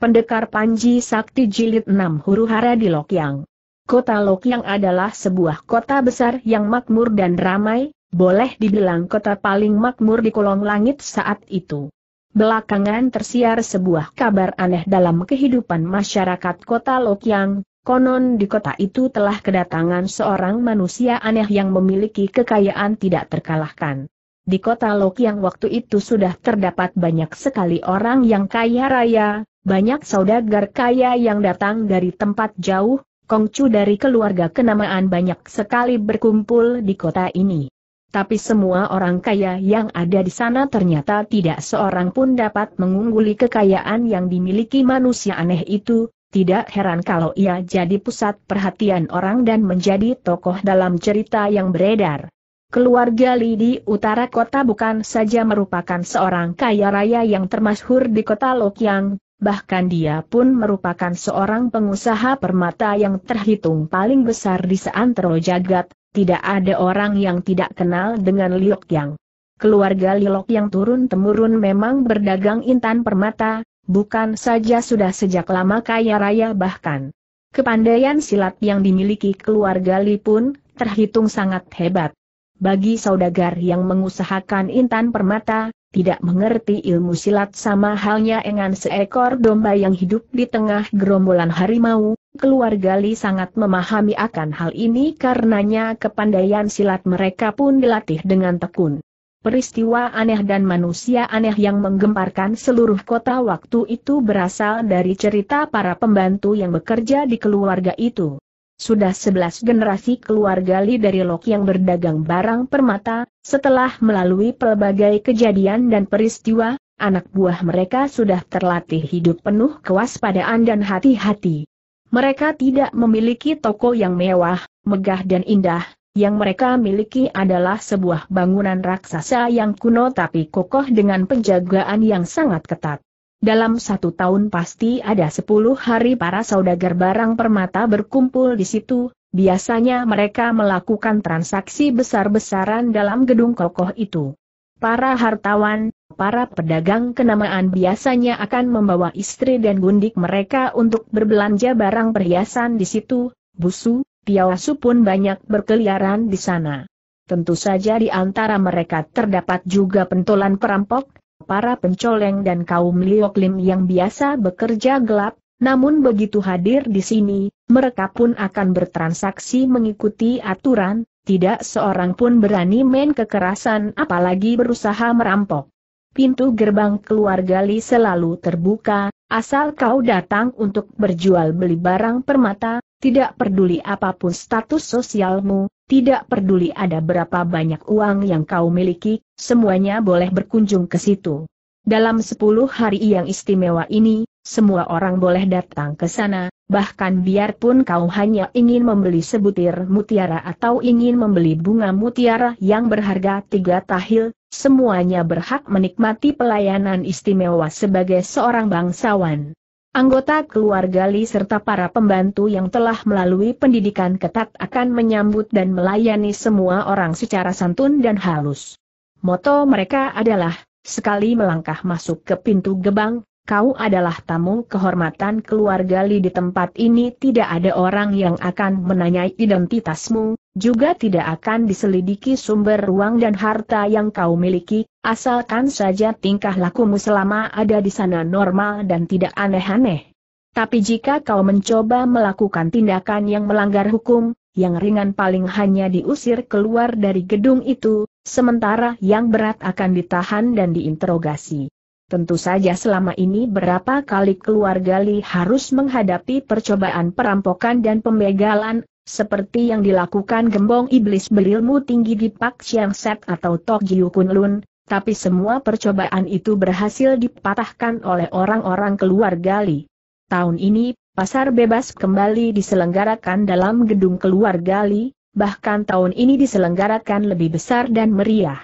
Pendekar Panji Sakti Jilid 6 Huru Hara di Lokyang. Kota Lokyang adalah sebuah kota besar yang makmur dan ramai, boleh dibilang kota paling makmur di kolong langit saat itu. Belakangan tersiar sebuah kabar aneh dalam kehidupan masyarakat kota Lokyang, konon di kota itu telah kedatangan seorang manusia aneh yang memiliki kekayaan tidak terkalahkan. Di kota Lokyang waktu itu sudah terdapat banyak sekali orang yang kaya raya, banyak saudagar kaya yang datang dari tempat jauh, Kongcu dari keluarga kenamaan banyak sekali berkumpul di kota ini. Tapi semua orang kaya yang ada di sana ternyata tidak seorang pun dapat mengungguli kekayaan yang dimiliki manusia aneh itu, tidak heran kalau ia jadi pusat perhatian orang dan menjadi tokoh dalam cerita yang beredar. Keluarga Li di utara kota bukan saja merupakan seorang kaya raya yang termasyhur di kota Lokyang, bahkan dia pun merupakan seorang pengusaha permata yang terhitung paling besar di seantero jagat, tidak ada orang yang tidak kenal dengan Liok Yang. Keluarga Liok yang turun-temurun memang berdagang intan permata, bukan saja sudah sejak lama kaya raya bahkan. Kepandaian silat yang dimiliki keluarga Li pun, terhitung sangat hebat. Bagi saudagar yang mengusahakan intan permata, tidak mengerti ilmu silat sama halnya dengan seekor domba yang hidup di tengah gerombolan harimau, keluarga Li sangat memahami akan hal ini karenanya kepandaian silat mereka pun dilatih dengan tekun. Peristiwa aneh dan manusia aneh yang menggemparkan seluruh kota waktu itu berasal dari cerita para pembantu yang bekerja di keluarga itu sudah 11 generasi keluarga Li dari Lok yang berdagang barang permata, setelah melalui pelbagai kejadian dan peristiwa, anak buah mereka sudah terlatih hidup penuh kewaspadaan dan hati-hati. Mereka tidak memiliki toko yang mewah, megah dan indah, yang mereka miliki adalah sebuah bangunan raksasa yang kuno tapi kokoh dengan penjagaan yang sangat ketat. Dalam satu tahun pasti ada sepuluh hari para saudagar barang permata berkumpul di situ, biasanya mereka melakukan transaksi besar-besaran dalam gedung kokoh itu. Para hartawan, para pedagang kenamaan biasanya akan membawa istri dan gundik mereka untuk berbelanja barang perhiasan di situ, busu, piawasu pun banyak berkeliaran di sana. Tentu saja di antara mereka terdapat juga pentolan perampok, para pencoleng dan kaum lioklim yang biasa bekerja gelap, namun begitu hadir di sini, mereka pun akan bertransaksi mengikuti aturan, tidak seorang pun berani main kekerasan apalagi berusaha merampok. Pintu gerbang keluarga Li selalu terbuka, asal kau datang untuk berjual beli barang permata, tidak peduli apapun status sosialmu, tidak peduli ada berapa banyak uang yang kau miliki, semuanya boleh berkunjung ke situ. Dalam sepuluh hari yang istimewa ini, semua orang boleh datang ke sana, bahkan biarpun kau hanya ingin membeli sebutir mutiara atau ingin membeli bunga mutiara yang berharga tiga tahil, semuanya berhak menikmati pelayanan istimewa sebagai seorang bangsawan. Anggota keluarga Li serta para pembantu yang telah melalui pendidikan ketat akan menyambut dan melayani semua orang secara santun dan halus. Moto mereka adalah, sekali melangkah masuk ke pintu gebang, kau adalah tamu kehormatan keluarga Li di tempat ini tidak ada orang yang akan menanyai identitasmu, juga tidak akan diselidiki sumber ruang dan harta yang kau miliki, asalkan saja tingkah lakumu selama ada di sana normal dan tidak aneh-aneh. Tapi jika kau mencoba melakukan tindakan yang melanggar hukum, yang ringan paling hanya diusir keluar dari gedung itu, sementara yang berat akan ditahan dan diinterogasi. Tentu saja selama ini berapa kali keluarga Li harus menghadapi percobaan perampokan dan pembegalan, seperti yang dilakukan gembong iblis berilmu tinggi di Pak Chiang Set atau Tok Jiu Kun Lun, tapi semua percobaan itu berhasil dipatahkan oleh orang-orang keluarga Li. Tahun ini, pasar bebas kembali diselenggarakan dalam gedung keluarga Li, bahkan tahun ini diselenggarakan lebih besar dan meriah.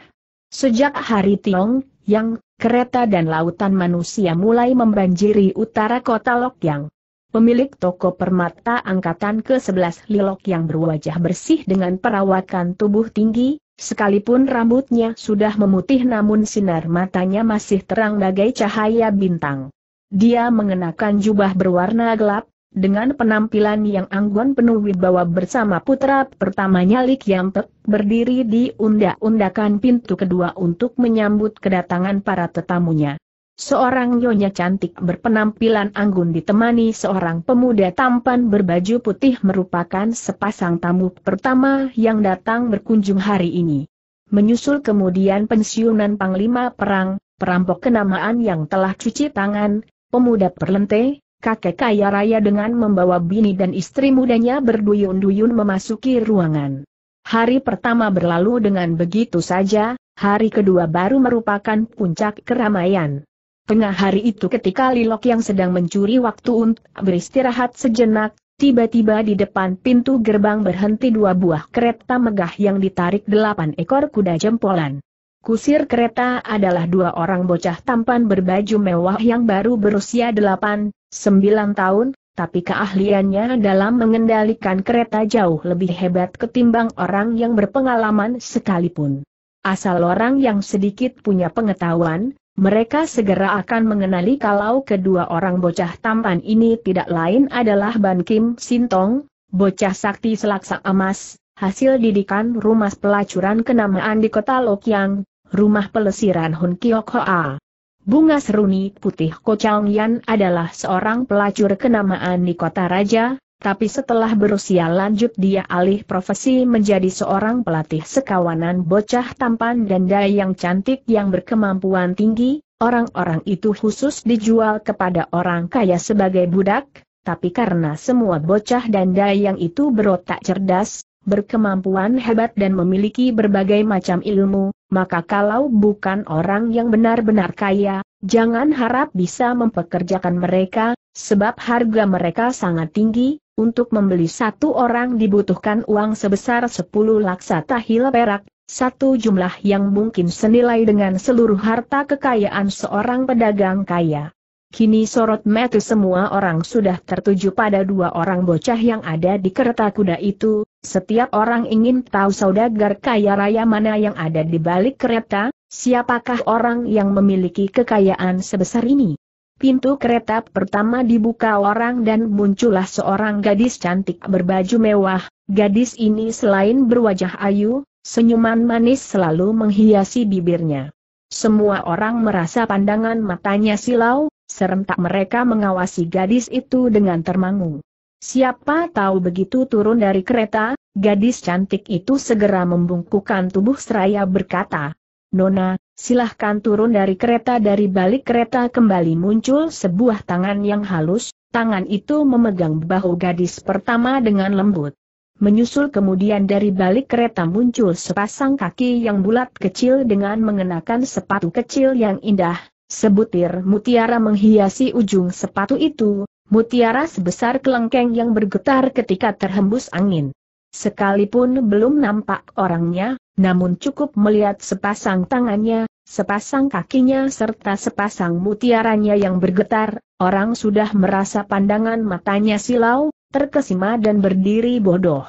Sejak hari Tiong, yang kereta dan lautan manusia mulai membanjiri utara kota Lokyang. Pemilik toko permata angkatan ke-11 Lilok yang berwajah bersih dengan perawakan tubuh tinggi, sekalipun rambutnya sudah memutih namun sinar matanya masih terang bagai cahaya bintang. Dia mengenakan jubah berwarna gelap, dengan penampilan yang anggun penuh wibawa bersama putra pertamanya Li Kiampe, berdiri di undak-undakan pintu kedua untuk menyambut kedatangan para tetamunya. Seorang nyonya cantik berpenampilan anggun ditemani seorang pemuda tampan berbaju putih merupakan sepasang tamu pertama yang datang berkunjung hari ini. Menyusul kemudian pensiunan Panglima Perang, perampok kenamaan yang telah cuci tangan, pemuda perlente, kakek kaya raya dengan membawa bini dan istri mudanya berduyun-duyun memasuki ruangan. Hari pertama berlalu dengan begitu saja, hari kedua baru merupakan puncak keramaian. Tengah hari itu ketika Lilok yang sedang mencuri waktu untuk beristirahat sejenak, tiba-tiba di depan pintu gerbang berhenti dua buah kereta megah yang ditarik delapan ekor kuda jempolan. Kusir kereta adalah dua orang bocah tampan berbaju mewah yang baru berusia 8, Sembilan tahun, tapi keahliannya dalam mengendalikan kereta jauh lebih hebat ketimbang orang yang berpengalaman sekalipun. Asal orang yang sedikit punya pengetahuan, mereka segera akan mengenali kalau kedua orang bocah tampan ini tidak lain adalah Ban Kim Sintong, bocah sakti selaksa emas, hasil didikan rumah pelacuran kenamaan di kota Lokyang, rumah pelesiran Hun Kiok Hoa. Bunga Seruni Putih Yan adalah seorang pelacur kenamaan di kota raja, tapi setelah berusia lanjut dia alih profesi menjadi seorang pelatih sekawanan bocah tampan dan daya yang cantik yang berkemampuan tinggi, orang-orang itu khusus dijual kepada orang kaya sebagai budak, tapi karena semua bocah dan dayang itu berotak cerdas, berkemampuan hebat dan memiliki berbagai macam ilmu, maka kalau bukan orang yang benar-benar kaya, jangan harap bisa mempekerjakan mereka, sebab harga mereka sangat tinggi, untuk membeli satu orang dibutuhkan uang sebesar 10 laksa tahil perak, satu jumlah yang mungkin senilai dengan seluruh harta kekayaan seorang pedagang kaya. Kini sorot mata semua orang sudah tertuju pada dua orang bocah yang ada di kereta kuda itu, setiap orang ingin tahu saudagar kaya raya mana yang ada di balik kereta, siapakah orang yang memiliki kekayaan sebesar ini. Pintu kereta pertama dibuka orang dan muncullah seorang gadis cantik berbaju mewah, gadis ini selain berwajah ayu, senyuman manis selalu menghiasi bibirnya. Semua orang merasa pandangan matanya silau, Serentak mereka mengawasi gadis itu dengan termangu. Siapa tahu begitu turun dari kereta, gadis cantik itu segera membungkukkan tubuh seraya berkata, Nona, silahkan turun dari kereta dari balik kereta kembali muncul sebuah tangan yang halus, tangan itu memegang bahu gadis pertama dengan lembut. Menyusul kemudian dari balik kereta muncul sepasang kaki yang bulat kecil dengan mengenakan sepatu kecil yang indah, Sebutir mutiara menghiasi ujung sepatu itu, mutiara sebesar kelengkeng yang bergetar ketika terhembus angin. Sekalipun belum nampak orangnya, namun cukup melihat sepasang tangannya, sepasang kakinya serta sepasang mutiaranya yang bergetar, orang sudah merasa pandangan matanya silau, terkesima dan berdiri bodoh.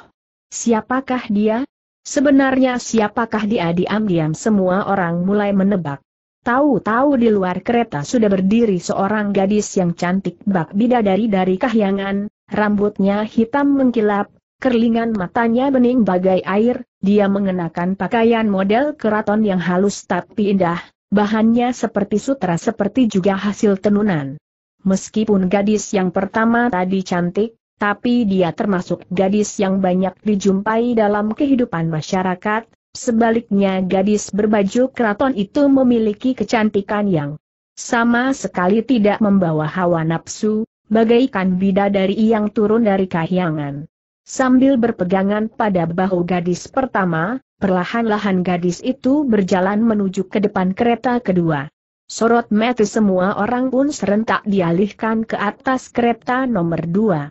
Siapakah dia? Sebenarnya siapakah dia diam-diam semua orang mulai menebak. Tahu-tahu di luar kereta sudah berdiri seorang gadis yang cantik bak bidadari dari kahyangan, rambutnya hitam mengkilap, kerlingan matanya bening bagai air, dia mengenakan pakaian model keraton yang halus tapi indah, bahannya seperti sutra seperti juga hasil tenunan. Meskipun gadis yang pertama tadi cantik, tapi dia termasuk gadis yang banyak dijumpai dalam kehidupan masyarakat, Sebaliknya gadis berbaju keraton itu memiliki kecantikan yang sama sekali tidak membawa hawa nafsu, bagaikan bidadari yang turun dari kahyangan. Sambil berpegangan pada bahu gadis pertama, perlahan-lahan gadis itu berjalan menuju ke depan kereta kedua. Sorot mata semua orang pun serentak dialihkan ke atas kereta nomor dua.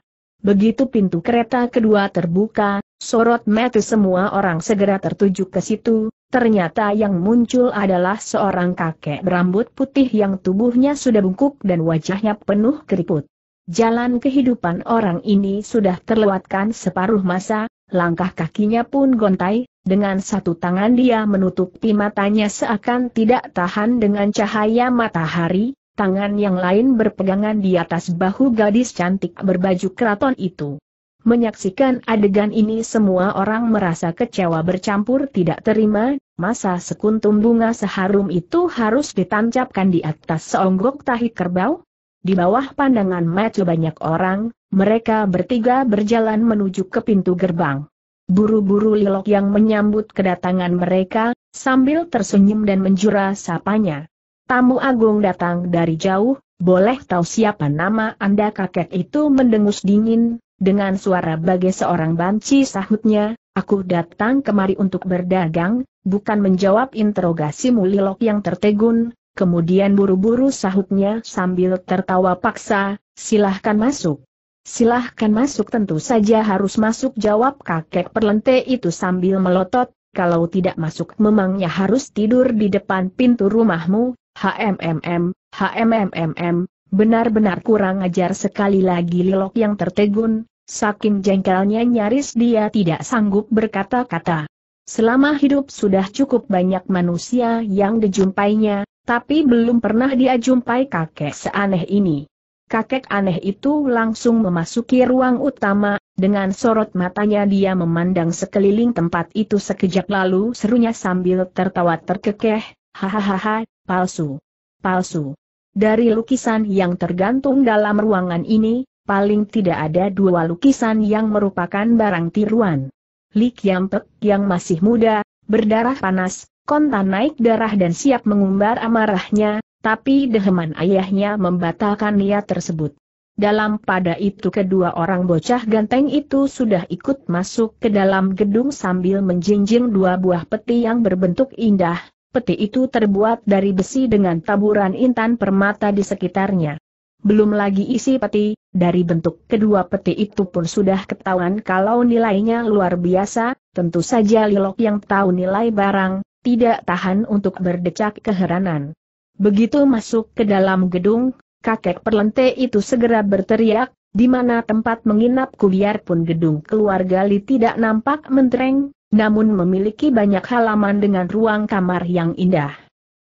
Begitu pintu kereta kedua terbuka, Sorot mata semua orang segera tertuju ke situ, ternyata yang muncul adalah seorang kakek berambut putih yang tubuhnya sudah bungkuk dan wajahnya penuh keriput. Jalan kehidupan orang ini sudah terlewatkan separuh masa, langkah kakinya pun gontai, dengan satu tangan dia menutupi matanya seakan tidak tahan dengan cahaya matahari, tangan yang lain berpegangan di atas bahu gadis cantik berbaju keraton itu. Menyaksikan adegan ini semua orang merasa kecewa bercampur tidak terima, masa sekuntum bunga seharum itu harus ditancapkan di atas seonggok tahi kerbau? Di bawah pandangan mata banyak orang, mereka bertiga berjalan menuju ke pintu gerbang. Buru-buru Lilok yang menyambut kedatangan mereka, sambil tersenyum dan menjura sapanya. Tamu agung datang dari jauh, boleh tahu siapa nama Anda kakek itu mendengus dingin, dengan suara bagai seorang banci sahutnya, aku datang kemari untuk berdagang, bukan menjawab interogasi mulilok yang tertegun, kemudian buru-buru sahutnya sambil tertawa paksa, silahkan masuk. Silahkan masuk tentu saja harus masuk jawab kakek perlente itu sambil melotot, kalau tidak masuk memangnya harus tidur di depan pintu rumahmu, HMMM, HMMM, Benar-benar kurang ajar sekali lagi Lilok yang tertegun, saking jengkelnya nyaris dia tidak sanggup berkata-kata. Selama hidup sudah cukup banyak manusia yang dijumpainya, tapi belum pernah dia jumpai kakek seaneh ini. Kakek aneh itu langsung memasuki ruang utama, dengan sorot matanya dia memandang sekeliling tempat itu sekejap lalu serunya sambil tertawa terkekeh, hahaha, palsu. Palsu. Dari lukisan yang tergantung dalam ruangan ini, paling tidak ada dua lukisan yang merupakan barang tiruan. Li Kiampek yang masih muda, berdarah panas, kontan naik darah dan siap mengumbar amarahnya, tapi deheman ayahnya membatalkan niat tersebut. Dalam pada itu kedua orang bocah ganteng itu sudah ikut masuk ke dalam gedung sambil menjinjing dua buah peti yang berbentuk indah, peti itu terbuat dari besi dengan taburan intan permata di sekitarnya. Belum lagi isi peti, dari bentuk kedua peti itu pun sudah ketahuan kalau nilainya luar biasa, tentu saja Lilok yang tahu nilai barang, tidak tahan untuk berdecak keheranan. Begitu masuk ke dalam gedung, kakek perlente itu segera berteriak, di mana tempat menginap menginapku pun gedung keluarga Li tidak nampak mentereng, namun memiliki banyak halaman dengan ruang kamar yang indah.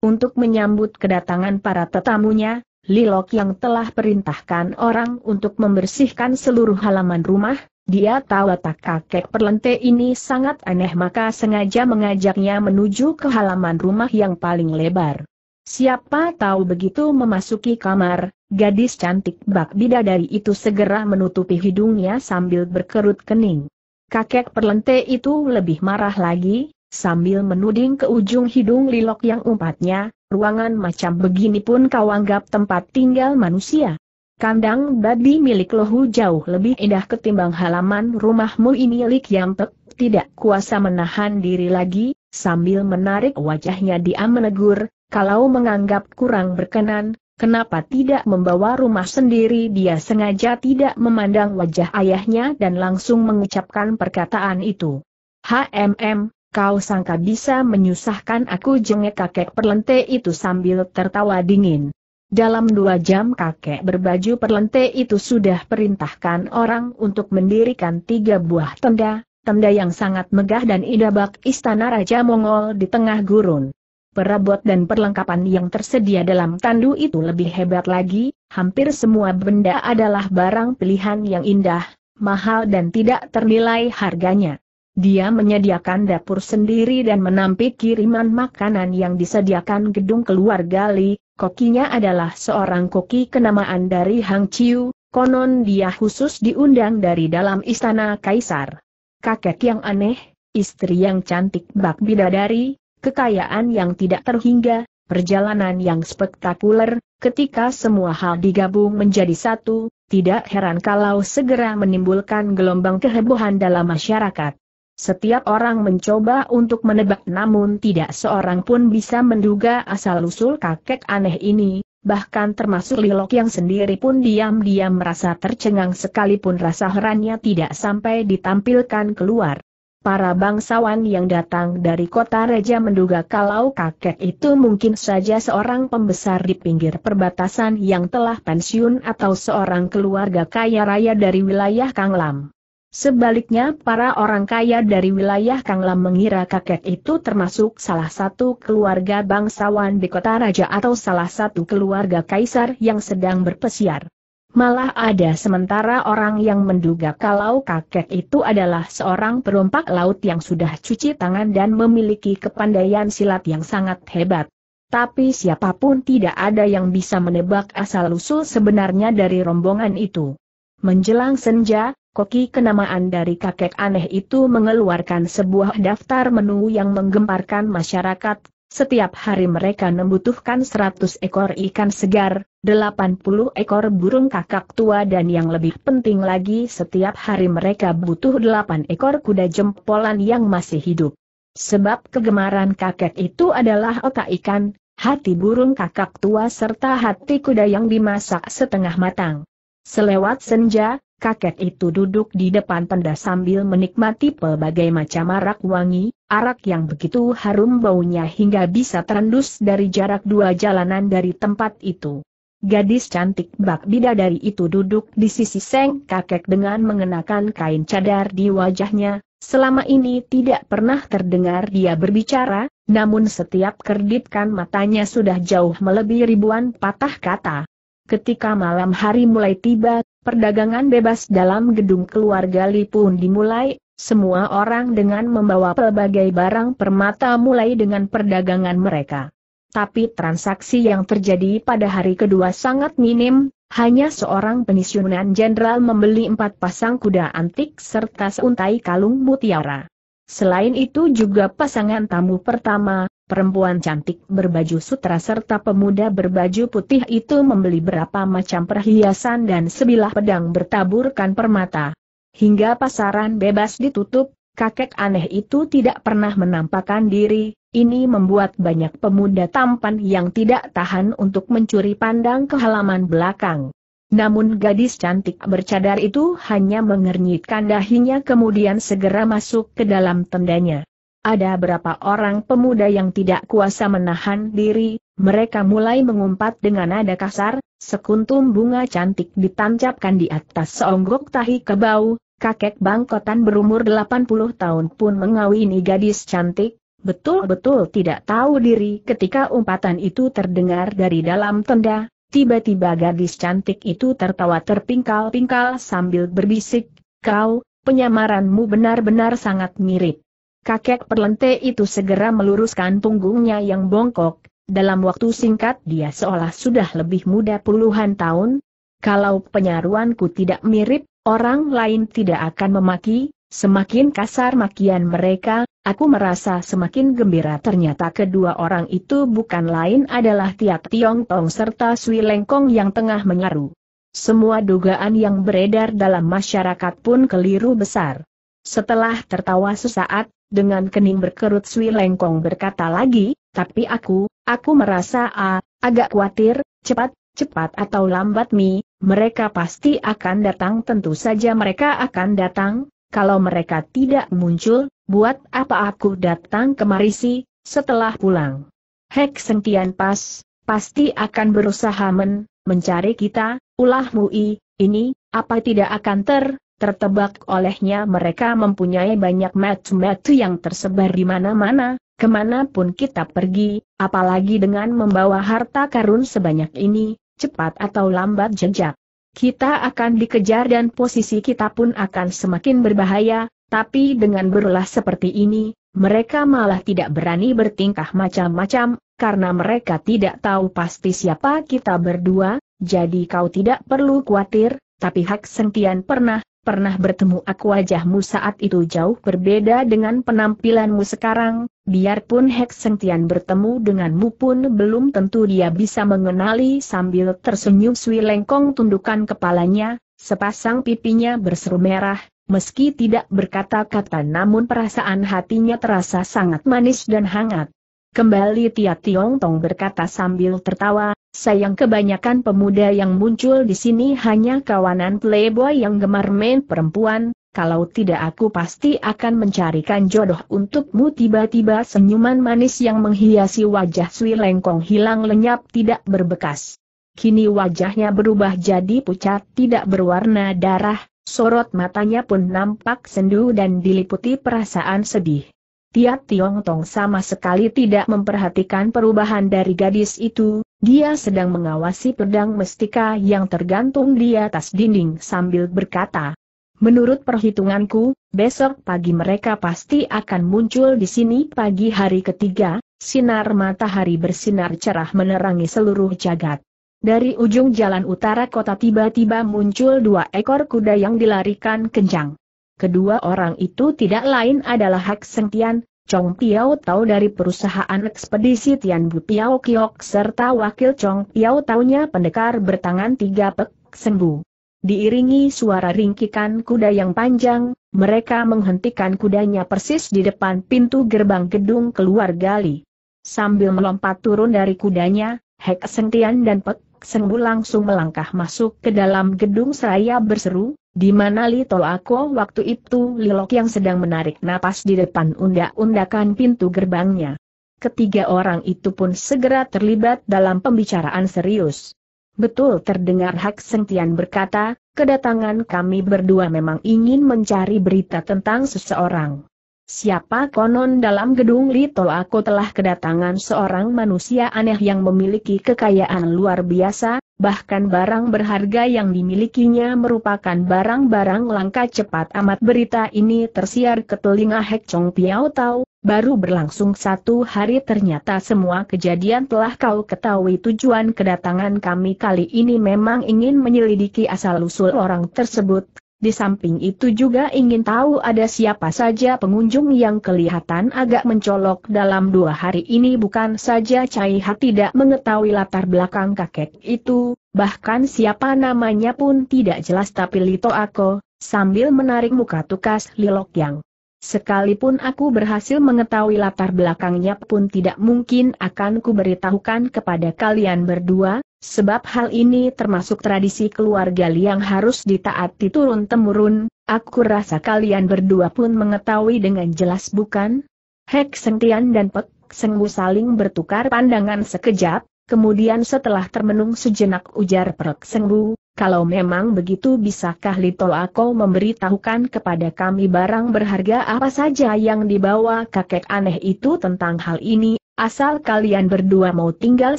Untuk menyambut kedatangan para tetamunya, Lilok yang telah perintahkan orang untuk membersihkan seluruh halaman rumah, dia tahu tak kakek perlente ini sangat aneh maka sengaja mengajaknya menuju ke halaman rumah yang paling lebar. Siapa tahu begitu memasuki kamar, gadis cantik bak bidadari itu segera menutupi hidungnya sambil berkerut kening. Kakek perlente itu lebih marah lagi, sambil menuding ke ujung hidung Lilok yang umpatnya, ruangan macam begini pun kau anggap tempat tinggal manusia. Kandang babi milik lohu jauh lebih indah ketimbang halaman rumahmu ini Lik Yampek, tidak kuasa menahan diri lagi, sambil menarik wajahnya dia menegur, kalau menganggap kurang berkenan, Kenapa tidak membawa rumah sendiri dia sengaja tidak memandang wajah ayahnya dan langsung mengucapkan perkataan itu. HMM, kau sangka bisa menyusahkan aku jengek kakek perlente itu sambil tertawa dingin. Dalam dua jam kakek berbaju perlente itu sudah perintahkan orang untuk mendirikan tiga buah tenda, tenda yang sangat megah dan indah bak istana Raja Mongol di tengah gurun. Perabot dan perlengkapan yang tersedia dalam tandu itu lebih hebat lagi, hampir semua benda adalah barang pilihan yang indah, mahal dan tidak ternilai harganya. Dia menyediakan dapur sendiri dan menampik kiriman makanan yang disediakan gedung keluarga Li. Kokinya adalah seorang koki kenamaan dari Hang Chiu, konon dia khusus diundang dari dalam istana kaisar. Kakek yang aneh, istri yang cantik bak bidadari, kekayaan yang tidak terhingga, perjalanan yang spektakuler, ketika semua hal digabung menjadi satu, tidak heran kalau segera menimbulkan gelombang kehebohan dalam masyarakat. Setiap orang mencoba untuk menebak namun tidak seorang pun bisa menduga asal-usul kakek aneh ini, bahkan termasuk Lilok yang sendiri pun diam-diam merasa tercengang sekalipun rasa herannya tidak sampai ditampilkan keluar. Para bangsawan yang datang dari kota Reja menduga kalau kakek itu mungkin saja seorang pembesar di pinggir perbatasan yang telah pensiun atau seorang keluarga kaya raya dari wilayah Kanglam. Sebaliknya para orang kaya dari wilayah Kanglam mengira kakek itu termasuk salah satu keluarga bangsawan di kota Raja atau salah satu keluarga kaisar yang sedang berpesiar. Malah ada sementara orang yang menduga kalau kakek itu adalah seorang perompak laut yang sudah cuci tangan dan memiliki kepandaian silat yang sangat hebat. Tapi siapapun tidak ada yang bisa menebak asal-usul sebenarnya dari rombongan itu. Menjelang senja, koki kenamaan dari kakek aneh itu mengeluarkan sebuah daftar menu yang menggemparkan masyarakat, setiap hari mereka membutuhkan 100 ekor ikan segar, 80 ekor burung kakak tua dan yang lebih penting lagi setiap hari mereka butuh 8 ekor kuda jempolan yang masih hidup. Sebab kegemaran kakek itu adalah otak ikan, hati burung kakak tua serta hati kuda yang dimasak setengah matang. Selewat senja, kakek itu duduk di depan tenda sambil menikmati pelbagai macam arak wangi, arak yang begitu harum baunya hingga bisa terendus dari jarak dua jalanan dari tempat itu. Gadis cantik bak bidadari itu duduk di sisi seng kakek dengan mengenakan kain cadar di wajahnya, selama ini tidak pernah terdengar dia berbicara, namun setiap kerdipkan matanya sudah jauh melebihi ribuan patah kata, Ketika malam hari mulai tiba, perdagangan bebas dalam gedung keluarga Li pun dimulai, semua orang dengan membawa pelbagai barang permata mulai dengan perdagangan mereka. Tapi transaksi yang terjadi pada hari kedua sangat minim, hanya seorang pensiunan jenderal membeli empat pasang kuda antik serta seuntai kalung mutiara. Selain itu juga pasangan tamu pertama, perempuan cantik berbaju sutra serta pemuda berbaju putih itu membeli berapa macam perhiasan dan sebilah pedang bertaburkan permata. Hingga pasaran bebas ditutup, kakek aneh itu tidak pernah menampakkan diri, ini membuat banyak pemuda tampan yang tidak tahan untuk mencuri pandang ke halaman belakang. Namun gadis cantik bercadar itu hanya mengernyitkan dahinya kemudian segera masuk ke dalam tendanya. Ada berapa orang pemuda yang tidak kuasa menahan diri, mereka mulai mengumpat dengan nada kasar, sekuntum bunga cantik ditancapkan di atas seonggok tahi kebau. kakek bangkotan berumur 80 tahun pun mengawini gadis cantik, betul-betul tidak tahu diri ketika umpatan itu terdengar dari dalam tenda, tiba-tiba gadis cantik itu tertawa terpingkal-pingkal sambil berbisik, kau, penyamaranmu benar-benar sangat mirip. Kakek perlente itu segera meluruskan punggungnya yang bongkok, dalam waktu singkat dia seolah sudah lebih muda puluhan tahun. Kalau penyaruanku tidak mirip, orang lain tidak akan memaki, semakin kasar makian mereka, aku merasa semakin gembira ternyata kedua orang itu bukan lain adalah Tiak Tiong Tong serta Sui Lengkong yang tengah menyaru. Semua dugaan yang beredar dalam masyarakat pun keliru besar. Setelah tertawa sesaat, dengan kening berkerut Sui Lengkong berkata lagi, tapi aku, aku merasa ah, agak khawatir, cepat, cepat atau lambat Mi, mereka pasti akan datang tentu saja mereka akan datang, kalau mereka tidak muncul, buat apa aku datang kemari si? setelah pulang. Hek Sentian Pas, pasti akan berusaha men, mencari kita, ulah Mui, ini, apa tidak akan ter, Tertebak olehnya mereka mempunyai banyak metu-metu yang tersebar di mana-mana, kemanapun kita pergi, apalagi dengan membawa harta karun sebanyak ini, cepat atau lambat jejak. Kita akan dikejar dan posisi kita pun akan semakin berbahaya, tapi dengan berulah seperti ini, mereka malah tidak berani bertingkah macam-macam, karena mereka tidak tahu pasti siapa kita berdua, jadi kau tidak perlu khawatir, tapi Hak Sentian pernah pernah bertemu aku wajahmu saat itu jauh berbeda dengan penampilanmu sekarang, biarpun Hek Sengtian bertemu denganmu pun belum tentu dia bisa mengenali sambil tersenyum Sui Lengkong tundukan kepalanya, sepasang pipinya berseru merah, meski tidak berkata-kata namun perasaan hatinya terasa sangat manis dan hangat. Kembali Tia Tiong Tong berkata sambil tertawa, Sayang kebanyakan pemuda yang muncul di sini hanya kawanan playboy yang gemar main perempuan, kalau tidak aku pasti akan mencarikan jodoh untukmu tiba-tiba senyuman manis yang menghiasi wajah Sui Lengkong hilang lenyap tidak berbekas. Kini wajahnya berubah jadi pucat tidak berwarna darah, sorot matanya pun nampak sendu dan diliputi perasaan sedih. Tiap Tiong Tong sama sekali tidak memperhatikan perubahan dari gadis itu, dia sedang mengawasi pedang mestika yang tergantung di atas dinding sambil berkata, Menurut perhitunganku, besok pagi mereka pasti akan muncul di sini pagi hari ketiga, sinar matahari bersinar cerah menerangi seluruh jagat. Dari ujung jalan utara kota tiba-tiba muncul dua ekor kuda yang dilarikan kencang. Kedua orang itu tidak lain adalah Hak Sengtian, Chong Piao Tau dari perusahaan ekspedisi Tian Bu Piao Kiok serta wakil Chong Piao Taunya pendekar bertangan tiga pek, sembu. Diiringi suara ringkikan kuda yang panjang, mereka menghentikan kudanya persis di depan pintu gerbang gedung keluar gali. Sambil melompat turun dari kudanya, Hek Sentian dan Pek Sengbu langsung melangkah masuk ke dalam gedung seraya berseru, di mana Li Ako waktu itu Lilok yang sedang menarik napas di depan undak-undakan pintu gerbangnya. Ketiga orang itu pun segera terlibat dalam pembicaraan serius. Betul terdengar Hak Sentian berkata, kedatangan kami berdua memang ingin mencari berita tentang seseorang. Siapa konon dalam gedung Li Ako telah kedatangan seorang manusia aneh yang memiliki kekayaan luar biasa, bahkan barang berharga yang dimilikinya merupakan barang-barang langka cepat amat berita ini tersiar ke telinga Hek Chong Piao Tau, baru berlangsung satu hari ternyata semua kejadian telah kau ketahui tujuan kedatangan kami kali ini memang ingin menyelidiki asal-usul orang tersebut, di samping itu juga ingin tahu ada siapa saja pengunjung yang kelihatan agak mencolok dalam dua hari ini bukan saja Cai Ha tidak mengetahui latar belakang kakek itu, bahkan siapa namanya pun tidak jelas tapi Lito Ako, sambil menarik muka tukas Lilok Yang. Sekalipun aku berhasil mengetahui latar belakangnya pun tidak mungkin akan kuberitahukan kepada kalian berdua, sebab hal ini termasuk tradisi keluarga yang harus ditaati turun-temurun, aku rasa kalian berdua pun mengetahui dengan jelas bukan? Hek Sengtian dan Pek Sengwu saling bertukar pandangan sekejap, kemudian setelah termenung sejenak ujar Pek sengguh. Kalau memang begitu bisakah Lito Ako memberitahukan kepada kami barang berharga apa saja yang dibawa kakek aneh itu tentang hal ini, asal kalian berdua mau tinggal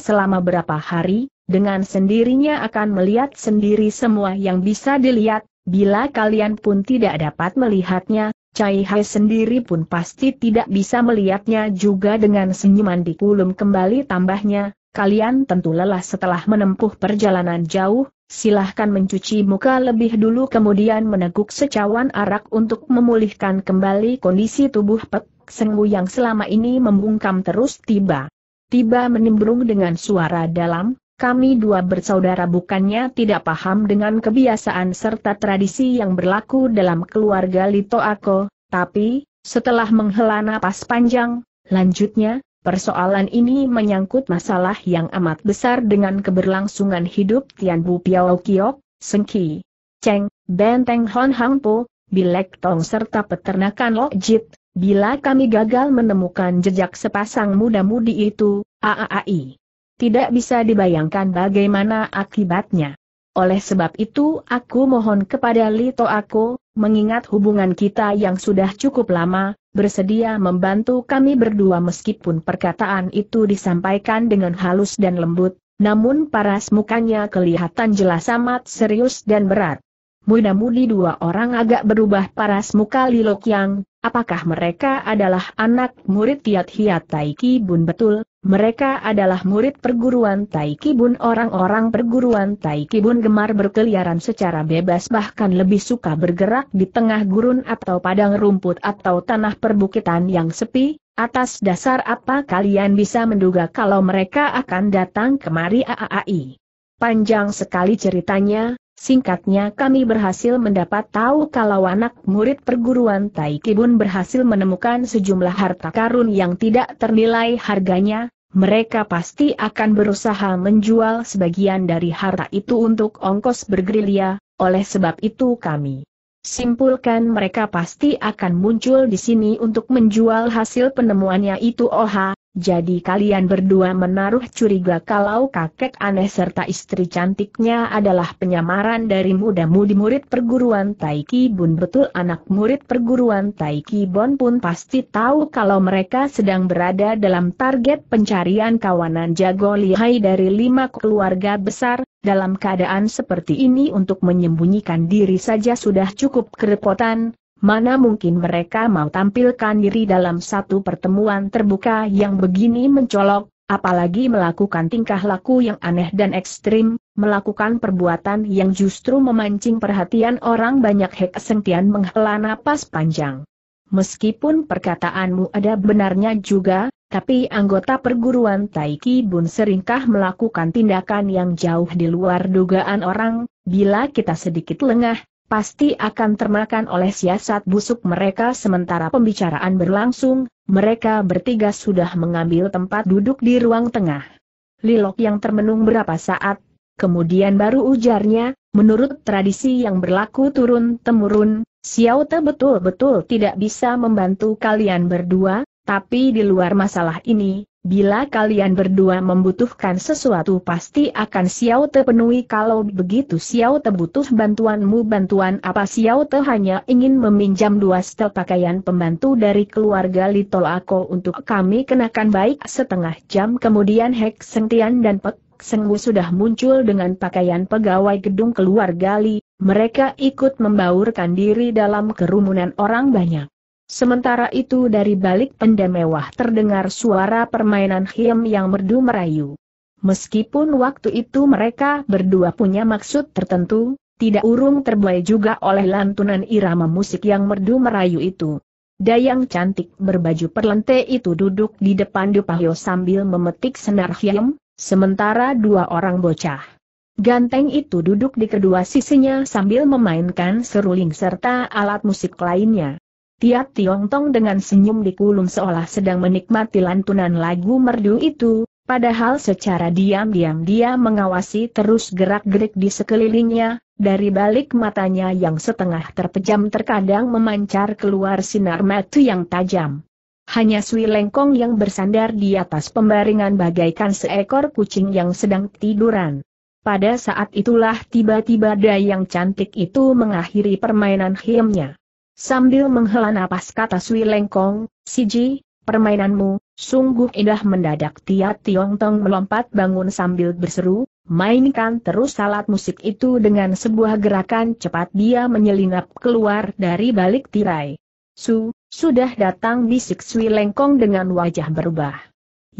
selama berapa hari, dengan sendirinya akan melihat sendiri semua yang bisa dilihat, bila kalian pun tidak dapat melihatnya, Cai Hai sendiri pun pasti tidak bisa melihatnya juga dengan senyuman di dikulum kembali tambahnya, kalian tentu lelah setelah menempuh perjalanan jauh, silahkan mencuci muka lebih dulu kemudian meneguk secawan arak untuk memulihkan kembali kondisi tubuh Pek Sengwu yang selama ini membungkam terus tiba. Tiba menimbrung dengan suara dalam, kami dua bersaudara bukannya tidak paham dengan kebiasaan serta tradisi yang berlaku dalam keluarga Lito Ako, tapi, setelah menghela napas panjang, lanjutnya, Persoalan ini menyangkut masalah yang amat besar dengan keberlangsungan hidup Tian Bu Piao Kiok, Sengki, Cheng, Benteng Hon Hang Po, Bilek Tong serta peternakan Lok Jit, bila kami gagal menemukan jejak sepasang muda-mudi itu, AAAI. Tidak bisa dibayangkan bagaimana akibatnya. Oleh sebab itu aku mohon kepada Lito aku, mengingat hubungan kita yang sudah cukup lama, bersedia membantu kami berdua meskipun perkataan itu disampaikan dengan halus dan lembut, namun paras mukanya kelihatan jelas amat serius dan berat. Mudah-mudi dua orang agak berubah paras muka Lilok yang. Apakah mereka adalah anak murid Tiat Hiat Taiki Bun betul? Mereka adalah murid perguruan Taiki Bun orang-orang perguruan Taiki Bun gemar berkeliaran secara bebas bahkan lebih suka bergerak di tengah gurun atau padang rumput atau tanah perbukitan yang sepi. Atas dasar apa kalian bisa menduga kalau mereka akan datang kemari AAI? Panjang sekali ceritanya, Singkatnya kami berhasil mendapat tahu kalau anak murid perguruan Kibun berhasil menemukan sejumlah harta karun yang tidak ternilai harganya, mereka pasti akan berusaha menjual sebagian dari harta itu untuk ongkos bergerilya, oleh sebab itu kami simpulkan mereka pasti akan muncul di sini untuk menjual hasil penemuannya itu Oha, jadi kalian berdua menaruh curiga kalau kakek aneh serta istri cantiknya adalah penyamaran dari muda-mudi murid perguruan Taiki Bun betul anak murid perguruan Taiki Bon pun pasti tahu kalau mereka sedang berada dalam target pencarian kawanan jago lihai dari lima keluarga besar, dalam keadaan seperti ini untuk menyembunyikan diri saja sudah cukup kerepotan, Mana mungkin mereka mau tampilkan diri dalam satu pertemuan terbuka yang begini mencolok, apalagi melakukan tingkah laku yang aneh dan ekstrim, melakukan perbuatan yang justru memancing perhatian orang banyak Hek Sentian menghela napas panjang. Meskipun perkataanmu ada benarnya juga, tapi anggota perguruan Taiki Bun seringkah melakukan tindakan yang jauh di luar dugaan orang, bila kita sedikit lengah, pasti akan termakan oleh siasat busuk mereka sementara pembicaraan berlangsung, mereka bertiga sudah mengambil tempat duduk di ruang tengah. Lilok yang termenung berapa saat, kemudian baru ujarnya, menurut tradisi yang berlaku turun-temurun, Xiao Te betul-betul tidak bisa membantu kalian berdua, tapi di luar masalah ini, Bila kalian berdua membutuhkan sesuatu pasti akan Xiao Te penuhi kalau begitu Xiao Te butuh bantuanmu bantuan apa Xiao Te hanya ingin meminjam dua setel pakaian pembantu dari keluarga Little Ako untuk kami kenakan baik setengah jam kemudian Hek Seng Tian dan Pek Seng Wu sudah muncul dengan pakaian pegawai gedung keluarga Li, mereka ikut membaurkan diri dalam kerumunan orang banyak. Sementara itu dari balik tenda mewah terdengar suara permainan hiem yang merdu merayu. Meskipun waktu itu mereka berdua punya maksud tertentu, tidak urung terbuai juga oleh lantunan irama musik yang merdu merayu itu. Dayang cantik berbaju perlente itu duduk di depan Dupahyo sambil memetik senar hiem, sementara dua orang bocah. Ganteng itu duduk di kedua sisinya sambil memainkan seruling serta alat musik lainnya. Tiap tiong-tong dengan senyum dikulum seolah sedang menikmati lantunan lagu merdu itu, padahal secara diam-diam dia mengawasi terus gerak-gerik di sekelilingnya, dari balik matanya yang setengah terpejam terkadang memancar keluar sinar mata yang tajam. Hanya Sui Lengkong yang bersandar di atas pembaringan bagaikan seekor kucing yang sedang tiduran. Pada saat itulah tiba-tiba dayang cantik itu mengakhiri permainan hiemnya. Sambil menghela napas kata Sui Lengkong, Si Ji, permainanmu, sungguh indah mendadak Tia Tiong Tong melompat bangun sambil berseru, mainkan terus alat musik itu dengan sebuah gerakan cepat dia menyelinap keluar dari balik tirai. Su, sudah datang bisik Sui Lengkong dengan wajah berubah.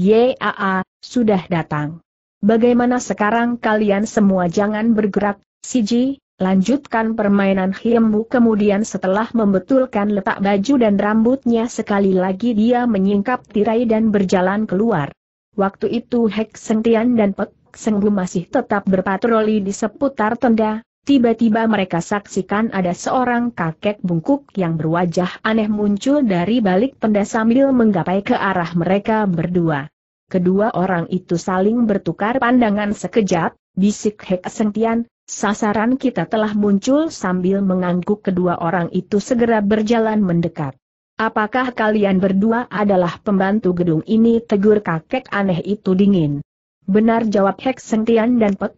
Yaa, sudah datang. Bagaimana sekarang kalian semua jangan bergerak, Si Ji. Lanjutkan permainan Hiembu kemudian setelah membetulkan letak baju dan rambutnya sekali lagi dia menyingkap tirai dan berjalan keluar. Waktu itu Hek Sengtian dan Pek Sengbu masih tetap berpatroli di seputar tenda, Tiba-tiba mereka saksikan ada seorang kakek bungkuk yang berwajah aneh muncul dari balik tenda sambil menggapai ke arah mereka berdua. Kedua orang itu saling bertukar pandangan sekejap, bisik Hek Sentian, Sasaran kita telah muncul sambil mengangguk kedua orang itu segera berjalan mendekat. Apakah kalian berdua adalah pembantu gedung ini? Tegur kakek aneh itu dingin. Benar jawab Hek Sentian dan Pek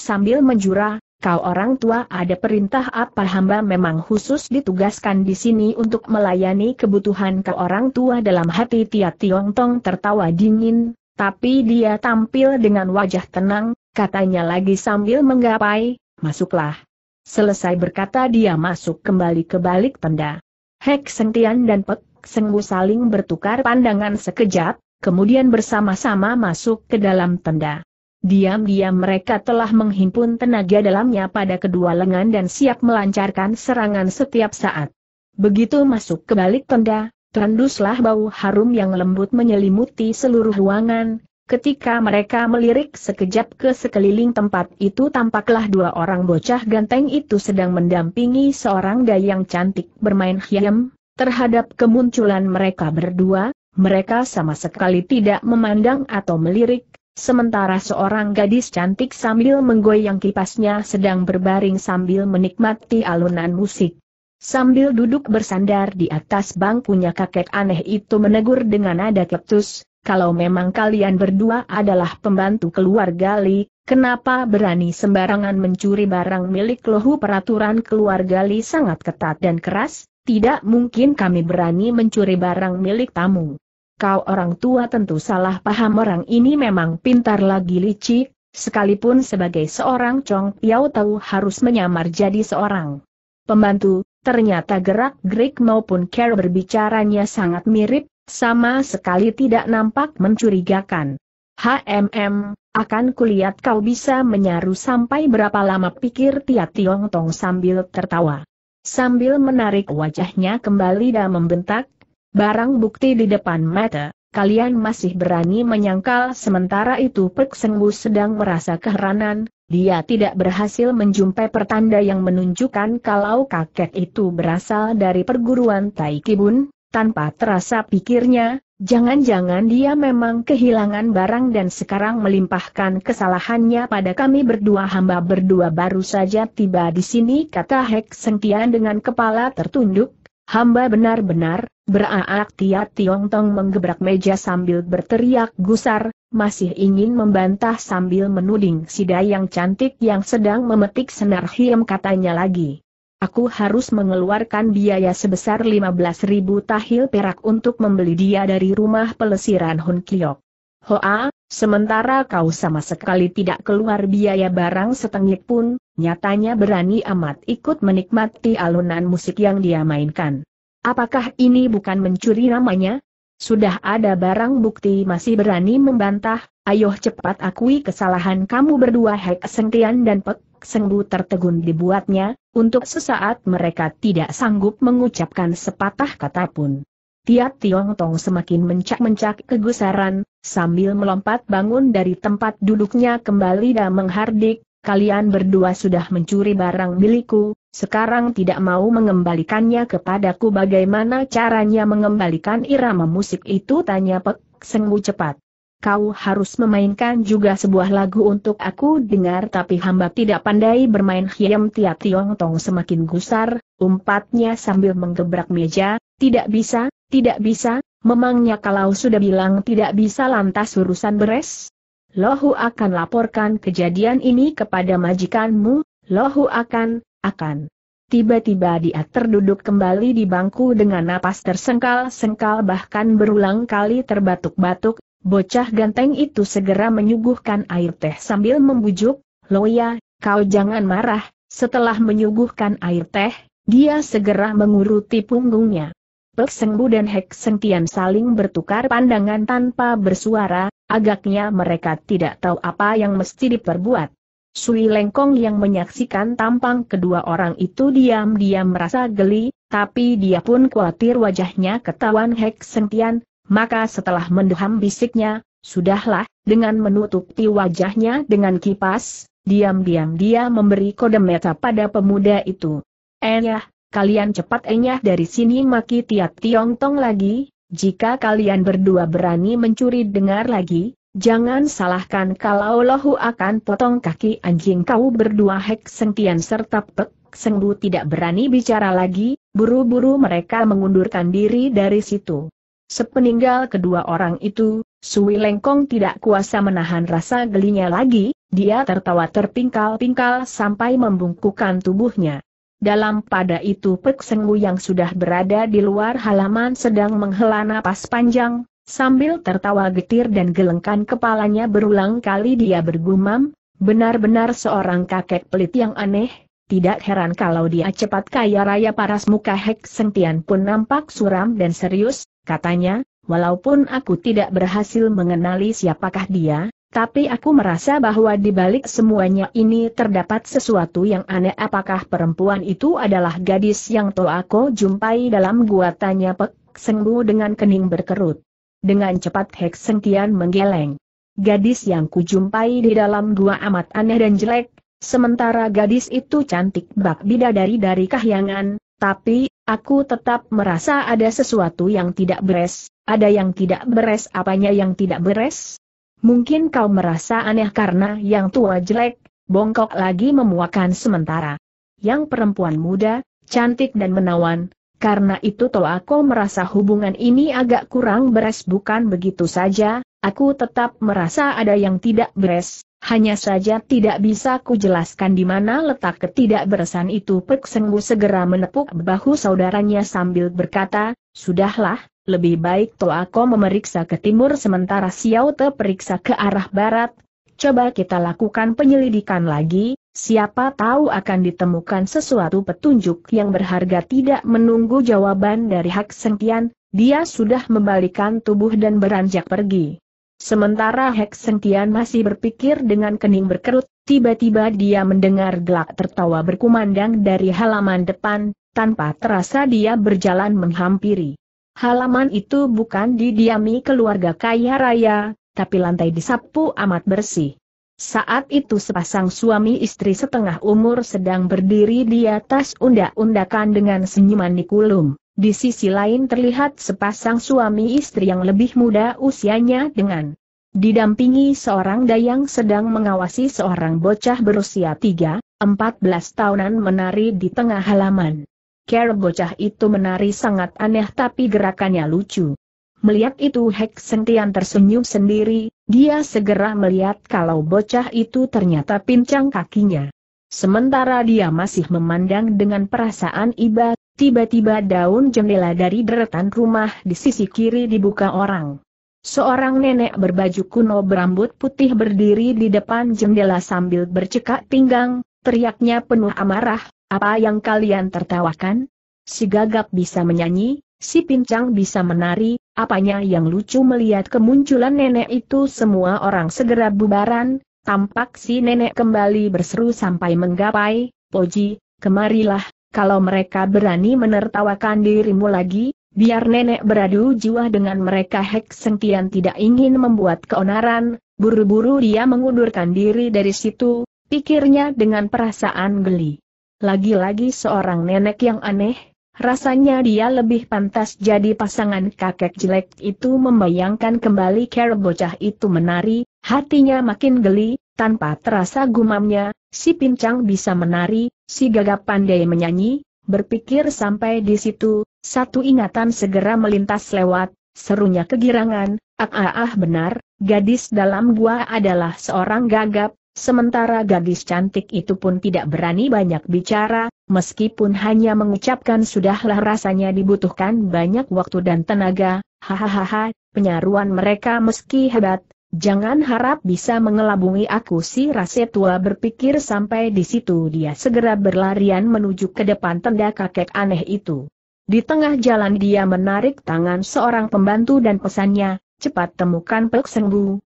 sambil menjura, kau orang tua ada perintah apa hamba memang khusus ditugaskan di sini untuk melayani kebutuhan kau orang tua dalam hati Tia Tiong Tong tertawa dingin, tapi dia tampil dengan wajah tenang, katanya lagi sambil menggapai, masuklah. Selesai berkata dia masuk kembali ke balik tenda. Hek Sentian dan Pek Sengwu saling bertukar pandangan sekejap, kemudian bersama-sama masuk ke dalam tenda. Diam-diam mereka telah menghimpun tenaga dalamnya pada kedua lengan dan siap melancarkan serangan setiap saat. Begitu masuk ke balik tenda, terenduslah bau harum yang lembut menyelimuti seluruh ruangan, Ketika mereka melirik sekejap ke sekeliling tempat itu tampaklah dua orang bocah ganteng itu sedang mendampingi seorang dayang cantik bermain hiam. Terhadap kemunculan mereka berdua, mereka sama sekali tidak memandang atau melirik, sementara seorang gadis cantik sambil menggoyang kipasnya sedang berbaring sambil menikmati alunan musik. Sambil duduk bersandar di atas bangkunya kakek aneh itu menegur dengan nada ketus, kalau memang kalian berdua adalah pembantu keluarga Li, kenapa berani sembarangan mencuri barang milik lohu peraturan keluarga Li sangat ketat dan keras, tidak mungkin kami berani mencuri barang milik tamu. Kau orang tua tentu salah paham orang ini memang pintar lagi licik, sekalipun sebagai seorang cong Piao tahu harus menyamar jadi seorang pembantu, ternyata gerak-gerik maupun care berbicaranya sangat mirip, sama sekali tidak nampak mencurigakan. HMM, akan kulihat kau bisa menyaru sampai berapa lama pikir Tia Tiong Tong sambil tertawa. Sambil menarik wajahnya kembali dan membentak, barang bukti di depan mata, kalian masih berani menyangkal sementara itu Pek Sengwu sedang merasa keheranan, dia tidak berhasil menjumpai pertanda yang menunjukkan kalau kakek itu berasal dari perguruan Taikibun. Tanpa terasa pikirnya, jangan-jangan dia memang kehilangan barang dan sekarang melimpahkan kesalahannya pada kami berdua hamba berdua baru saja tiba di sini kata Hek Sengkian dengan kepala tertunduk. Hamba benar-benar, beraak Tia Tiong Tong menggebrak meja sambil berteriak gusar, masih ingin membantah sambil menuding si Dayang cantik yang sedang memetik senar hiam katanya lagi. Aku harus mengeluarkan biaya sebesar ribu tahil perak untuk membeli dia dari rumah pelesiran Hun Kiok. Hoa, sementara kau sama sekali tidak keluar biaya barang setengik pun, nyatanya berani amat ikut menikmati alunan musik yang dia mainkan. Apakah ini bukan mencuri namanya? Sudah ada barang bukti masih berani membantah, ayo cepat akui kesalahan kamu berdua Hek Sengtian dan Pek Sengbu tertegun dibuatnya, untuk sesaat mereka tidak sanggup mengucapkan sepatah kata pun. Tiap Tiong Tong semakin mencak-mencak kegusaran, sambil melompat bangun dari tempat duduknya kembali dan menghardik, kalian berdua sudah mencuri barang milikku, sekarang tidak mau mengembalikannya kepadaku bagaimana caranya mengembalikan irama musik itu tanya Pek Sengbu cepat kau harus memainkan juga sebuah lagu untuk aku dengar tapi hamba tidak pandai bermain hiam tia tiong tong semakin gusar, umpatnya sambil menggebrak meja, tidak bisa, tidak bisa, memangnya kalau sudah bilang tidak bisa lantas urusan beres? Lohu akan laporkan kejadian ini kepada majikanmu, Lohu akan, akan. Tiba-tiba dia terduduk kembali di bangku dengan napas tersengkal-sengkal bahkan berulang kali terbatuk-batuk, Bocah ganteng itu segera menyuguhkan air teh sambil membujuk, Loya, kau jangan marah, setelah menyuguhkan air teh, dia segera menguruti punggungnya. Pek Sengbu dan Hek Sengtian saling bertukar pandangan tanpa bersuara, agaknya mereka tidak tahu apa yang mesti diperbuat. Sui Lengkong yang menyaksikan tampang kedua orang itu diam-diam merasa geli, tapi dia pun khawatir wajahnya ketahuan Hek Sengtian, maka setelah mendeham bisiknya, sudahlah, dengan menutupi wajahnya dengan kipas, diam-diam dia memberi kode meta pada pemuda itu. Enyah, kalian cepat enyah dari sini maki Tiat Tiong Tong lagi, jika kalian berdua berani mencuri dengar lagi, jangan salahkan kalau lohu akan potong kaki anjing kau berdua hek sengtian serta pek. Sengbu tidak berani bicara lagi, buru-buru mereka mengundurkan diri dari situ. Sepeninggal kedua orang itu, Sui Lengkong tidak kuasa menahan rasa gelinya lagi, dia tertawa terpingkal-pingkal sampai membungkukan tubuhnya. Dalam pada itu Pek yang sudah berada di luar halaman sedang menghela napas panjang, sambil tertawa getir dan gelengkan kepalanya berulang kali dia bergumam, benar-benar seorang kakek pelit yang aneh, tidak heran kalau dia cepat kaya raya paras muka Hek Sentian pun nampak suram dan serius, katanya, walaupun aku tidak berhasil mengenali siapakah dia, tapi aku merasa bahwa di balik semuanya ini terdapat sesuatu yang aneh apakah perempuan itu adalah gadis yang to aku jumpai dalam tanya Pek Sengbu dengan kening berkerut. Dengan cepat Hek Sengtian menggeleng. Gadis yang kujumpai di dalam gua amat aneh dan jelek, sementara gadis itu cantik bak bidadari dari kahyangan, tapi, aku tetap merasa ada sesuatu yang tidak beres, ada yang tidak beres apanya yang tidak beres? Mungkin kau merasa aneh karena yang tua jelek, bongkok lagi memuakan sementara. Yang perempuan muda, cantik dan menawan, karena itu toh aku merasa hubungan ini agak kurang beres bukan begitu saja, aku tetap merasa ada yang tidak beres, hanya saja tidak bisa kujelaskan di mana letak ketidakberesan itu Pek Senggu segera menepuk bahu saudaranya sambil berkata, Sudahlah, lebih baik Toako memeriksa ke timur sementara Xiao Te periksa ke arah barat. Coba kita lakukan penyelidikan lagi, siapa tahu akan ditemukan sesuatu petunjuk yang berharga tidak menunggu jawaban dari Hak Sengkian, dia sudah membalikan tubuh dan beranjak pergi. Sementara Hek Tian masih berpikir dengan kening berkerut, tiba-tiba dia mendengar gelak tertawa berkumandang dari halaman depan, tanpa terasa dia berjalan menghampiri. Halaman itu bukan didiami keluarga kaya raya, tapi lantai disapu amat bersih. Saat itu sepasang suami istri setengah umur sedang berdiri di atas undak-undakan dengan senyuman nikulum. Di sisi lain terlihat sepasang suami istri yang lebih muda usianya dengan didampingi seorang dayang sedang mengawasi seorang bocah berusia 3, 14 tahunan menari di tengah halaman. Ker bocah itu menari sangat aneh tapi gerakannya lucu. Melihat itu Hek Sentian tersenyum sendiri, dia segera melihat kalau bocah itu ternyata pincang kakinya. Sementara dia masih memandang dengan perasaan iba Tiba-tiba daun jendela dari deretan rumah di sisi kiri dibuka orang. Seorang nenek berbaju kuno berambut putih berdiri di depan jendela sambil bercekak pinggang, teriaknya penuh amarah, apa yang kalian tertawakan? Si gagap bisa menyanyi, si pincang bisa menari, apanya yang lucu melihat kemunculan nenek itu semua orang segera bubaran, tampak si nenek kembali berseru sampai menggapai, Poji, kemarilah, kalau mereka berani menertawakan dirimu lagi, biar nenek beradu jiwa dengan mereka Hek sentian tidak ingin membuat keonaran, buru-buru dia mengundurkan diri dari situ, pikirnya dengan perasaan geli. Lagi-lagi seorang nenek yang aneh, rasanya dia lebih pantas jadi pasangan kakek jelek itu membayangkan kembali care bocah itu menari, hatinya makin geli, tanpa terasa gumamnya, si pincang bisa menari, Si gagap pandai menyanyi, berpikir sampai di situ, satu ingatan segera melintas lewat, serunya kegirangan, ah, ah, ah benar, gadis dalam gua adalah seorang gagap, sementara gadis cantik itu pun tidak berani banyak bicara, meskipun hanya mengucapkan sudahlah rasanya dibutuhkan banyak waktu dan tenaga, hahaha, penyaruan mereka meski hebat, Jangan harap bisa mengelabungi aku si Rasetua tua berpikir sampai di situ dia segera berlarian menuju ke depan tenda kakek aneh itu. Di tengah jalan dia menarik tangan seorang pembantu dan pesannya, cepat temukan Pek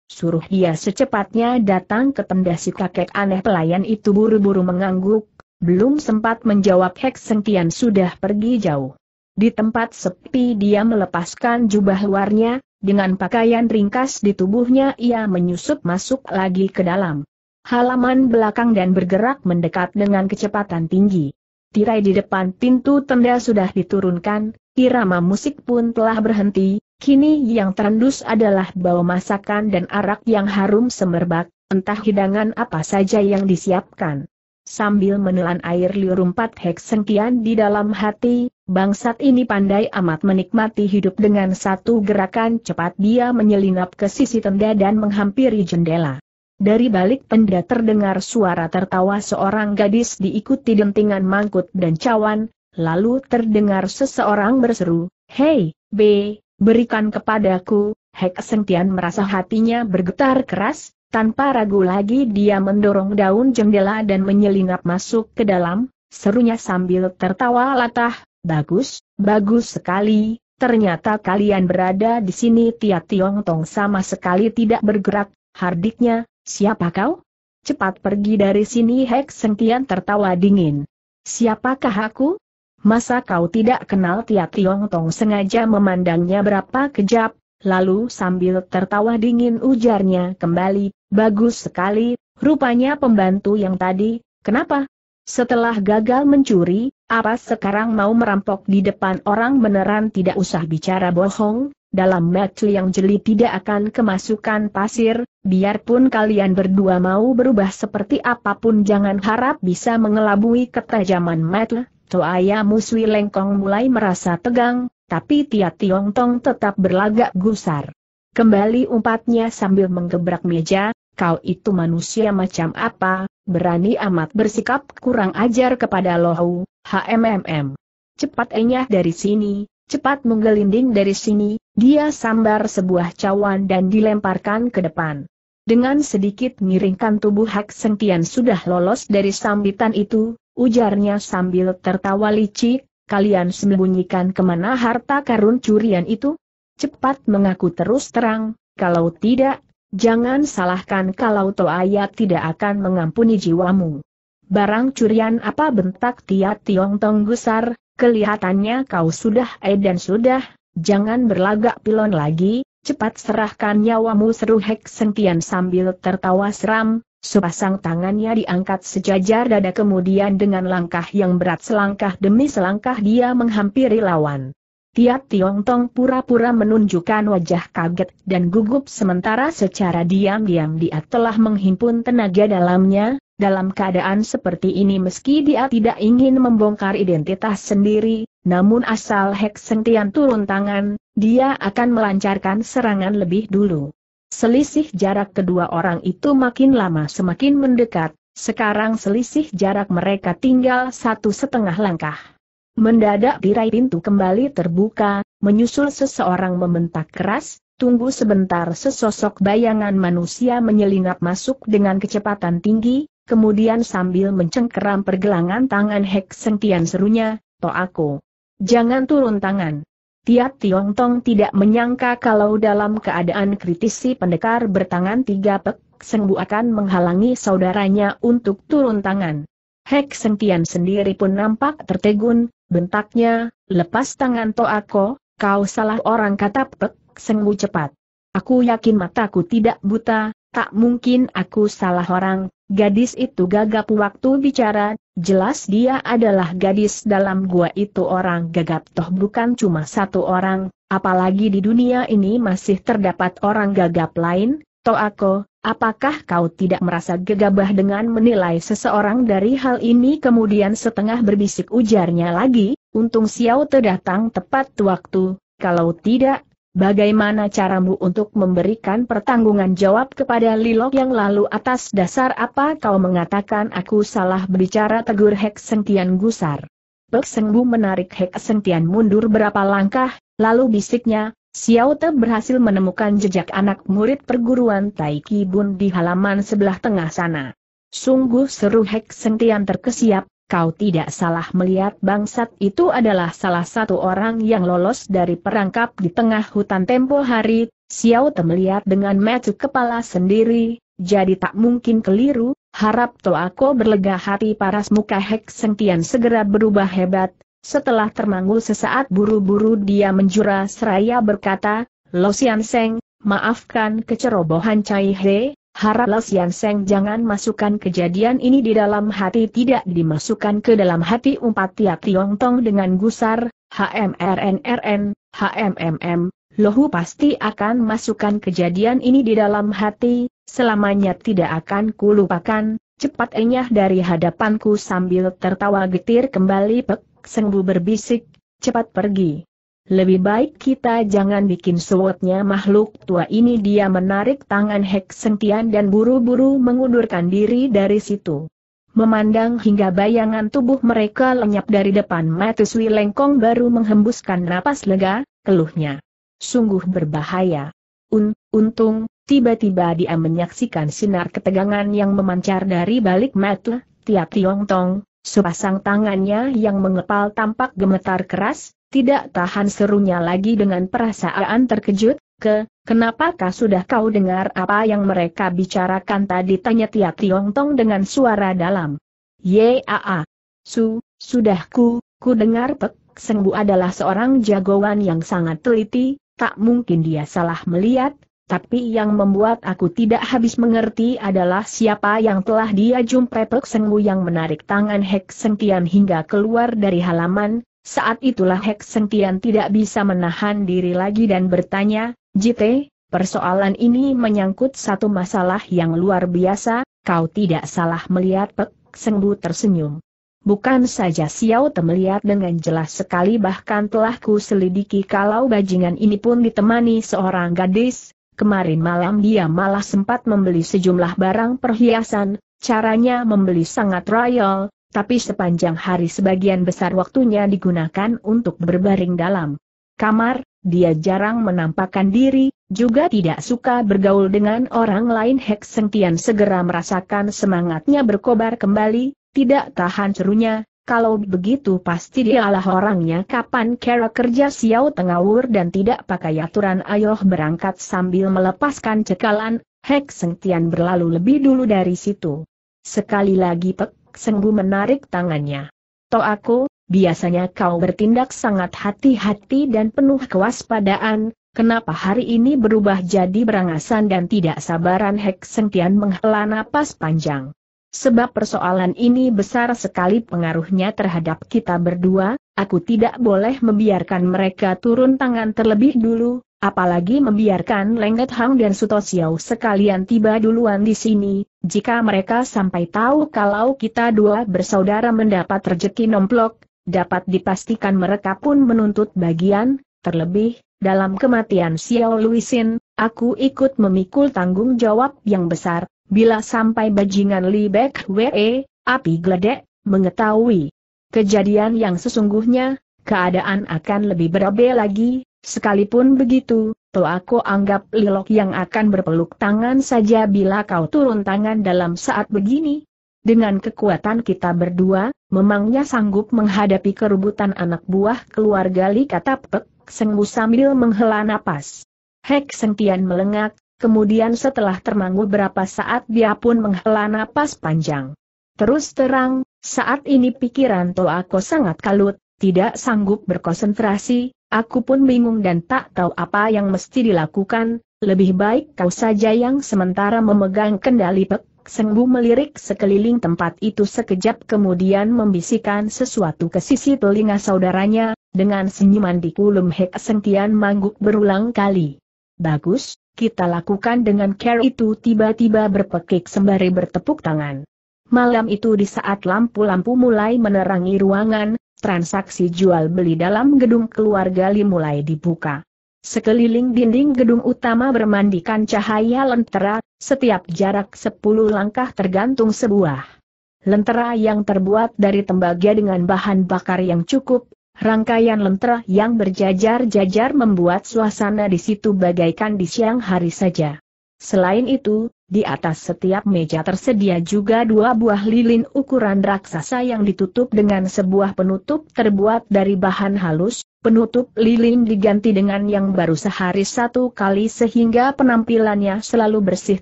suruh dia secepatnya datang ke tenda si kakek aneh pelayan itu buru-buru mengangguk, belum sempat menjawab Hek Sengtian sudah pergi jauh. Di tempat sepi dia melepaskan jubah luarnya, dengan pakaian ringkas di tubuhnya ia menyusup masuk lagi ke dalam halaman belakang dan bergerak mendekat dengan kecepatan tinggi. Tirai di depan pintu tenda sudah diturunkan, irama musik pun telah berhenti, kini yang terendus adalah bau masakan dan arak yang harum semerbak, entah hidangan apa saja yang disiapkan sambil menelan air liur empat hek sengkian di dalam hati, bangsat ini pandai amat menikmati hidup dengan satu gerakan cepat dia menyelinap ke sisi tenda dan menghampiri jendela. Dari balik tenda terdengar suara tertawa seorang gadis diikuti dentingan mangkut dan cawan, lalu terdengar seseorang berseru, Hei, B, berikan kepadaku, Hek Sengtian merasa hatinya bergetar keras, tanpa ragu lagi dia mendorong daun jendela dan menyelinap masuk ke dalam, serunya sambil tertawa latah, bagus, bagus sekali, ternyata kalian berada di sini Tia Tiong Tong sama sekali tidak bergerak, hardiknya, siapa kau? Cepat pergi dari sini Hek Sengtian tertawa dingin. Siapakah aku? Masa kau tidak kenal Tia Tiong Tong sengaja memandangnya berapa kejap, Lalu sambil tertawa dingin ujarnya kembali, Bagus sekali, rupanya pembantu yang tadi, kenapa? Setelah gagal mencuri, apa sekarang mau merampok di depan orang beneran tidak usah bicara bohong, dalam metu yang jeli tidak akan kemasukan pasir, biarpun kalian berdua mau berubah seperti apapun jangan harap bisa mengelabui ketajaman metu. Toaya Muswi Lengkong mulai merasa tegang, tapi Tia Tiong Tong tetap berlagak gusar. Kembali umpatnya sambil menggebrak meja, kau itu manusia macam apa, berani amat bersikap kurang ajar kepada Lohu, HMMM. Cepat enyah dari sini, cepat menggelinding dari sini, dia sambar sebuah cawan dan dilemparkan ke depan. Dengan sedikit miringkan tubuh Hak Sentian sudah lolos dari sambitan itu, ujarnya sambil tertawa licik, kalian sembunyikan kemana harta karun curian itu? Cepat mengaku terus terang, kalau tidak, Jangan salahkan kalau Toaya tidak akan mengampuni jiwamu. Barang curian apa bentak Tiat Tiong Tong Gusar, kelihatannya kau sudah eh dan sudah, jangan berlagak pilon lagi, cepat serahkan nyawamu seru Hek sentian sambil tertawa seram, sepasang tangannya diangkat sejajar dada kemudian dengan langkah yang berat selangkah demi selangkah dia menghampiri lawan. Tiap Tiong Tong pura-pura menunjukkan wajah kaget dan gugup sementara secara diam-diam dia telah menghimpun tenaga dalamnya, dalam keadaan seperti ini meski dia tidak ingin membongkar identitas sendiri, namun asal Hek Sentian turun tangan, dia akan melancarkan serangan lebih dulu. Selisih jarak kedua orang itu makin lama semakin mendekat, sekarang selisih jarak mereka tinggal satu setengah langkah. Mendadak tirai pintu kembali terbuka, menyusul seseorang membentak keras, tunggu sebentar sesosok bayangan manusia menyelinap masuk dengan kecepatan tinggi, kemudian sambil mencengkeram pergelangan tangan Hek Sengtian serunya, to aku. Jangan turun tangan. Tiap Tiong Tong tidak menyangka kalau dalam keadaan kritis si pendekar bertangan tiga pek, Sengbu akan menghalangi saudaranya untuk turun tangan. Hek Sengtian sendiri pun nampak tertegun, bentaknya, lepas tangan aku, kau salah orang kata Pek Sengmu cepat. Aku yakin mataku tidak buta, tak mungkin aku salah orang, gadis itu gagap waktu bicara, jelas dia adalah gadis dalam gua itu orang gagap toh bukan cuma satu orang, apalagi di dunia ini masih terdapat orang gagap lain, aku. Apakah kau tidak merasa gegabah dengan menilai seseorang dari hal ini kemudian setengah berbisik ujarnya lagi, untung Xiao Te datang tepat waktu, kalau tidak, bagaimana caramu untuk memberikan pertanggungan jawab kepada Lilok yang lalu atas dasar apa kau mengatakan aku salah berbicara tegur Hek Sentian gusar. Pek Sengbu menarik Hek Sentian mundur berapa langkah, lalu bisiknya, Xiao Te berhasil menemukan jejak anak murid perguruan Tai Ki Bun di halaman sebelah tengah sana. Sungguh seru Hek Sentian terkesiap, kau tidak salah melihat bangsat itu adalah salah satu orang yang lolos dari perangkap di tengah hutan tempo hari, Xiao Te melihat dengan mata kepala sendiri, jadi tak mungkin keliru, harap aku berlega hati paras muka Hek Sentian segera berubah hebat, setelah termangul sesaat buru-buru dia menjura seraya berkata, Lo Sian Seng, maafkan kecerobohan Cai He, harap Lo Sian Seng jangan masukkan kejadian ini di dalam hati tidak dimasukkan ke dalam hati umpat tiap Tiong Tong dengan gusar, HMRNRN, HMMM, Lohu pasti akan masukkan kejadian ini di dalam hati, selamanya tidak akan kulupakan, cepat enyah dari hadapanku sambil tertawa getir kembali Pek Sengbu berbisik, cepat pergi. Lebih baik kita jangan bikin suwotnya makhluk tua ini dia menarik tangan Hek Sengtian dan buru-buru mengundurkan diri dari situ. Memandang hingga bayangan tubuh mereka lenyap dari depan mata Sui Lengkong baru menghembuskan napas lega, keluhnya. Sungguh berbahaya. Un, untung, tiba-tiba dia menyaksikan sinar ketegangan yang memancar dari balik mata Tiap Tiong Tong, Sepasang tangannya yang mengepal tampak gemetar keras, tidak tahan serunya lagi dengan perasaan terkejut, ke, kenapakah sudah kau dengar apa yang mereka bicarakan tadi tanya Tia Tiong Tong dengan suara dalam. Yaa. Su, sudah ku, ku dengar Pek Sengbu adalah seorang jagoan yang sangat teliti, tak mungkin dia salah melihat, tapi yang membuat aku tidak habis mengerti adalah siapa yang telah dia jumpai Pek Sengwu yang menarik tangan Hek Sengkian hingga keluar dari halaman. Saat itulah Hek Sengkian tidak bisa menahan diri lagi dan bertanya, Jite, persoalan ini menyangkut satu masalah yang luar biasa, kau tidak salah melihat Pek Sengwu tersenyum. Bukan saja Xiao Te melihat dengan jelas sekali bahkan telah ku selidiki kalau bajingan ini pun ditemani seorang gadis, Kemarin malam dia malah sempat membeli sejumlah barang perhiasan, caranya membeli sangat royal, tapi sepanjang hari sebagian besar waktunya digunakan untuk berbaring dalam kamar, dia jarang menampakkan diri, juga tidak suka bergaul dengan orang lain Hek Sengtian segera merasakan semangatnya berkobar kembali, tidak tahan serunya, kalau begitu pasti dialah orangnya kapan kera kerja siau tengawur dan tidak pakai aturan ayoh berangkat sambil melepaskan cekalan, Hek Sengtian berlalu lebih dulu dari situ. Sekali lagi Pek Sengbu menarik tangannya. To aku, biasanya kau bertindak sangat hati-hati dan penuh kewaspadaan, kenapa hari ini berubah jadi berangasan dan tidak sabaran Hek Sengtian menghela napas panjang. Sebab persoalan ini besar sekali pengaruhnya terhadap kita berdua, aku tidak boleh membiarkan mereka turun tangan terlebih dulu, apalagi membiarkan Lengket Hang dan Suto sekalian tiba duluan di sini, jika mereka sampai tahu kalau kita dua bersaudara mendapat rejeki nomplok, dapat dipastikan mereka pun menuntut bagian, terlebih, dalam kematian Xiao Luisin, aku ikut memikul tanggung jawab yang besar, Bila sampai bajingan Li Bek Wee, api geledek, mengetahui kejadian yang sesungguhnya, keadaan akan lebih berabe lagi, sekalipun begitu, toh aku anggap Lilok yang akan berpeluk tangan saja bila kau turun tangan dalam saat begini. Dengan kekuatan kita berdua, memangnya sanggup menghadapi kerubutan anak buah keluarga Li kata Pek Sengbu sambil menghela napas. Hek Sengtian melengak, Kemudian setelah termangu berapa saat dia pun menghela napas panjang. Terus terang, saat ini pikiran Toako sangat kalut, tidak sanggup berkonsentrasi, aku pun bingung dan tak tahu apa yang mesti dilakukan, lebih baik kau saja yang sementara memegang kendali pek. Sengbu melirik sekeliling tempat itu sekejap kemudian membisikkan sesuatu ke sisi telinga saudaranya, dengan senyuman di kulum Hek sentian mangguk berulang kali. Bagus, kita lakukan dengan care itu tiba-tiba berpekik sembari bertepuk tangan. Malam itu di saat lampu-lampu mulai menerangi ruangan, transaksi jual-beli dalam gedung keluarga Li mulai dibuka. Sekeliling dinding gedung utama bermandikan cahaya lentera, setiap jarak 10 langkah tergantung sebuah lentera yang terbuat dari tembaga dengan bahan bakar yang cukup, Rangkaian lentera yang berjajar-jajar membuat suasana di situ bagaikan di siang hari saja. Selain itu, di atas setiap meja tersedia juga dua buah lilin ukuran raksasa yang ditutup dengan sebuah penutup terbuat dari bahan halus, penutup lilin diganti dengan yang baru sehari satu kali sehingga penampilannya selalu bersih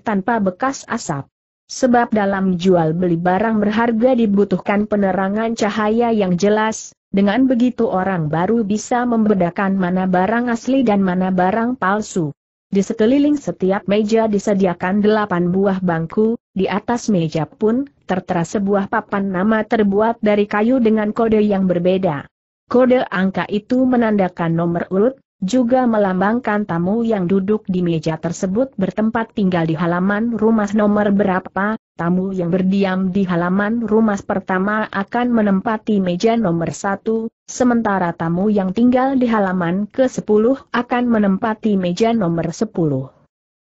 tanpa bekas asap. Sebab dalam jual beli barang berharga dibutuhkan penerangan cahaya yang jelas, dengan begitu orang baru bisa membedakan mana barang asli dan mana barang palsu. Di sekeliling setiap meja disediakan delapan buah bangku, di atas meja pun tertera sebuah papan nama terbuat dari kayu dengan kode yang berbeda. Kode angka itu menandakan nomor urut, juga melambangkan tamu yang duduk di meja tersebut bertempat tinggal di halaman rumah nomor berapa, tamu yang berdiam di halaman rumah pertama akan menempati meja nomor satu, sementara tamu yang tinggal di halaman ke-10 akan menempati meja nomor 10.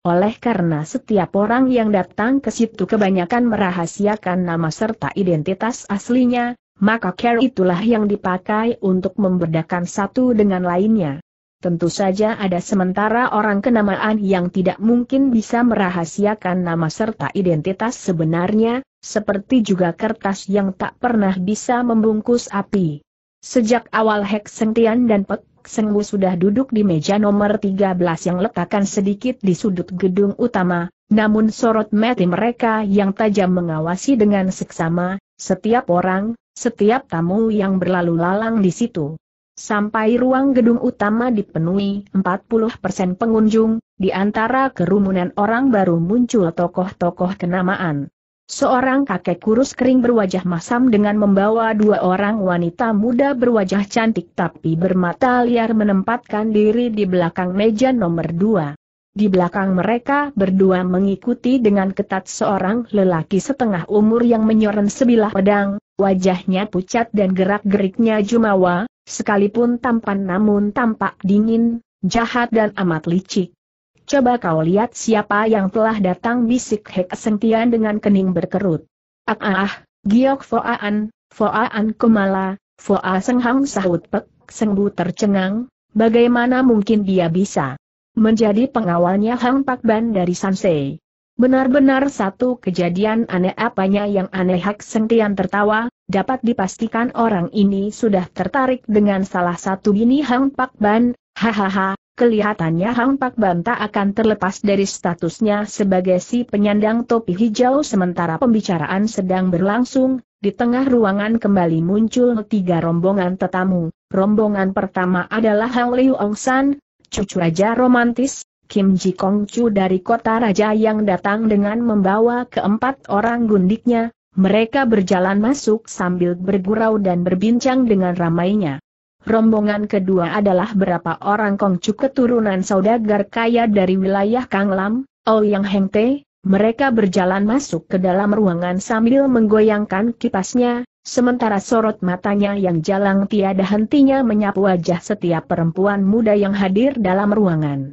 Oleh karena setiap orang yang datang ke situ kebanyakan merahasiakan nama serta identitas aslinya, maka care itulah yang dipakai untuk membedakan satu dengan lainnya. Tentu saja ada sementara orang kenamaan yang tidak mungkin bisa merahasiakan nama serta identitas sebenarnya, seperti juga kertas yang tak pernah bisa membungkus api. Sejak awal Hek Seng dan Pek Seng sudah duduk di meja nomor 13 yang letakkan sedikit di sudut gedung utama, namun sorot mati mereka yang tajam mengawasi dengan seksama, setiap orang, setiap tamu yang berlalu lalang di situ. Sampai ruang gedung utama dipenuhi 40% pengunjung, di antara kerumunan orang baru muncul tokoh-tokoh kenamaan. Seorang kakek kurus kering berwajah masam dengan membawa dua orang wanita muda berwajah cantik tapi bermata liar menempatkan diri di belakang meja nomor dua. Di belakang mereka berdua mengikuti dengan ketat seorang lelaki setengah umur yang menyoren sebilah pedang, wajahnya pucat dan gerak-geriknya jumawa, sekalipun tampan namun tampak dingin, jahat dan amat licik. Coba kau lihat siapa yang telah datang bisik Hek Sengtian dengan kening berkerut. Ah ah ah, giok foaan, foaan kumala, foa senghang sahut pek, sengbu tercengang, bagaimana mungkin dia bisa menjadi pengawalnya Hang Pak Ban dari Sansei. Benar-benar satu kejadian aneh apanya yang aneh Hak Sentian tertawa, dapat dipastikan orang ini sudah tertarik dengan salah satu bini Hang Pak Ban, hahaha, kelihatannya Hang Pak Ban tak akan terlepas dari statusnya sebagai si penyandang topi hijau sementara pembicaraan sedang berlangsung, di tengah ruangan kembali muncul tiga rombongan tetamu, rombongan pertama adalah Hang Liu Ong San, cucu raja romantis, Kim Ji Kong Chu dari kota raja yang datang dengan membawa keempat orang gundiknya, mereka berjalan masuk sambil bergurau dan berbincang dengan ramainya. Rombongan kedua adalah berapa orang Kong Chu keturunan saudagar kaya dari wilayah Kang Kanglam, Ouyang Heng Te, mereka berjalan masuk ke dalam ruangan sambil menggoyangkan kipasnya, sementara sorot matanya yang jalang tiada hentinya menyapu wajah setiap perempuan muda yang hadir dalam ruangan.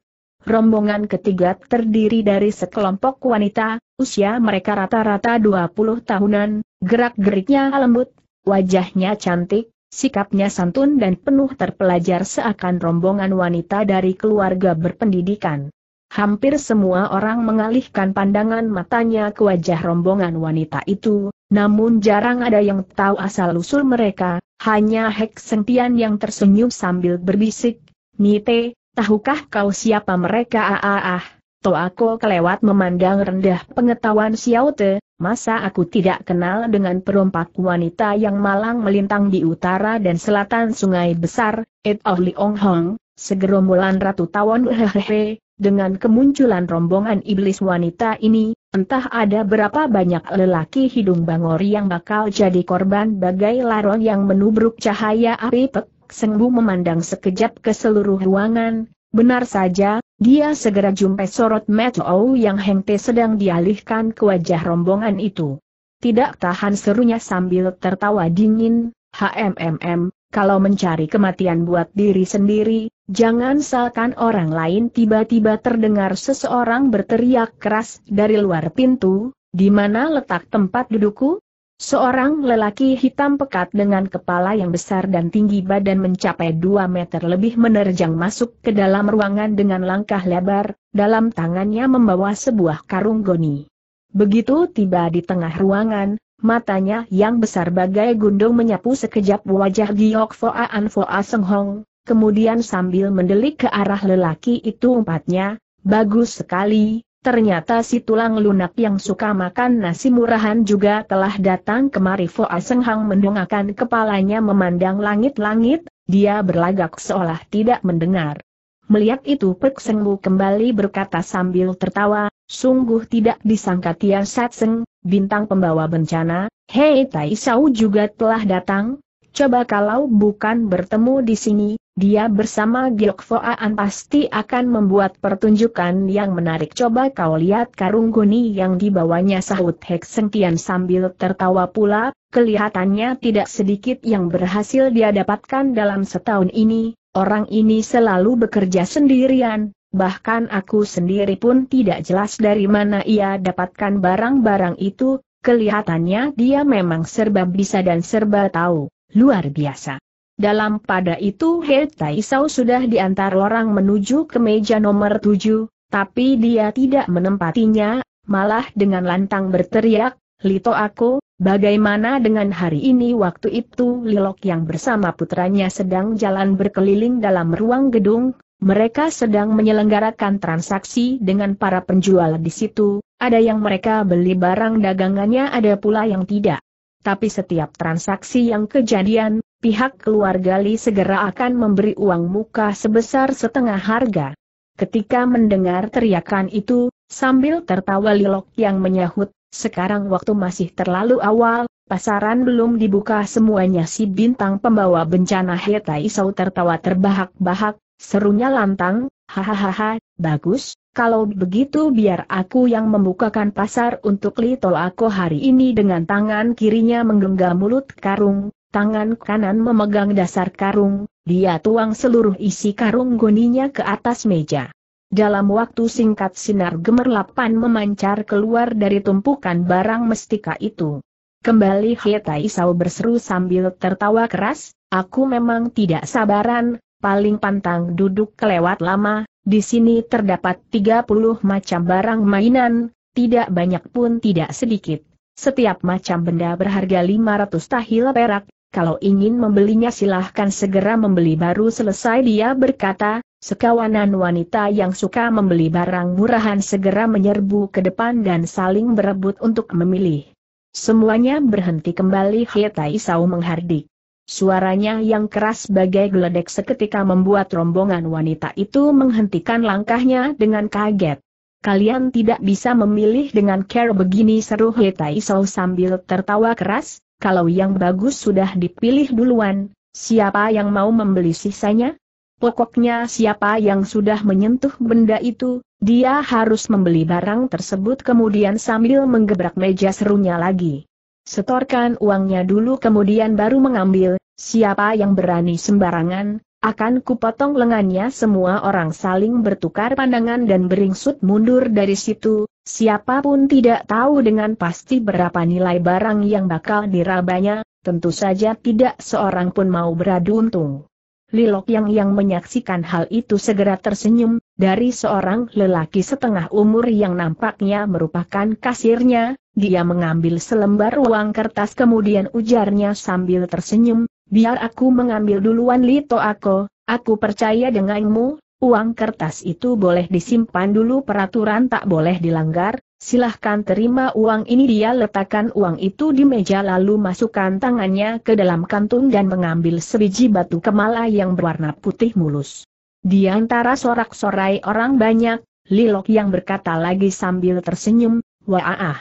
Rombongan ketiga terdiri dari sekelompok wanita, usia mereka rata-rata 20 tahunan, gerak-geriknya lembut, wajahnya cantik, sikapnya santun dan penuh terpelajar seakan rombongan wanita dari keluarga berpendidikan. Hampir semua orang mengalihkan pandangan matanya ke wajah rombongan wanita itu, namun jarang ada yang tahu asal-usul mereka, hanya Hek Sentian yang tersenyum sambil berbisik, Nite, Tahukah kau siapa mereka? Ah ah ah. Toako kelewat memandang rendah pengetahuan Xiaote, masa aku tidak kenal dengan perompak wanita yang malang melintang di utara dan selatan sungai besar, It oh Liong Hong, segerombolan ratu tawon hehehe, dengan kemunculan rombongan iblis wanita ini, entah ada berapa banyak lelaki hidung bangor yang bakal jadi korban bagai laron yang menubruk cahaya api pek, Sengbu memandang sekejap ke seluruh ruangan, benar saja, dia segera jumpai sorot Metoo yang hengte sedang dialihkan ke wajah rombongan itu. Tidak tahan serunya sambil tertawa dingin, HMMM, kalau mencari kematian buat diri sendiri, jangan salkan orang lain tiba-tiba terdengar seseorang berteriak keras dari luar pintu, di mana letak tempat dudukku? Seorang lelaki hitam pekat dengan kepala yang besar dan tinggi badan mencapai 2 meter lebih menerjang masuk ke dalam ruangan dengan langkah lebar, dalam tangannya membawa sebuah karung goni. Begitu tiba di tengah ruangan, matanya yang besar bagai gundung menyapu sekejap wajah Giok Foa An Foa Seng Hong, kemudian sambil mendelik ke arah lelaki itu umpatnya, bagus sekali, Ternyata si tulang lunak yang suka makan nasi murahan juga telah datang kemari Foa Asenghang Hang mendongakkan kepalanya memandang langit-langit, dia berlagak seolah tidak mendengar. Melihat itu Pek Seng kembali berkata sambil tertawa, sungguh tidak disangka Tia Sat Seng, bintang pembawa bencana, Hei Tai Sau juga telah datang, Coba kalau bukan bertemu di sini, dia bersama Giok Foaan pasti akan membuat pertunjukan yang menarik. Coba kau lihat karung guni yang dibawanya sahut Hek Sengtian sambil tertawa pula, kelihatannya tidak sedikit yang berhasil dia dapatkan dalam setahun ini, orang ini selalu bekerja sendirian, bahkan aku sendiri pun tidak jelas dari mana ia dapatkan barang-barang itu, kelihatannya dia memang serba bisa dan serba tahu. Luar biasa. Dalam pada itu He Taisau sudah diantar orang menuju ke meja nomor tujuh, tapi dia tidak menempatinya, malah dengan lantang berteriak, Lito aku, bagaimana dengan hari ini waktu itu Lilok yang bersama putranya sedang jalan berkeliling dalam ruang gedung, mereka sedang menyelenggarakan transaksi dengan para penjual di situ, ada yang mereka beli barang dagangannya ada pula yang tidak. Tapi setiap transaksi yang kejadian, pihak keluarga Li segera akan memberi uang muka sebesar setengah harga. Ketika mendengar teriakan itu, sambil tertawa Lilok yang menyahut, sekarang waktu masih terlalu awal, pasaran belum dibuka semuanya si bintang pembawa bencana Hetai Sau tertawa terbahak-bahak, serunya lantang, hahaha, bagus, kalau begitu biar aku yang membukakan pasar untuk Little Ako hari ini dengan tangan kirinya menggenggam mulut karung, tangan kanan memegang dasar karung, dia tuang seluruh isi karung goninya ke atas meja. Dalam waktu singkat sinar gemerlapan memancar keluar dari tumpukan barang mestika itu. Kembali Hetai Sao berseru sambil tertawa keras, aku memang tidak sabaran, paling pantang duduk kelewat lama, di sini terdapat 30 macam barang mainan, tidak banyak pun tidak sedikit. Setiap macam benda berharga 500 tahil perak, kalau ingin membelinya silahkan segera membeli baru selesai dia berkata, sekawanan wanita yang suka membeli barang murahan segera menyerbu ke depan dan saling berebut untuk memilih. Semuanya berhenti kembali Hietai Sau menghardik. Suaranya yang keras bagai geledek seketika membuat rombongan wanita itu menghentikan langkahnya dengan kaget. Kalian tidak bisa memilih dengan care begini seru Hetai Sou sambil tertawa keras, kalau yang bagus sudah dipilih duluan, siapa yang mau membeli sisanya? Pokoknya siapa yang sudah menyentuh benda itu, dia harus membeli barang tersebut kemudian sambil menggebrak meja serunya lagi. Setorkan uangnya dulu kemudian baru mengambil, siapa yang berani sembarangan, akan kupotong lengannya semua orang saling bertukar pandangan dan beringsut mundur dari situ, siapapun tidak tahu dengan pasti berapa nilai barang yang bakal dirabanya, tentu saja tidak seorang pun mau beradu untung. Lilok yang yang menyaksikan hal itu segera tersenyum, dari seorang lelaki setengah umur yang nampaknya merupakan kasirnya, dia mengambil selembar uang kertas kemudian ujarnya sambil tersenyum, biar aku mengambil duluan Lito Ako, aku percaya denganmu, uang kertas itu boleh disimpan dulu peraturan tak boleh dilanggar, silahkan terima uang ini dia letakkan uang itu di meja lalu masukkan tangannya ke dalam kantung dan mengambil sebiji batu kemala yang berwarna putih mulus. Di antara sorak-sorai orang banyak, Lilok yang berkata lagi sambil tersenyum, Wah ah, ah.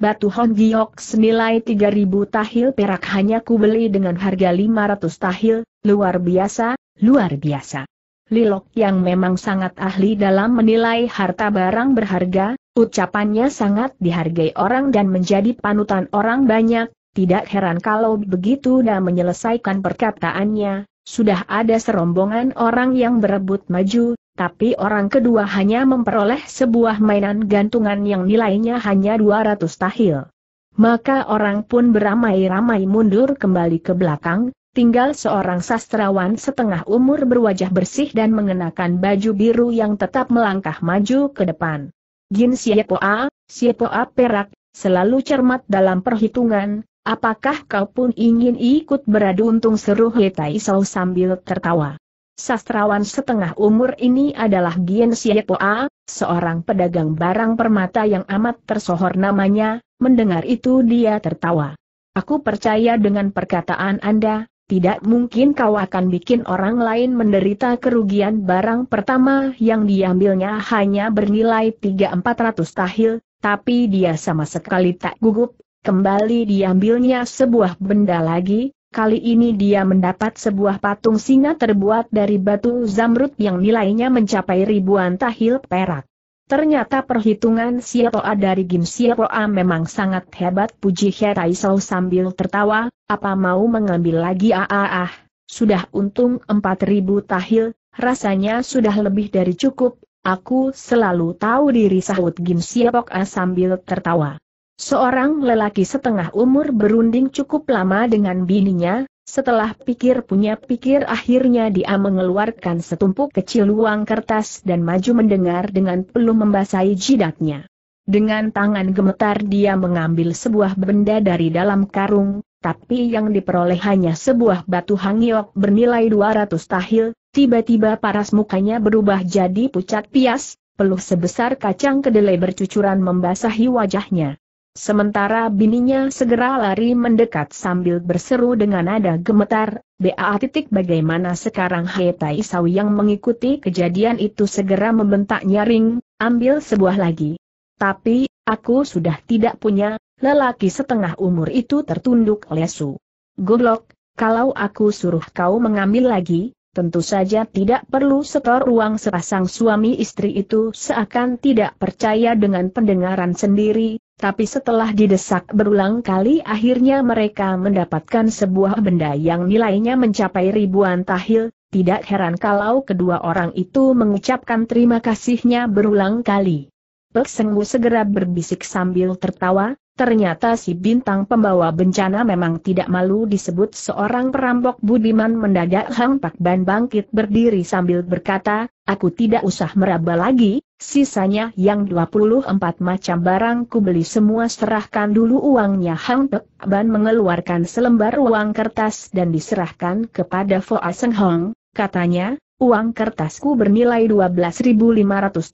Batu Hong Giok senilai 3000 tahil perak hanya kubeli dengan harga 500 tahil, luar biasa, luar biasa. Lilok yang memang sangat ahli dalam menilai harta barang berharga, ucapannya sangat dihargai orang dan menjadi panutan orang banyak, tidak heran kalau begitu dan menyelesaikan perkataannya, sudah ada serombongan orang yang berebut maju, tapi orang kedua hanya memperoleh sebuah mainan gantungan yang nilainya hanya 200 tahil. Maka orang pun beramai-ramai mundur kembali ke belakang, tinggal seorang sastrawan setengah umur berwajah bersih dan mengenakan baju biru yang tetap melangkah maju ke depan. Gin Siepoa, Siepoa Perak, selalu cermat dalam perhitungan, apakah kau pun ingin ikut beradu untung seru Hetai Sau sambil tertawa. Sastrawan setengah umur ini adalah Gien Siepoa, seorang pedagang barang permata yang amat tersohor namanya, mendengar itu dia tertawa. Aku percaya dengan perkataan Anda, tidak mungkin kau akan bikin orang lain menderita kerugian barang pertama yang diambilnya hanya bernilai 3-400 tahil, tapi dia sama sekali tak gugup, kembali diambilnya sebuah benda lagi, Kali ini dia mendapat sebuah patung singa terbuat dari batu zamrud yang nilainya mencapai ribuan tahil perak. Ternyata perhitungan Siapoa dari Gim Siapoa memang sangat hebat puji Heraisau sambil tertawa, apa mau mengambil lagi Aaah, ah, ah. sudah untung 4000 tahil, rasanya sudah lebih dari cukup, aku selalu tahu diri sahut Gim Siapoa ah, sambil tertawa. Seorang lelaki setengah umur berunding cukup lama dengan bininya, setelah pikir punya pikir akhirnya dia mengeluarkan setumpuk kecil uang kertas dan maju mendengar dengan peluh membasahi jidatnya. Dengan tangan gemetar dia mengambil sebuah benda dari dalam karung, tapi yang diperoleh hanya sebuah batu hangiok bernilai 200 tahil, tiba-tiba paras mukanya berubah jadi pucat pias, peluh sebesar kacang kedelai bercucuran membasahi wajahnya. Sementara bininya segera lari mendekat sambil berseru dengan nada gemetar, BA titik bagaimana sekarang Hetai Sawi yang mengikuti kejadian itu segera membentak nyaring, ambil sebuah lagi. Tapi, aku sudah tidak punya, lelaki setengah umur itu tertunduk lesu. Goblok, kalau aku suruh kau mengambil lagi, tentu saja tidak perlu setor uang sepasang suami istri itu seakan tidak percaya dengan pendengaran sendiri, tapi setelah didesak berulang kali akhirnya mereka mendapatkan sebuah benda yang nilainya mencapai ribuan tahil, tidak heran kalau kedua orang itu mengucapkan terima kasihnya berulang kali. Pek Sengmu segera berbisik sambil tertawa, ternyata si bintang pembawa bencana memang tidak malu disebut seorang perampok budiman mendadak Hang Pak Ban bangkit berdiri sambil berkata, aku tidak usah meraba lagi, sisanya yang 24 macam barang ku beli semua serahkan dulu uangnya Hang Tek Ban mengeluarkan selembar uang kertas dan diserahkan kepada Fo Aseng Hong, katanya, uang kertasku bernilai 12.500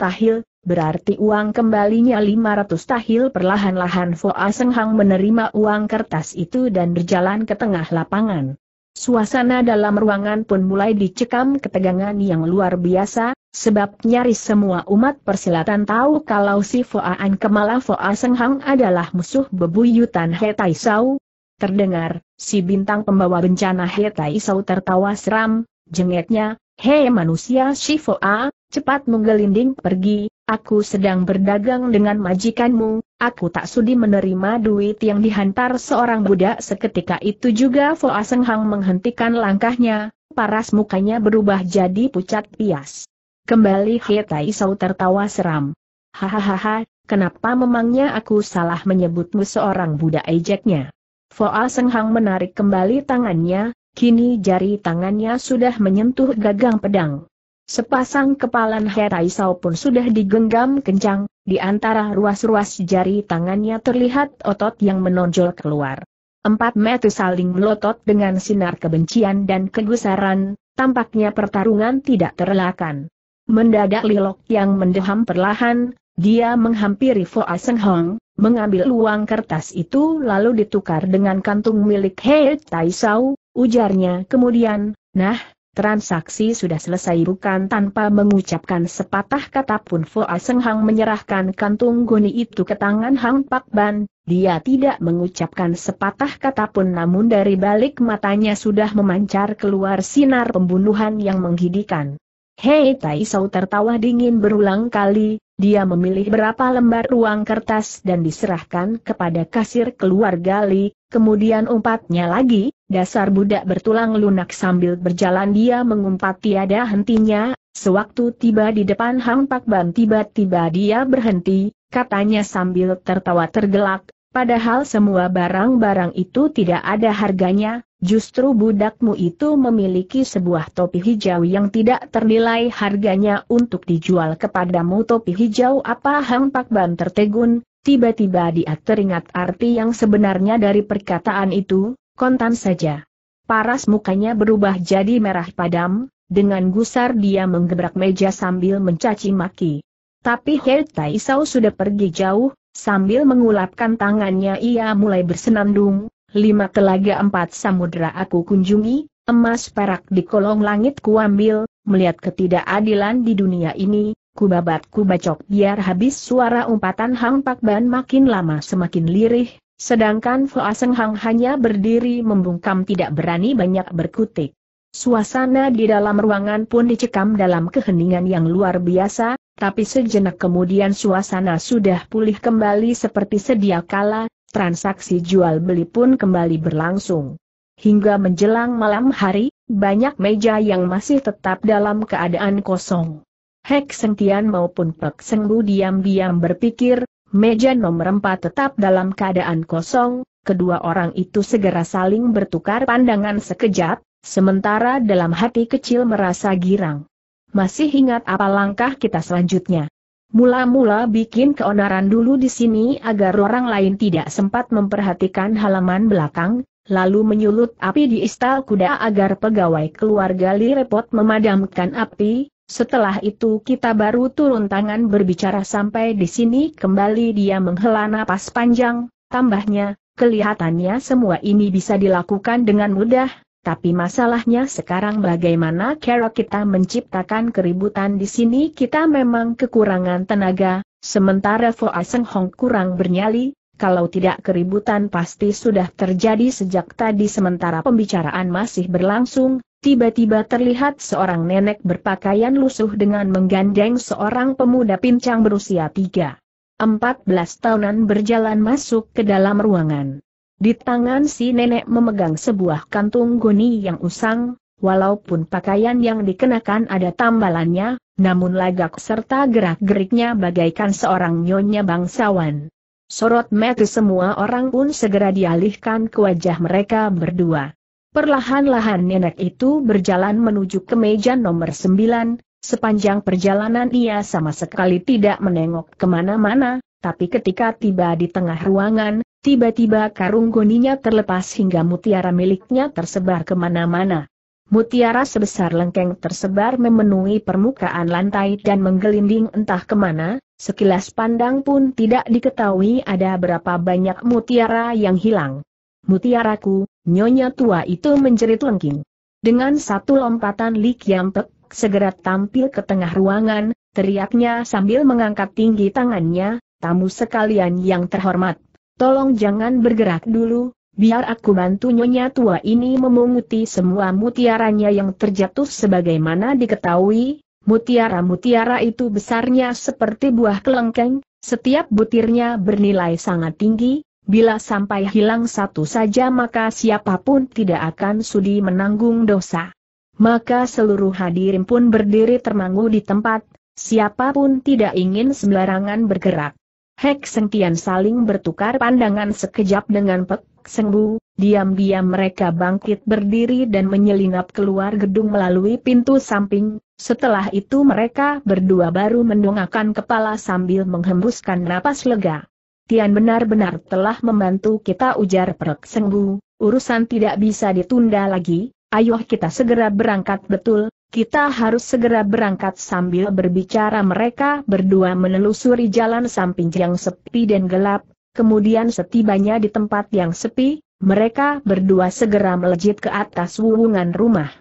tahil, berarti uang kembalinya 500 tahil perlahan-lahan Fo Aseng Hong menerima uang kertas itu dan berjalan ke tengah lapangan. Suasana dalam ruangan pun mulai dicekam ketegangan yang luar biasa, sebab nyaris semua umat persilatan tahu kalau si Foaan Kemala Foa Senghang adalah musuh bebuyutan He Tai Sau. Terdengar, si bintang pembawa bencana He Tai Sau tertawa seram, jengeknya, Hei manusia si Foa, cepat menggelinding pergi, Aku sedang berdagang dengan majikanmu, aku tak sudi menerima duit yang dihantar seorang budak seketika itu juga Foa Asenghang menghentikan langkahnya, paras mukanya berubah jadi pucat pias. Kembali He Tai Sau tertawa seram. Hahaha, kenapa memangnya aku salah menyebutmu seorang budak ejeknya? Foa Asenghang menarik kembali tangannya, kini jari tangannya sudah menyentuh gagang pedang. Sepasang kepalan Heraisau pun sudah digenggam kencang, di antara ruas-ruas jari tangannya terlihat otot yang menonjol keluar. Empat metu saling melotot dengan sinar kebencian dan kegusaran, tampaknya pertarungan tidak terelakkan. Mendadak Lilok yang mendeham perlahan, dia menghampiri Foa Aseng Hong, mengambil uang kertas itu lalu ditukar dengan kantung milik Hei Taisau, ujarnya kemudian, nah, Transaksi sudah selesai bukan tanpa mengucapkan sepatah kata pun Fu Seng Hang menyerahkan kantung goni itu ke tangan Hang Pak Ban, dia tidak mengucapkan sepatah kata pun namun dari balik matanya sudah memancar keluar sinar pembunuhan yang menghidikan. Hei Tai Sau tertawa dingin berulang kali, dia memilih berapa lembar ruang kertas dan diserahkan kepada kasir keluarga Li, kemudian umpatnya lagi, Dasar budak bertulang lunak sambil berjalan dia mengumpat tiada hentinya, sewaktu tiba di depan Hang Pak Ban tiba-tiba dia berhenti, katanya sambil tertawa tergelak, padahal semua barang-barang itu tidak ada harganya, justru budakmu itu memiliki sebuah topi hijau yang tidak ternilai harganya untuk dijual kepadamu topi hijau apa Hang Pak Ban tertegun, tiba-tiba dia teringat arti yang sebenarnya dari perkataan itu, Kontan saja. Paras mukanya berubah jadi merah padam, dengan gusar dia menggebrak meja sambil mencaci maki. Tapi Hei Taisau sudah pergi jauh, sambil mengulapkan tangannya ia mulai bersenandung, lima telaga empat samudera aku kunjungi, emas perak di kolong langit kuambil, melihat ketidakadilan di dunia ini, kubabat kubacok biar habis suara umpatan Hang Pak Ban makin lama semakin lirih, Sedangkan Fua Seng Hang hanya berdiri membungkam tidak berani banyak berkutik. Suasana di dalam ruangan pun dicekam dalam keheningan yang luar biasa, tapi sejenak kemudian suasana sudah pulih kembali seperti sedia kala, transaksi jual beli pun kembali berlangsung. Hingga menjelang malam hari, banyak meja yang masih tetap dalam keadaan kosong. Hek Sengtian maupun Pek Sengbu diam-diam berpikir, Meja nomor empat tetap dalam keadaan kosong, kedua orang itu segera saling bertukar pandangan sekejap, sementara dalam hati kecil merasa girang. Masih ingat apa langkah kita selanjutnya? Mula-mula bikin keonaran dulu di sini agar orang lain tidak sempat memperhatikan halaman belakang, lalu menyulut api di istal kuda agar pegawai keluarga li repot memadamkan api, setelah itu kita baru turun tangan berbicara sampai di sini kembali dia menghela napas panjang, tambahnya, kelihatannya semua ini bisa dilakukan dengan mudah, tapi masalahnya sekarang bagaimana cara kita menciptakan keributan di sini kita memang kekurangan tenaga, sementara Fo Aseng Hong kurang bernyali, kalau tidak keributan pasti sudah terjadi sejak tadi sementara pembicaraan masih berlangsung, tiba-tiba terlihat seorang nenek berpakaian lusuh dengan menggandeng seorang pemuda pincang berusia tiga. 14 tahunan berjalan masuk ke dalam ruangan. Di tangan si nenek memegang sebuah kantung goni yang usang, walaupun pakaian yang dikenakan ada tambalannya, namun lagak serta gerak-geriknya bagaikan seorang nyonya bangsawan. Sorot mata semua orang pun segera dialihkan ke wajah mereka berdua. Perlahan-lahan nenek itu berjalan menuju ke meja nomor 9, sepanjang perjalanan ia sama sekali tidak menengok kemana-mana, tapi ketika tiba di tengah ruangan, tiba-tiba karung goninya terlepas hingga mutiara miliknya tersebar kemana-mana. Mutiara sebesar lengkeng tersebar memenuhi permukaan lantai dan menggelinding entah kemana, sekilas pandang pun tidak diketahui ada berapa banyak mutiara yang hilang. Mutiaraku, Nyonya tua itu menjerit lengking. Dengan satu lompatan Li Kiampek, segera tampil ke tengah ruangan, teriaknya sambil mengangkat tinggi tangannya, tamu sekalian yang terhormat. Tolong jangan bergerak dulu, biar aku bantu nyonya tua ini memunguti semua mutiaranya yang terjatuh sebagaimana diketahui, mutiara-mutiara itu besarnya seperti buah kelengkeng, setiap butirnya bernilai sangat tinggi, Bila sampai hilang satu saja maka siapapun tidak akan sudi menanggung dosa. Maka seluruh hadirin pun berdiri termangu di tempat, siapapun tidak ingin sembarangan bergerak. Hek Sengtian saling bertukar pandangan sekejap dengan Pek Sengbu, diam-diam mereka bangkit berdiri dan menyelinap keluar gedung melalui pintu samping, setelah itu mereka berdua baru mendongakkan kepala sambil menghembuskan napas lega. Tian benar-benar telah membantu kita ujar Perk Sengbu, urusan tidak bisa ditunda lagi, ayo kita segera berangkat betul, kita harus segera berangkat sambil berbicara mereka berdua menelusuri jalan samping yang sepi dan gelap, kemudian setibanya di tempat yang sepi, mereka berdua segera melejit ke atas wuwungan rumah.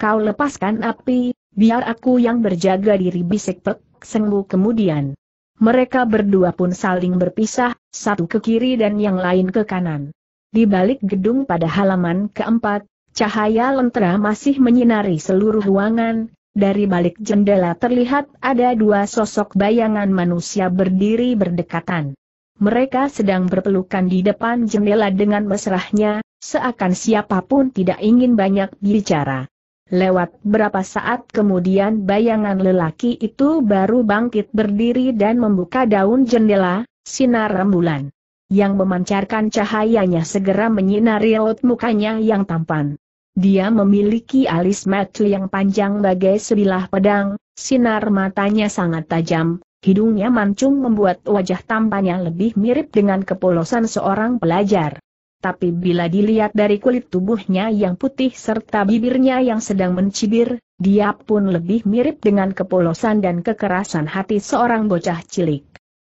Kau lepaskan api, biar aku yang berjaga diri bisik Perk Sengbu kemudian mereka berdua pun saling berpisah, satu ke kiri dan yang lain ke kanan. Di balik gedung pada halaman keempat, cahaya lentera masih menyinari seluruh ruangan, dari balik jendela terlihat ada dua sosok bayangan manusia berdiri berdekatan. Mereka sedang berpelukan di depan jendela dengan mesrahnya, seakan siapapun tidak ingin banyak bicara. Lewat berapa saat kemudian bayangan lelaki itu baru bangkit berdiri dan membuka daun jendela, sinar rembulan. Yang memancarkan cahayanya segera menyinari raut mukanya yang tampan. Dia memiliki alis mata yang panjang bagai sebilah pedang, sinar matanya sangat tajam, hidungnya mancung membuat wajah tampannya lebih mirip dengan kepolosan seorang pelajar tapi bila dilihat dari kulit tubuhnya yang putih serta bibirnya yang sedang mencibir, dia pun lebih mirip dengan kepolosan dan kekerasan hati seorang bocah cilik.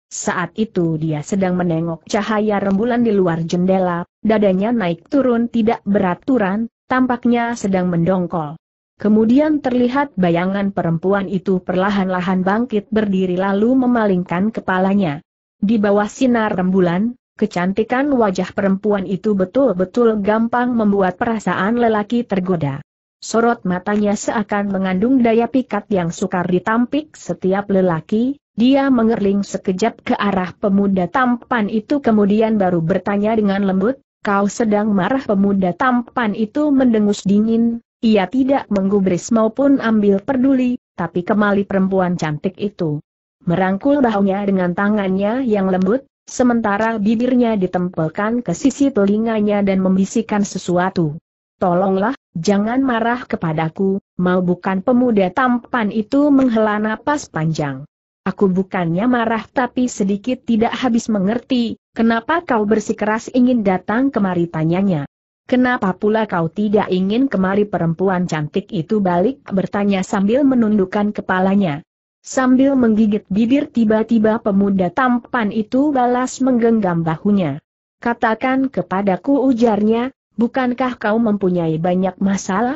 Saat itu dia sedang menengok cahaya rembulan di luar jendela, dadanya naik turun tidak beraturan, tampaknya sedang mendongkol. Kemudian terlihat bayangan perempuan itu perlahan-lahan bangkit berdiri lalu memalingkan kepalanya. Di bawah sinar rembulan, Kecantikan wajah perempuan itu betul-betul gampang membuat perasaan lelaki tergoda. Sorot matanya seakan mengandung daya pikat yang sukar ditampik setiap lelaki, dia mengerling sekejap ke arah pemuda tampan itu kemudian baru bertanya dengan lembut, kau sedang marah pemuda tampan itu mendengus dingin, ia tidak menggubris maupun ambil peduli, tapi kemali perempuan cantik itu. Merangkul bahunya dengan tangannya yang lembut, Sementara bibirnya ditempelkan ke sisi telinganya dan membisikkan sesuatu. Tolonglah, jangan marah kepadaku, mau bukan pemuda tampan itu menghela napas panjang. Aku bukannya marah tapi sedikit tidak habis mengerti, kenapa kau bersikeras ingin datang kemari tanyanya. Kenapa pula kau tidak ingin kemari perempuan cantik itu balik bertanya sambil menundukkan kepalanya. Sambil menggigit bibir tiba-tiba pemuda tampan itu balas menggenggam bahunya. Katakan kepadaku ujarnya, bukankah kau mempunyai banyak masalah?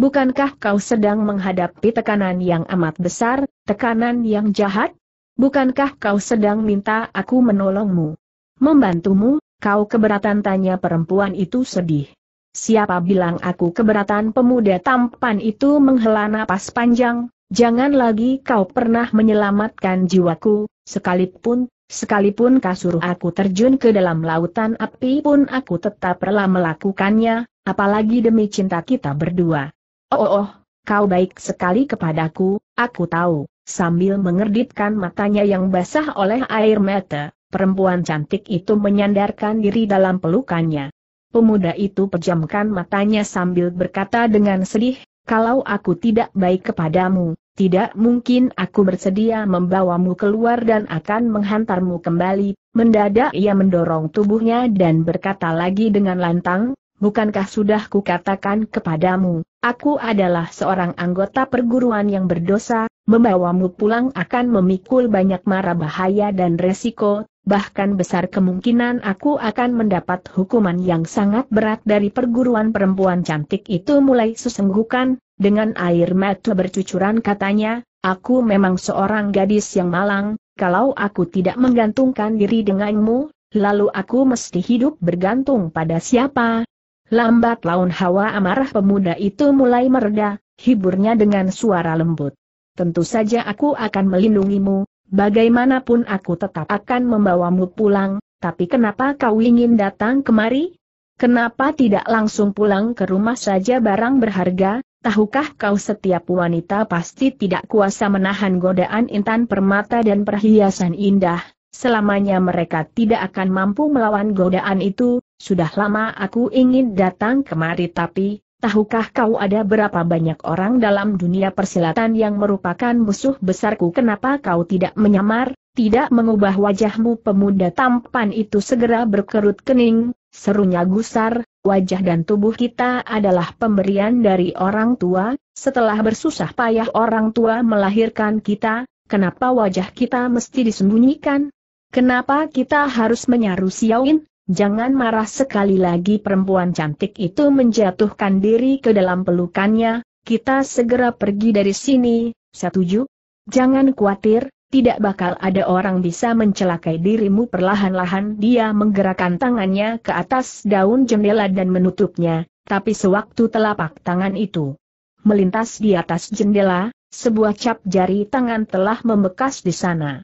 Bukankah kau sedang menghadapi tekanan yang amat besar, tekanan yang jahat? Bukankah kau sedang minta aku menolongmu? Membantumu, kau keberatan tanya perempuan itu sedih. Siapa bilang aku keberatan pemuda tampan itu menghela napas panjang, Jangan lagi kau pernah menyelamatkan jiwaku, sekalipun, sekalipun kasur aku terjun ke dalam lautan api pun aku tetap rela melakukannya, apalagi demi cinta kita berdua. Oh, oh, oh kau baik sekali kepadaku, aku tahu, sambil mengerditkan matanya yang basah oleh air mata, perempuan cantik itu menyandarkan diri dalam pelukannya. Pemuda itu pejamkan matanya sambil berkata dengan sedih, kalau aku tidak baik kepadamu, tidak mungkin aku bersedia membawamu keluar dan akan menghantarmu kembali. Mendadak ia mendorong tubuhnya dan berkata lagi dengan lantang, Bukankah sudah kukatakan kepadamu, aku adalah seorang anggota perguruan yang berdosa, membawamu pulang akan memikul banyak mara bahaya dan resiko, bahkan besar kemungkinan aku akan mendapat hukuman yang sangat berat dari perguruan perempuan cantik itu mulai sesenggukan, dengan air mata bercucuran katanya, aku memang seorang gadis yang malang, kalau aku tidak menggantungkan diri denganmu, lalu aku mesti hidup bergantung pada siapa? Lambat laun hawa amarah pemuda itu mulai mereda, hiburnya dengan suara lembut. Tentu saja aku akan melindungimu, bagaimanapun aku tetap akan membawamu pulang, tapi kenapa kau ingin datang kemari? Kenapa tidak langsung pulang ke rumah saja barang berharga, tahukah kau setiap wanita pasti tidak kuasa menahan godaan intan permata dan perhiasan indah, Selamanya mereka tidak akan mampu melawan godaan itu, sudah lama aku ingin datang kemari tapi, Tahukah kau ada berapa banyak orang dalam dunia persilatan yang merupakan musuh besarku kenapa kau tidak menyamar, tidak mengubah wajahmu pemuda tampan itu segera berkerut kening, serunya gusar, wajah dan tubuh kita adalah pemberian dari orang tua, setelah bersusah payah orang tua melahirkan kita, kenapa wajah kita mesti disembunyikan? Kenapa kita harus menyaru Siawin? Jangan marah sekali lagi perempuan cantik itu menjatuhkan diri ke dalam pelukannya, kita segera pergi dari sini, setuju? Jangan khawatir, tidak bakal ada orang bisa mencelakai dirimu perlahan-lahan dia menggerakkan tangannya ke atas daun jendela dan menutupnya, tapi sewaktu telapak tangan itu melintas di atas jendela, sebuah cap jari tangan telah membekas di sana.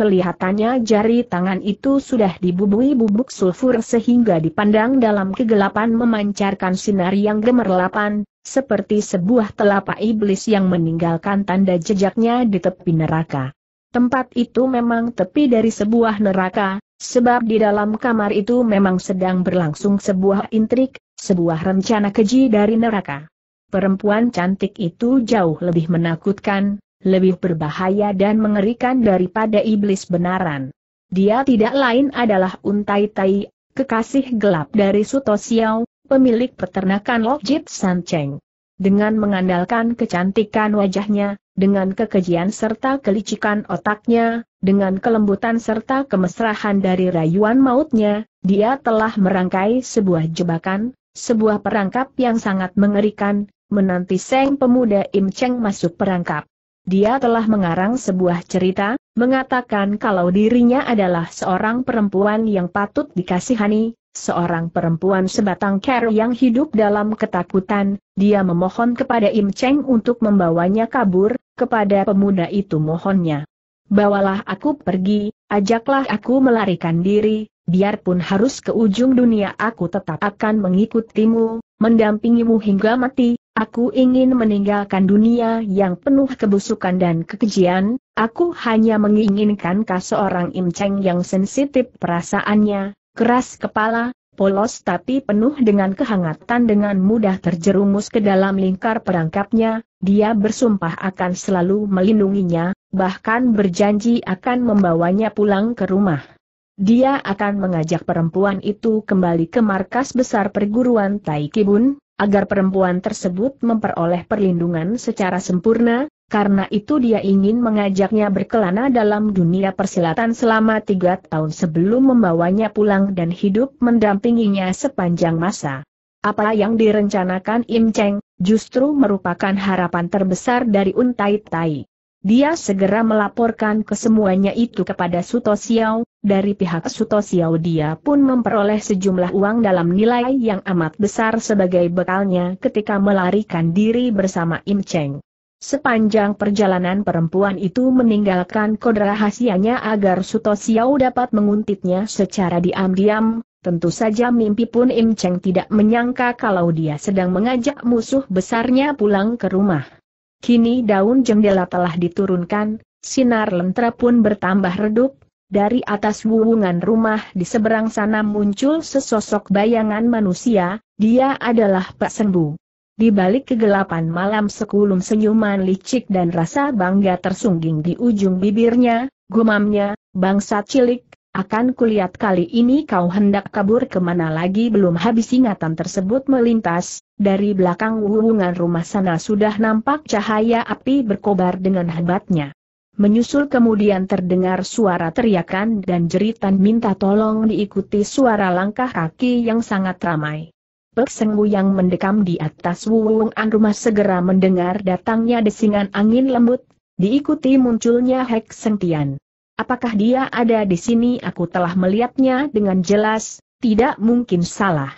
Kelihatannya jari tangan itu sudah dibubui bubuk sulfur sehingga dipandang dalam kegelapan memancarkan sinar yang gemerlapan, seperti sebuah telapak iblis yang meninggalkan tanda jejaknya di tepi neraka. Tempat itu memang tepi dari sebuah neraka, sebab di dalam kamar itu memang sedang berlangsung sebuah intrik, sebuah rencana keji dari neraka. Perempuan cantik itu jauh lebih menakutkan, lebih berbahaya dan mengerikan daripada iblis benaran. Dia tidak lain adalah Untai Tai, kekasih gelap dari Suto Xiao, pemilik peternakan Lokjit Cheng. Dengan mengandalkan kecantikan wajahnya, dengan kekejian serta kelicikan otaknya, dengan kelembutan serta kemesrahan dari rayuan mautnya, dia telah merangkai sebuah jebakan, sebuah perangkap yang sangat mengerikan, menanti Seng pemuda Im Cheng masuk perangkap dia telah mengarang sebuah cerita, mengatakan kalau dirinya adalah seorang perempuan yang patut dikasihani, seorang perempuan sebatang kera yang hidup dalam ketakutan, dia memohon kepada Im Cheng untuk membawanya kabur, kepada pemuda itu mohonnya. Bawalah aku pergi, ajaklah aku melarikan diri, biarpun harus ke ujung dunia aku tetap akan mengikutimu, mendampingimu hingga mati, aku ingin meninggalkan dunia yang penuh kebusukan dan kekejian, aku hanya menginginkan kau seorang imceng yang sensitif perasaannya, keras kepala, polos tapi penuh dengan kehangatan dengan mudah terjerumus ke dalam lingkar perangkapnya, dia bersumpah akan selalu melindunginya, bahkan berjanji akan membawanya pulang ke rumah. Dia akan mengajak perempuan itu kembali ke markas besar perguruan Taikibun, agar perempuan tersebut memperoleh perlindungan secara sempurna, karena itu dia ingin mengajaknya berkelana dalam dunia persilatan selama tiga tahun sebelum membawanya pulang dan hidup mendampinginya sepanjang masa. Apa yang direncanakan Im Cheng, justru merupakan harapan terbesar dari Untai Tai. Dia segera melaporkan kesemuanya itu kepada Suto Xiao, dari pihak Suto Xiao dia pun memperoleh sejumlah uang dalam nilai yang amat besar sebagai bekalnya ketika melarikan diri bersama Im Cheng. Sepanjang perjalanan perempuan itu meninggalkan kode rahasianya agar Suto Xiao dapat menguntitnya secara diam-diam, tentu saja mimpi pun Im Cheng tidak menyangka kalau dia sedang mengajak musuh besarnya pulang ke rumah. Kini daun jendela telah diturunkan, sinar lentera pun bertambah redup, dari atas wuwungan rumah di seberang sana muncul sesosok bayangan manusia, dia adalah Pak Sembu. Di balik kegelapan malam sekulum senyuman licik dan rasa bangga tersungging di ujung bibirnya, gumamnya, bangsa cilik, akan kulihat kali ini kau hendak kabur kemana lagi belum habis ingatan tersebut melintas, dari belakang wuhungan rumah sana sudah nampak cahaya api berkobar dengan hebatnya. Menyusul kemudian terdengar suara teriakan dan jeritan minta tolong diikuti suara langkah kaki yang sangat ramai. Peksengwu yang mendekam di atas wuhungan rumah segera mendengar datangnya desingan angin lembut, diikuti munculnya Hek Sentian. Apakah dia ada di sini? Aku telah melihatnya dengan jelas, tidak mungkin salah.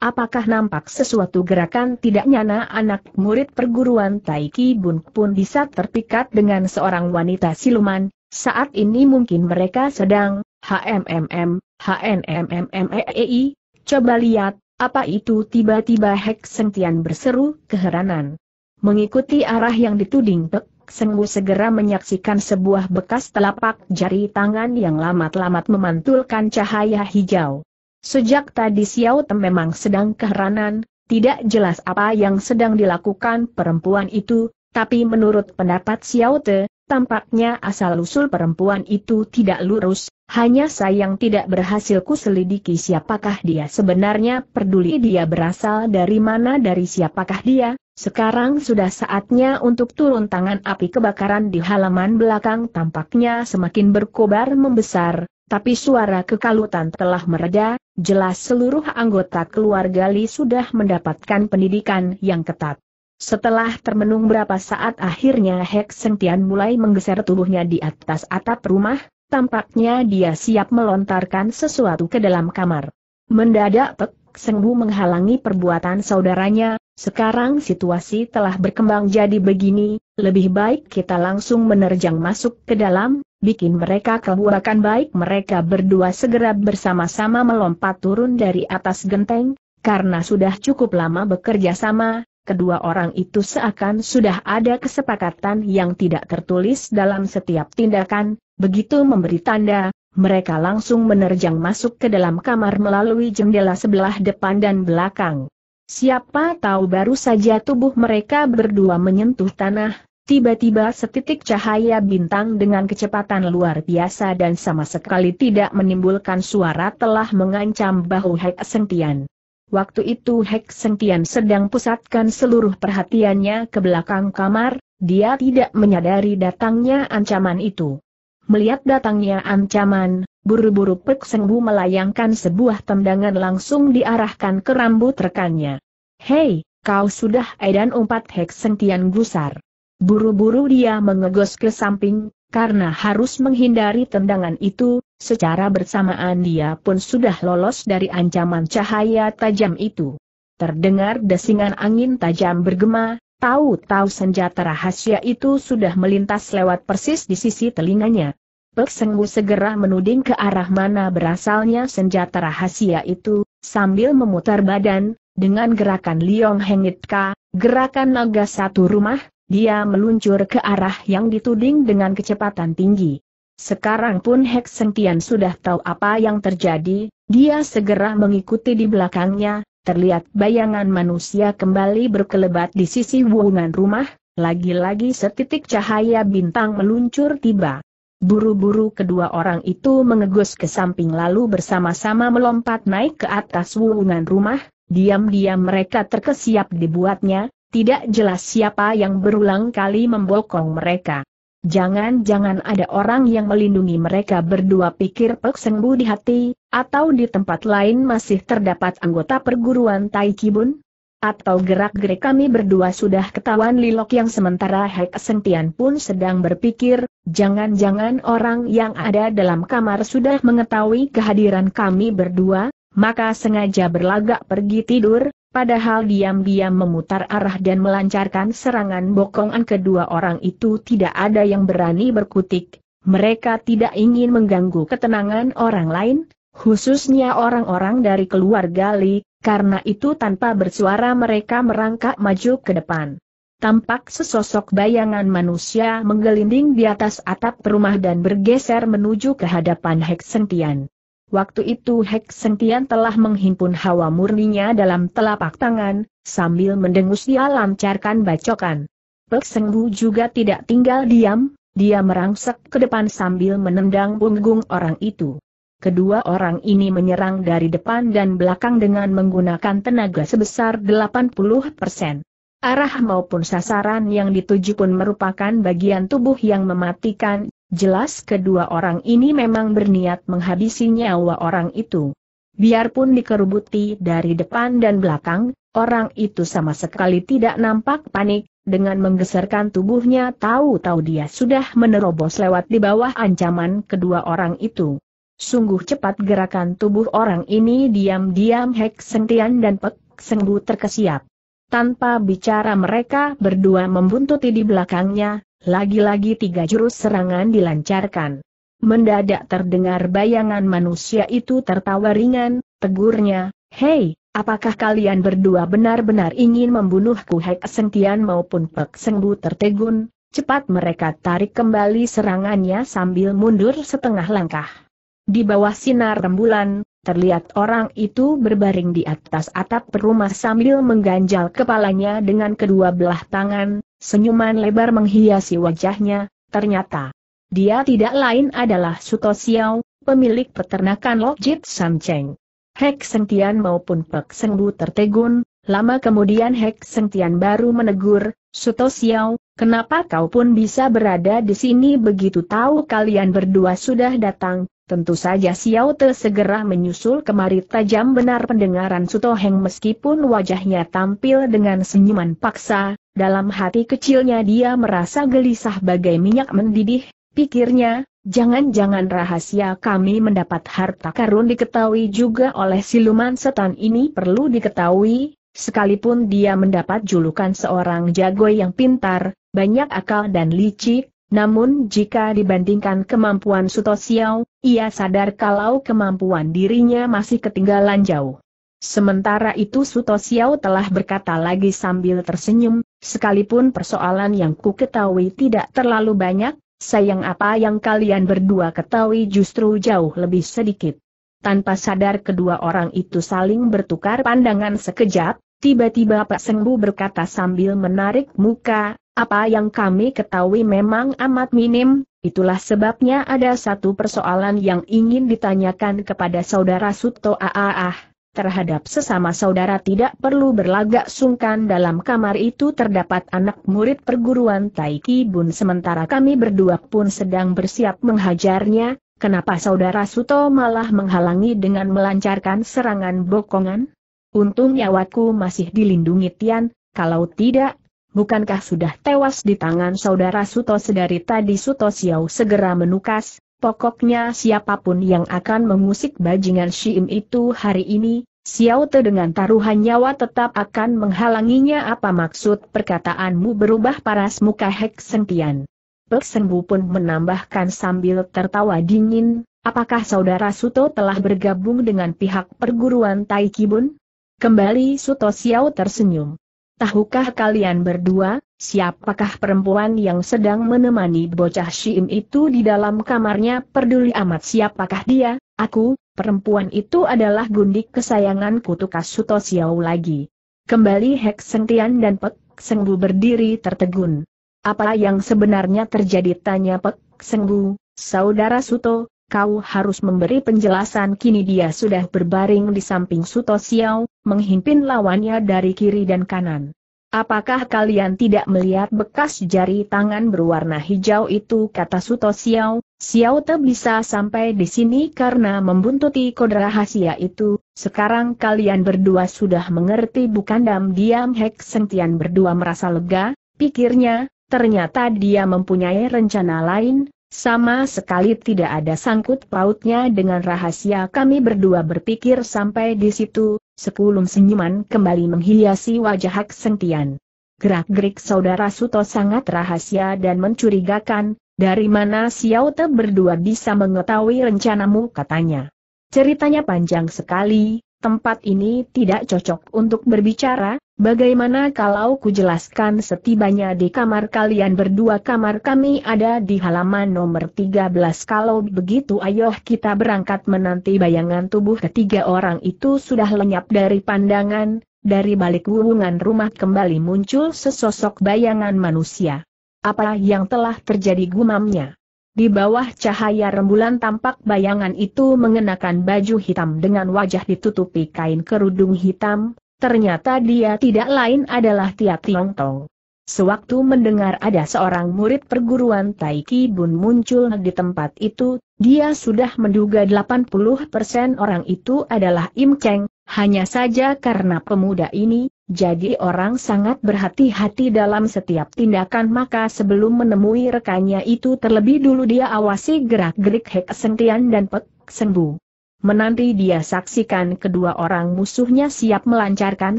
Apakah nampak sesuatu gerakan tidak nyana anak murid perguruan Taiki Bun pun bisa terpikat dengan seorang wanita siluman, saat ini mungkin mereka sedang, HMMM, HNMMMEEI, coba lihat, apa itu tiba-tiba Hek Sentian berseru keheranan. Mengikuti arah yang dituding Pek Sengu segera menyaksikan sebuah bekas telapak jari tangan yang lamat-lamat memantulkan cahaya hijau. Sejak tadi Xiao Tem memang sedang keheranan, tidak jelas apa yang sedang dilakukan perempuan itu, tapi menurut pendapat Xiao Te, tampaknya asal-usul perempuan itu tidak lurus, hanya sayang tidak berhasil kuselidiki siapakah dia sebenarnya peduli dia berasal dari mana dari siapakah dia, sekarang sudah saatnya untuk turun tangan api kebakaran di halaman belakang tampaknya semakin berkobar membesar, tapi suara kekalutan telah mereda, jelas seluruh anggota keluarga Li sudah mendapatkan pendidikan yang ketat. Setelah termenung berapa saat akhirnya Hek Sentian mulai menggeser tubuhnya di atas atap rumah, tampaknya dia siap melontarkan sesuatu ke dalam kamar. Mendadak Pek Sengbu menghalangi perbuatan saudaranya, sekarang situasi telah berkembang jadi begini, lebih baik kita langsung menerjang masuk ke dalam, bikin mereka kebuakan baik mereka berdua segera bersama-sama melompat turun dari atas genteng, karena sudah cukup lama bekerja sama, kedua orang itu seakan sudah ada kesepakatan yang tidak tertulis dalam setiap tindakan, begitu memberi tanda, mereka langsung menerjang masuk ke dalam kamar melalui jendela sebelah depan dan belakang. Siapa tahu baru saja tubuh mereka berdua menyentuh tanah, tiba-tiba setitik cahaya bintang dengan kecepatan luar biasa dan sama sekali tidak menimbulkan suara telah mengancam bahu Hek Sengtian. Waktu itu Hek Sengtian sedang pusatkan seluruh perhatiannya ke belakang kamar, dia tidak menyadari datangnya ancaman itu. Melihat datangnya ancaman, Buru-buru Pek Sengbu melayangkan sebuah tendangan langsung diarahkan ke rambut rekannya. Hei, kau sudah edan umpat Hek Sentian Gusar. Buru-buru dia mengegos ke samping, karena harus menghindari tendangan itu, secara bersamaan dia pun sudah lolos dari ancaman cahaya tajam itu. Terdengar desingan angin tajam bergema, Tahu-tahu senjata rahasia itu sudah melintas lewat persis di sisi telinganya. Pek Senggu segera menuding ke arah mana berasalnya senjata rahasia itu, sambil memutar badan, dengan gerakan Liong Hengitka, gerakan naga satu rumah, dia meluncur ke arah yang dituding dengan kecepatan tinggi. Sekarang pun Hek Sentian sudah tahu apa yang terjadi, dia segera mengikuti di belakangnya, terlihat bayangan manusia kembali berkelebat di sisi wungan rumah, lagi-lagi setitik cahaya bintang meluncur tiba. Buru-buru kedua orang itu mengegus ke samping lalu bersama-sama melompat naik ke atas wulungan rumah, diam-diam mereka terkesiap dibuatnya, tidak jelas siapa yang berulang kali membokong mereka. Jangan-jangan ada orang yang melindungi mereka berdua pikir Pek Sengbu di hati, atau di tempat lain masih terdapat anggota perguruan Tai Kibun? Atau gerak-gerik kami berdua sudah ketahuan Lilok yang sementara Hek Sentian pun sedang berpikir, jangan-jangan orang yang ada dalam kamar sudah mengetahui kehadiran kami berdua, maka sengaja berlagak pergi tidur, Padahal diam-diam memutar arah dan melancarkan serangan bokongan kedua orang itu tidak ada yang berani berkutik. Mereka tidak ingin mengganggu ketenangan orang lain, khususnya orang-orang dari keluarga Li, karena itu tanpa bersuara mereka merangkak maju ke depan. Tampak sesosok bayangan manusia menggelinding di atas atap rumah dan bergeser menuju ke hadapan Hek Sentian. Waktu itu Hek Sentian telah menghimpun hawa murninya dalam telapak tangan, sambil mendengus dia lancarkan bacokan. Pek juga tidak tinggal diam, dia merangsek ke depan sambil menendang punggung orang itu. Kedua orang ini menyerang dari depan dan belakang dengan menggunakan tenaga sebesar 80 persen. Arah maupun sasaran yang dituju pun merupakan bagian tubuh yang mematikan, jelas kedua orang ini memang berniat menghabisi nyawa orang itu. Biarpun dikerubuti dari depan dan belakang, orang itu sama sekali tidak nampak panik, dengan menggeserkan tubuhnya tahu-tahu dia sudah menerobos lewat di bawah ancaman kedua orang itu. Sungguh cepat gerakan tubuh orang ini diam-diam Hek Sentian dan Pek Sengbu terkesiap. Tanpa bicara mereka berdua membuntuti di belakangnya, lagi-lagi tiga jurus serangan dilancarkan. Mendadak terdengar bayangan manusia itu tertawa ringan, tegurnya, Hei, apakah kalian berdua benar-benar ingin membunuhku Hek Sentian maupun Pek Sengbu tertegun? Cepat mereka tarik kembali serangannya sambil mundur setengah langkah. Di bawah sinar rembulan, terlihat orang itu berbaring di atas atap rumah sambil mengganjal kepalanya dengan kedua belah tangan, senyuman lebar menghiasi wajahnya, ternyata. Dia tidak lain adalah Suto Xiao, pemilik peternakan Lokjit Samcheng. Hek Sengtian maupun Pek Sengbu tertegun, lama kemudian Hek Sengtian baru menegur, Suto Xiao, kenapa kau pun bisa berada di sini begitu tahu kalian berdua sudah datang, Tentu saja Xiao Te segera menyusul kemari tajam benar pendengaran Sutoheng meskipun wajahnya tampil dengan senyuman paksa, dalam hati kecilnya dia merasa gelisah bagai minyak mendidih, pikirnya, jangan-jangan rahasia kami mendapat harta karun diketahui juga oleh siluman setan ini perlu diketahui, sekalipun dia mendapat julukan seorang jago yang pintar, banyak akal dan licik, namun jika dibandingkan kemampuan Suto Xiao, ia sadar kalau kemampuan dirinya masih ketinggalan jauh. Sementara itu Suto Xiao telah berkata lagi sambil tersenyum, sekalipun persoalan yang ku ketahui tidak terlalu banyak, sayang apa yang kalian berdua ketahui justru jauh lebih sedikit. Tanpa sadar kedua orang itu saling bertukar pandangan sekejap, tiba-tiba Pak Sengbu berkata sambil menarik muka, apa yang kami ketahui memang amat minim, itulah sebabnya ada satu persoalan yang ingin ditanyakan kepada saudara Suto Aaah. Terhadap sesama saudara tidak perlu berlagak sungkan dalam kamar itu terdapat anak murid perguruan Taiki Bun sementara kami berdua pun sedang bersiap menghajarnya, kenapa saudara Suto malah menghalangi dengan melancarkan serangan bokongan? Untung nyawaku masih dilindungi Tian, kalau tidak, bukankah sudah tewas di tangan saudara Suto sedari tadi Suto Xiao segera menukas, pokoknya siapapun yang akan mengusik bajingan Shiim itu hari ini, Xiao Te dengan taruhan nyawa tetap akan menghalanginya apa maksud perkataanmu berubah paras muka Hek Sentian. Pek Senbu pun menambahkan sambil tertawa dingin, apakah saudara Suto telah bergabung dengan pihak perguruan Tai Kibun? Kembali Suto Xiao tersenyum. Tahukah kalian berdua, siapakah perempuan yang sedang menemani bocah Syim itu di dalam kamarnya peduli amat siapakah dia, aku, perempuan itu adalah gundik kesayangan Kutuka Suto Siau lagi. Kembali Hek Sentian dan Pek Sengbu berdiri tertegun. Apa yang sebenarnya terjadi tanya Pek Sengbu, saudara Suto, kau harus memberi penjelasan kini dia sudah berbaring di samping Suto Xiao, menghimpin lawannya dari kiri dan kanan. Apakah kalian tidak melihat bekas jari tangan berwarna hijau itu kata Suto Xiao, Xiao Te bisa sampai di sini karena membuntuti kode rahasia itu, sekarang kalian berdua sudah mengerti bukan dam diam Hek Sentian berdua merasa lega, pikirnya, ternyata dia mempunyai rencana lain, sama sekali tidak ada sangkut pautnya dengan rahasia kami berdua berpikir sampai di situ, sekulum senyuman kembali menghiasi wajah Hak Sentian. Gerak-gerik saudara Suto sangat rahasia dan mencurigakan, dari mana Xiao Te berdua bisa mengetahui rencanamu katanya. Ceritanya panjang sekali, tempat ini tidak cocok untuk berbicara, bagaimana kalau kujelaskan setibanya di kamar kalian berdua kamar kami ada di halaman nomor 13 kalau begitu ayo kita berangkat menanti bayangan tubuh ketiga orang itu sudah lenyap dari pandangan, dari balik wulungan rumah kembali muncul sesosok bayangan manusia. Apa yang telah terjadi gumamnya? Di bawah cahaya rembulan tampak bayangan itu mengenakan baju hitam dengan wajah ditutupi kain kerudung hitam, ternyata dia tidak lain adalah Tia Tiong Tong. Sewaktu mendengar ada seorang murid perguruan Taiki Bun muncul di tempat itu, dia sudah menduga 80% orang itu adalah Im Cheng, hanya saja karena pemuda ini, jadi orang sangat berhati-hati dalam setiap tindakan maka sebelum menemui rekannya itu terlebih dulu dia awasi gerak-gerik Hek Sentian dan Pek Sengbu. Menanti dia saksikan kedua orang musuhnya siap melancarkan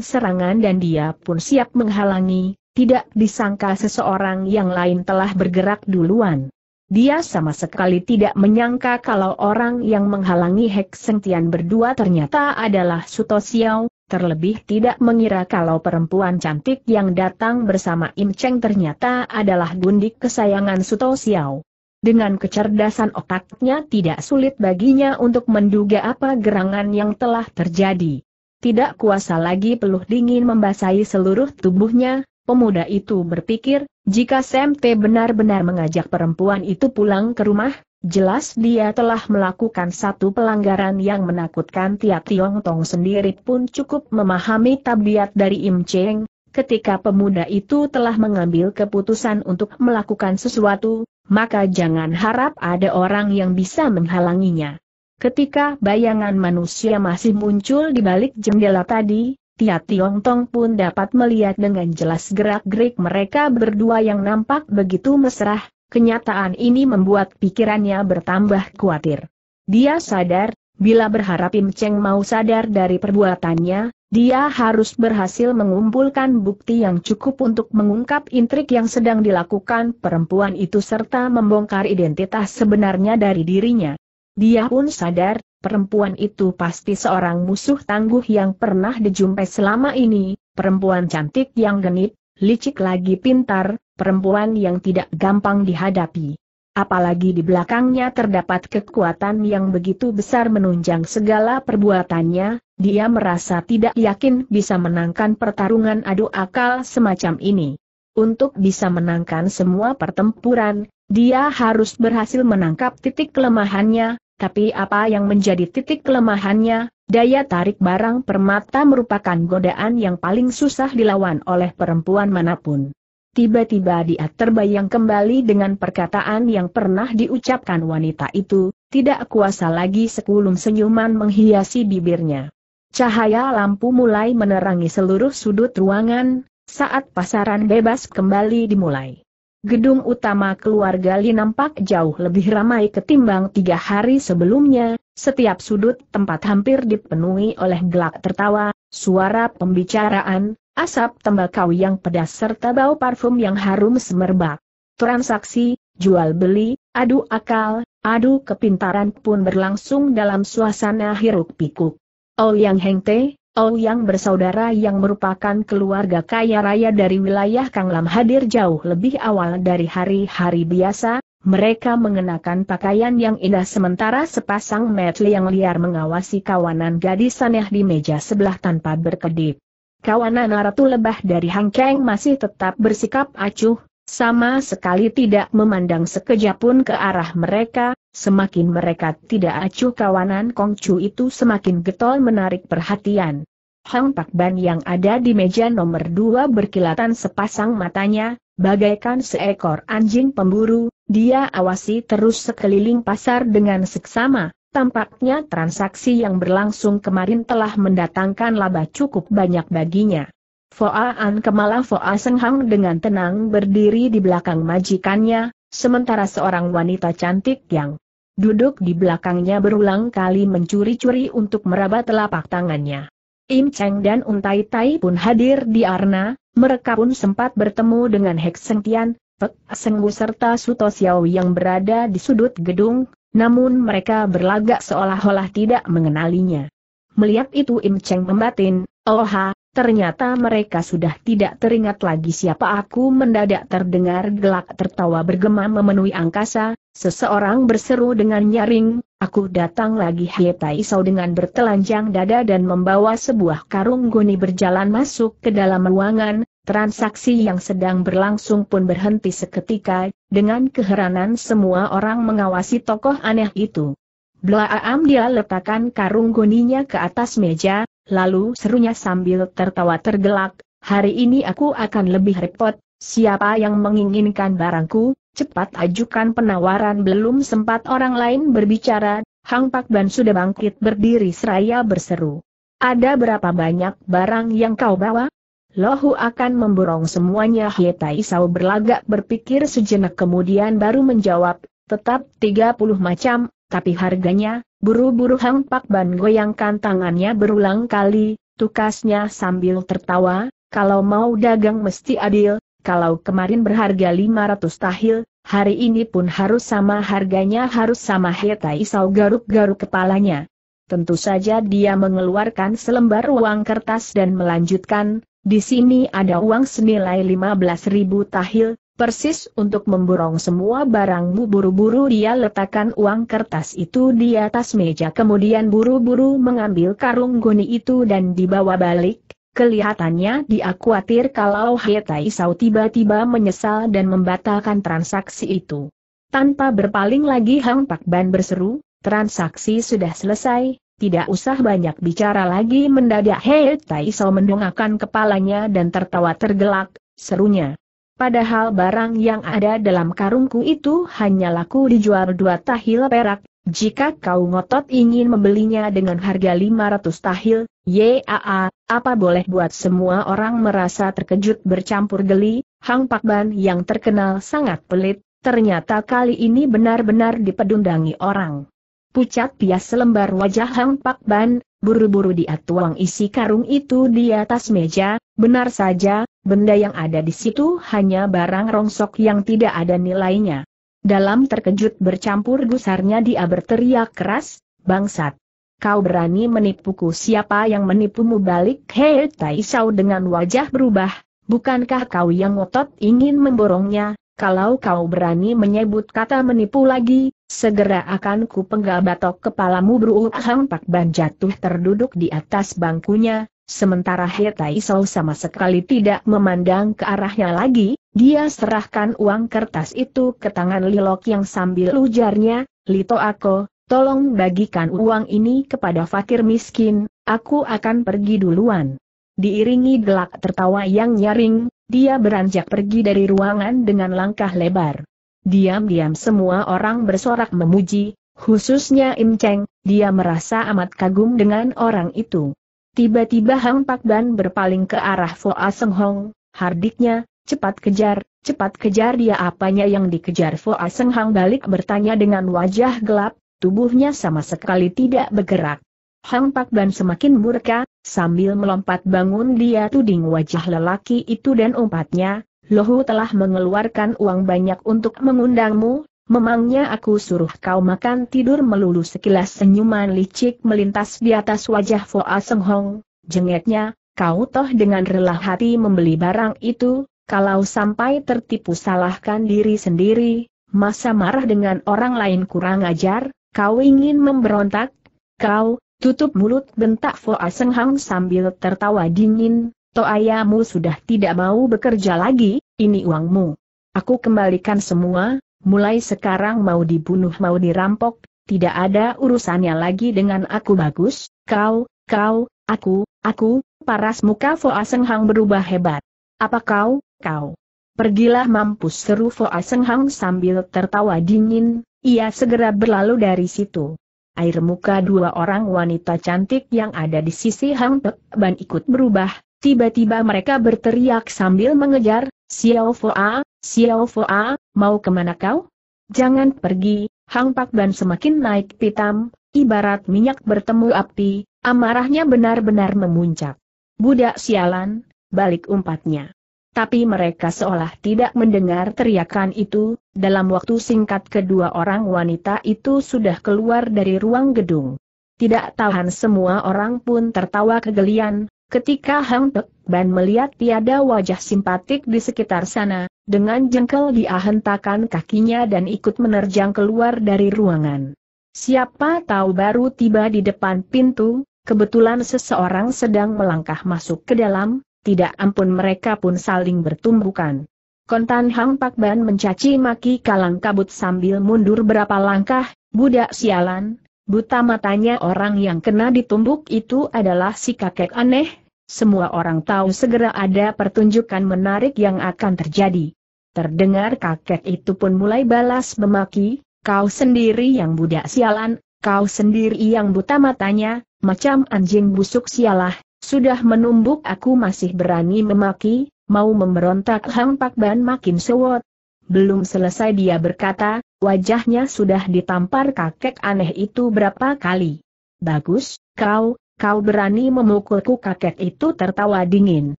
serangan dan dia pun siap menghalangi, tidak disangka seseorang yang lain telah bergerak duluan. Dia sama sekali tidak menyangka kalau orang yang menghalangi Hek Sentian berdua ternyata adalah Suto Xiao, terlebih tidak mengira kalau perempuan cantik yang datang bersama Im Cheng ternyata adalah gundik kesayangan Suto Xiao. Dengan kecerdasan otaknya tidak sulit baginya untuk menduga apa gerangan yang telah terjadi. Tidak kuasa lagi peluh dingin membasahi seluruh tubuhnya, pemuda itu berpikir, jika Semte benar-benar mengajak perempuan itu pulang ke rumah, Jelas dia telah melakukan satu pelanggaran yang menakutkan Tia Tiong Tong sendiri pun cukup memahami tabiat dari Im Cheng, ketika pemuda itu telah mengambil keputusan untuk melakukan sesuatu, maka jangan harap ada orang yang bisa menghalanginya. Ketika bayangan manusia masih muncul di balik jendela tadi, Tia Tiong Tong pun dapat melihat dengan jelas gerak-gerik mereka berdua yang nampak begitu mesra, Kenyataan ini membuat pikirannya bertambah khawatir. Dia sadar, bila berharap Im Cheng mau sadar dari perbuatannya, dia harus berhasil mengumpulkan bukti yang cukup untuk mengungkap intrik yang sedang dilakukan perempuan itu serta membongkar identitas sebenarnya dari dirinya. Dia pun sadar, perempuan itu pasti seorang musuh tangguh yang pernah dijumpai selama ini, perempuan cantik yang genit, licik lagi pintar, perempuan yang tidak gampang dihadapi. Apalagi di belakangnya terdapat kekuatan yang begitu besar menunjang segala perbuatannya, dia merasa tidak yakin bisa menangkan pertarungan adu akal semacam ini. Untuk bisa menangkan semua pertempuran, dia harus berhasil menangkap titik kelemahannya, tapi apa yang menjadi titik kelemahannya, daya tarik barang permata merupakan godaan yang paling susah dilawan oleh perempuan manapun. Tiba-tiba dia terbayang kembali dengan perkataan yang pernah diucapkan wanita itu, tidak kuasa lagi sekulum senyuman menghiasi bibirnya. Cahaya lampu mulai menerangi seluruh sudut ruangan, saat pasaran bebas kembali dimulai. Gedung utama keluarga Li nampak jauh lebih ramai ketimbang tiga hari sebelumnya, setiap sudut tempat hampir dipenuhi oleh gelak tertawa, suara pembicaraan, asap tembakau yang pedas serta bau parfum yang harum semerbak. Transaksi, jual beli, adu akal, adu kepintaran pun berlangsung dalam suasana hiruk pikuk. Oh Yang hengte, all Yang bersaudara yang merupakan keluarga kaya raya dari wilayah Kanglam hadir jauh lebih awal dari hari-hari biasa, mereka mengenakan pakaian yang indah sementara sepasang medley yang liar mengawasi kawanan gadis aneh di meja sebelah tanpa berkedip kawanan Ratu Lebah dari Hang Kang masih tetap bersikap acuh, sama sekali tidak memandang sekejap pun ke arah mereka, semakin mereka tidak acuh kawanan Kongcu itu semakin getol menarik perhatian. Hang Pak Ban yang ada di meja nomor dua berkilatan sepasang matanya, bagaikan seekor anjing pemburu, dia awasi terus sekeliling pasar dengan seksama, Tampaknya transaksi yang berlangsung kemarin telah mendatangkan laba cukup banyak baginya. Foaan Kemala Foa Senghang dengan tenang berdiri di belakang majikannya, sementara seorang wanita cantik yang duduk di belakangnya berulang kali mencuri-curi untuk meraba telapak tangannya. Im Cheng dan Untai Tai pun hadir di Arna, mereka pun sempat bertemu dengan Hek Seng Tian, Pek Wu serta Suto Xiao yang berada di sudut gedung, namun mereka berlagak seolah-olah tidak mengenalinya. Melihat itu Im Cheng membatin, oh ha, ternyata mereka sudah tidak teringat lagi siapa aku mendadak terdengar gelak tertawa bergema memenuhi angkasa, seseorang berseru dengan nyaring, aku datang lagi Hie Tai Sao dengan bertelanjang dada dan membawa sebuah karung goni berjalan masuk ke dalam ruangan, Transaksi yang sedang berlangsung pun berhenti seketika, dengan keheranan semua orang mengawasi tokoh aneh itu. Blaam dia letakkan karung goninya ke atas meja, lalu serunya sambil tertawa tergelak, hari ini aku akan lebih repot, siapa yang menginginkan barangku, cepat ajukan penawaran belum sempat orang lain berbicara, Hang Pak Ban sudah bangkit berdiri seraya berseru. Ada berapa banyak barang yang kau bawa? Lohu akan memborong semuanya Tai Sao berlagak berpikir sejenak kemudian baru menjawab, tetap 30 macam, tapi harganya, buru-buru Hang Pak Ban goyangkan tangannya berulang kali, tukasnya sambil tertawa, kalau mau dagang mesti adil, kalau kemarin berharga 500 tahil, hari ini pun harus sama harganya harus sama Tai Sao garuk-garuk kepalanya. Tentu saja dia mengeluarkan selembar uang kertas dan melanjutkan, di sini ada uang senilai 15 ribu tahil, persis untuk memborong semua barangmu buru-buru dia letakkan uang kertas itu di atas meja kemudian buru-buru mengambil karung goni itu dan dibawa balik. Kelihatannya dia khawatir kalau Hetai Sau tiba-tiba menyesal dan membatalkan transaksi itu. Tanpa berpaling lagi Hang Pak Ban berseru, transaksi sudah selesai, tidak usah banyak bicara lagi mendadak Hei Taiso mendongakkan kepalanya dan tertawa tergelak, serunya. Padahal barang yang ada dalam karungku itu hanya laku dijual dua tahil perak, jika kau ngotot ingin membelinya dengan harga 500 tahil, yaa, apa boleh buat semua orang merasa terkejut bercampur geli, Hang Pak Ban yang terkenal sangat pelit, ternyata kali ini benar-benar dipedundangi orang. Pucat pias selembar wajah Hang Pak Ban, buru-buru dia tuang isi karung itu di atas meja, benar saja, benda yang ada di situ hanya barang rongsok yang tidak ada nilainya. Dalam terkejut bercampur gusarnya dia berteriak keras, bangsat. Kau berani menipuku siapa yang menipumu balik Hei Taisau dengan wajah berubah, bukankah kau yang ngotot ingin memborongnya, kalau kau berani menyebut kata menipu lagi, Segera akan ku penggal batok kepalamu beruang uh, Hang Pak Ban jatuh terduduk di atas bangkunya, sementara He Tai Sau sama sekali tidak memandang ke arahnya lagi, dia serahkan uang kertas itu ke tangan Lilok yang sambil ujarnya, Lito Ako, tolong bagikan uang ini kepada fakir miskin, aku akan pergi duluan. Diiringi gelak tertawa yang nyaring, dia beranjak pergi dari ruangan dengan langkah lebar. Diam-diam semua orang bersorak memuji, khususnya Im Cheng, dia merasa amat kagum dengan orang itu. Tiba-tiba Hang Pak Ban berpaling ke arah Foa Seng Hong, hardiknya, cepat kejar, cepat kejar dia apanya yang dikejar Foa Seng Hang balik bertanya dengan wajah gelap, tubuhnya sama sekali tidak bergerak. Hang Pak Ban semakin murka, sambil melompat bangun dia tuding wajah lelaki itu dan umpatnya, Lohu telah mengeluarkan uang banyak untuk mengundangmu, memangnya aku suruh kau makan tidur melulu sekilas senyuman licik melintas di atas wajah Foa Seng Hong. Jengetnya, kau toh dengan rela hati membeli barang itu, kalau sampai tertipu salahkan diri sendiri, masa marah dengan orang lain kurang ajar, kau ingin memberontak, kau, tutup mulut bentak Foa Seng Hong sambil tertawa dingin, Toayamu sudah tidak mau bekerja lagi, ini uangmu. Aku kembalikan semua, mulai sekarang mau dibunuh mau dirampok, tidak ada urusannya lagi dengan aku bagus, kau, kau, aku, aku, paras muka Foa Asenghang berubah hebat. Apa kau, kau? Pergilah mampus seru Foa Asenghang sambil tertawa dingin, ia segera berlalu dari situ air muka dua orang wanita cantik yang ada di sisi Hang Pek Ban ikut berubah, Tiba-tiba mereka berteriak sambil mengejar, Xiao Foa, Xiao Foa, mau kemana kau? Jangan pergi, Hang Pak Ban semakin naik pitam, ibarat minyak bertemu api, amarahnya benar-benar memuncak. Budak sialan, balik umpatnya. Tapi mereka seolah tidak mendengar teriakan itu, dalam waktu singkat kedua orang wanita itu sudah keluar dari ruang gedung. Tidak tahan semua orang pun tertawa kegelian, Ketika Hang Tek Ban melihat tiada wajah simpatik di sekitar sana, dengan jengkel dia hentakan kakinya dan ikut menerjang keluar dari ruangan. Siapa tahu baru tiba di depan pintu, kebetulan seseorang sedang melangkah masuk ke dalam, tidak ampun mereka pun saling bertumbukan. Kontan Hang Pak Ban mencaci maki kalang kabut sambil mundur berapa langkah, budak sialan, Buta matanya orang yang kena ditumbuk itu adalah si kakek aneh, semua orang tahu segera ada pertunjukan menarik yang akan terjadi. Terdengar kakek itu pun mulai balas memaki, kau sendiri yang budak sialan, kau sendiri yang buta matanya, macam anjing busuk sialah, sudah menumbuk aku masih berani memaki, mau memberontak Hang Pak Ban makin sewot, belum selesai dia berkata, wajahnya sudah ditampar kakek aneh itu berapa kali. Bagus, kau, kau berani memukulku kakek itu tertawa dingin.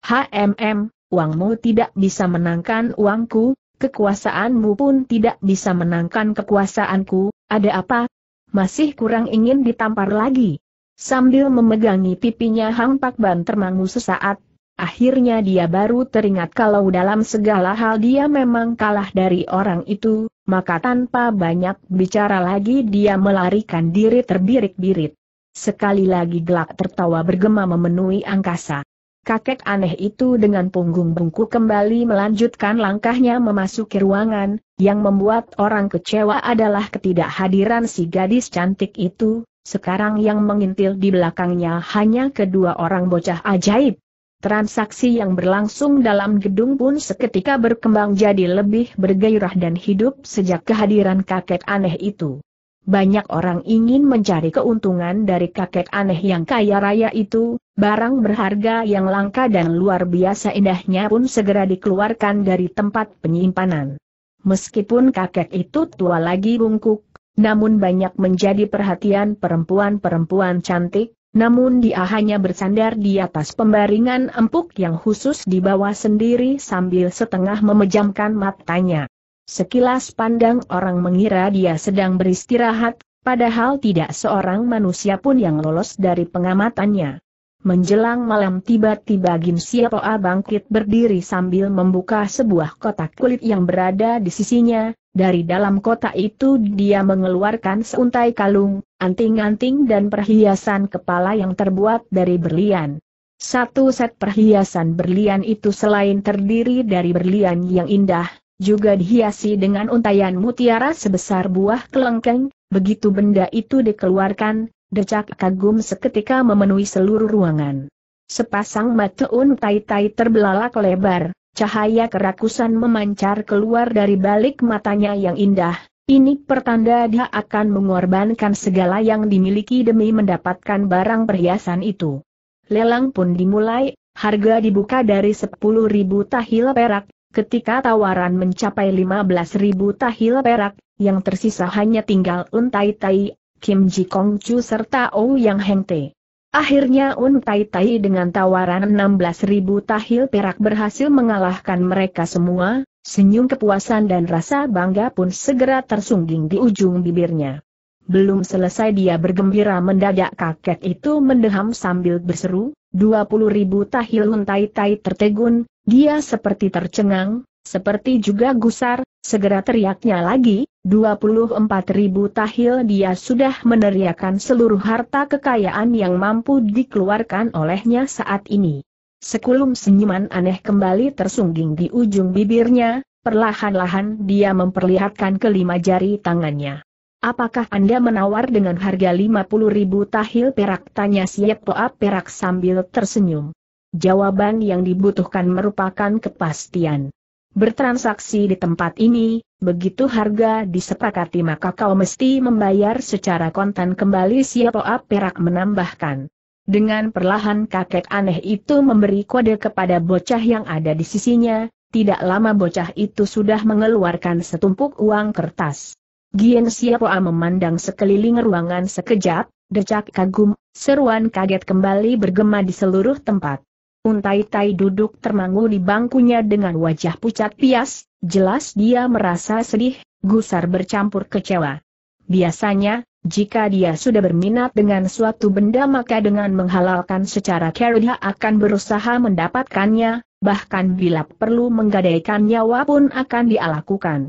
HMM, uangmu tidak bisa menangkan uangku, kekuasaanmu pun tidak bisa menangkan kekuasaanku, ada apa? Masih kurang ingin ditampar lagi. Sambil memegangi pipinya Hang Pak Ban termangu sesaat, Akhirnya dia baru teringat kalau dalam segala hal dia memang kalah dari orang itu, maka tanpa banyak bicara lagi dia melarikan diri terbirik-birit. Sekali lagi gelak tertawa bergema memenuhi angkasa. Kakek aneh itu dengan punggung bungku kembali melanjutkan langkahnya memasuki ruangan, yang membuat orang kecewa adalah ketidakhadiran si gadis cantik itu, sekarang yang mengintil di belakangnya hanya kedua orang bocah ajaib. Transaksi yang berlangsung dalam gedung pun seketika berkembang jadi lebih bergairah dan hidup sejak kehadiran kakek aneh itu. Banyak orang ingin mencari keuntungan dari kakek aneh yang kaya raya itu, barang berharga yang langka dan luar biasa indahnya pun segera dikeluarkan dari tempat penyimpanan. Meskipun kakek itu tua lagi bungkuk, namun banyak menjadi perhatian perempuan-perempuan cantik, namun dia hanya bersandar di atas pembaringan empuk yang khusus di bawah sendiri sambil setengah memejamkan matanya. Sekilas pandang orang mengira dia sedang beristirahat, padahal tidak seorang manusia pun yang lolos dari pengamatannya. Menjelang malam tiba-tiba Ginsia Siapoa bangkit berdiri sambil membuka sebuah kotak kulit yang berada di sisinya, dari dalam kotak itu dia mengeluarkan seuntai kalung, anting-anting dan perhiasan kepala yang terbuat dari berlian. Satu set perhiasan berlian itu selain terdiri dari berlian yang indah, juga dihiasi dengan untayan mutiara sebesar buah kelengkeng, begitu benda itu dikeluarkan, decak kagum seketika memenuhi seluruh ruangan. Sepasang mata untai-tai terbelalak lebar, Cahaya kerakusan memancar keluar dari balik matanya yang indah. Ini pertanda dia akan mengorbankan segala yang dimiliki demi mendapatkan barang perhiasan itu. Lelang pun dimulai, harga dibuka dari 10.000 tahil perak, ketika tawaran mencapai 15.000 tahil perak, yang tersisa hanya tinggal Untai Tai, Kim Ji Kong Chu serta Ou Yang Heng Te. Akhirnya Un Tai Tai dengan tawaran 16.000 tahil perak berhasil mengalahkan mereka semua, senyum kepuasan dan rasa bangga pun segera tersungging di ujung bibirnya. Belum selesai dia bergembira mendadak kakek itu mendeham sambil berseru, 20.000 tahil Un Tai Tai tertegun, dia seperti tercengang, seperti juga gusar, segera teriaknya lagi, ribu tahil dia sudah meneriakan seluruh harta kekayaan yang mampu dikeluarkan olehnya saat ini. Sekulum senyuman aneh kembali tersungging di ujung bibirnya, perlahan-lahan dia memperlihatkan kelima jari tangannya. Apakah Anda menawar dengan harga 50 ribu tahil perak? Tanya siap Toa perak sambil tersenyum. Jawaban yang dibutuhkan merupakan kepastian. Bertransaksi di tempat ini, Begitu harga disepakati maka kau mesti membayar secara kontan kembali Siapa Perak menambahkan. Dengan perlahan kakek aneh itu memberi kode kepada bocah yang ada di sisinya, tidak lama bocah itu sudah mengeluarkan setumpuk uang kertas. Gien Siapoa memandang sekeliling ruangan sekejap, decak kagum, seruan kaget kembali bergema di seluruh tempat. Untai Tai duduk termangu di bangkunya dengan wajah pucat pias, Jelas dia merasa sedih, gusar bercampur kecewa. Biasanya, jika dia sudah berminat dengan suatu benda maka dengan menghalalkan secara care dia akan berusaha mendapatkannya, bahkan bila perlu menggadaikan nyawa pun akan dialakukan.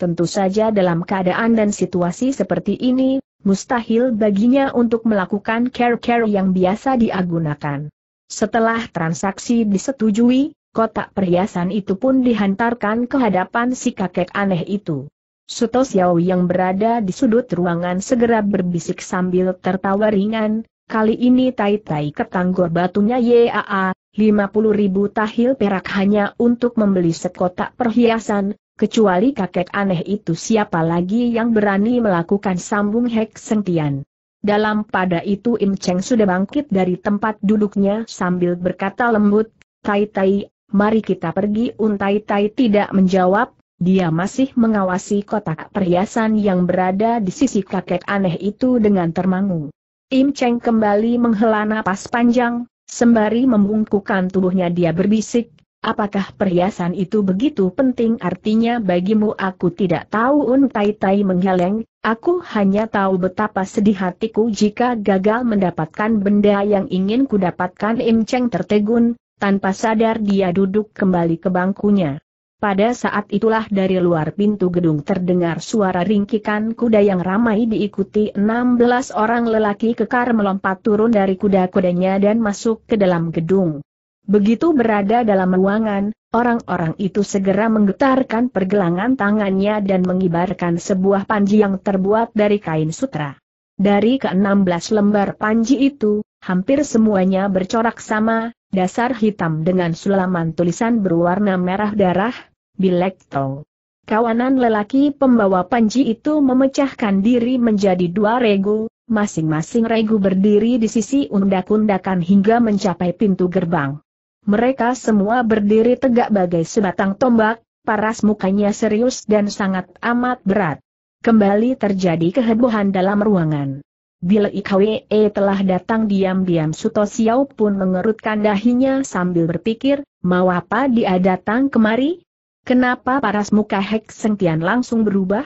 Tentu saja dalam keadaan dan situasi seperti ini, mustahil baginya untuk melakukan care-care yang biasa diagunakan. Setelah transaksi disetujui, kotak perhiasan itu pun dihantarkan ke hadapan si kakek aneh itu. Suto Xiao yang berada di sudut ruangan segera berbisik sambil tertawa ringan, kali ini tai-tai ketanggor batunya YAA, 50 ribu tahil perak hanya untuk membeli sekotak perhiasan, kecuali kakek aneh itu siapa lagi yang berani melakukan sambung hek sentian. Dalam pada itu Im Cheng sudah bangkit dari tempat duduknya sambil berkata lembut, Tai Tai mari kita pergi untai tai tidak menjawab, dia masih mengawasi kotak perhiasan yang berada di sisi kakek aneh itu dengan termangu. Im Cheng kembali menghela napas panjang, sembari membungkukan tubuhnya dia berbisik, apakah perhiasan itu begitu penting artinya bagimu aku tidak tahu untai tai menggeleng, aku hanya tahu betapa sedih hatiku jika gagal mendapatkan benda yang ingin kudapatkan Im Cheng tertegun, tanpa sadar dia duduk kembali ke bangkunya. Pada saat itulah dari luar pintu gedung terdengar suara ringkikan kuda yang ramai diikuti 16 orang lelaki kekar melompat turun dari kuda-kudanya dan masuk ke dalam gedung. Begitu berada dalam ruangan, orang-orang itu segera menggetarkan pergelangan tangannya dan mengibarkan sebuah panji yang terbuat dari kain sutra. Dari ke-16 lembar panji itu, hampir semuanya bercorak sama, dasar hitam dengan sulaman tulisan berwarna merah darah, Bilek Tong. Kawanan lelaki pembawa panji itu memecahkan diri menjadi dua regu, masing-masing regu berdiri di sisi undak-undakan hingga mencapai pintu gerbang. Mereka semua berdiri tegak bagai sebatang tombak, paras mukanya serius dan sangat amat berat. Kembali terjadi kehebohan dalam ruangan. Bila IKWE e telah datang diam-diam Suto Siau pun mengerutkan dahinya sambil berpikir, mau apa dia datang kemari? Kenapa paras muka Hek Sengtian langsung berubah?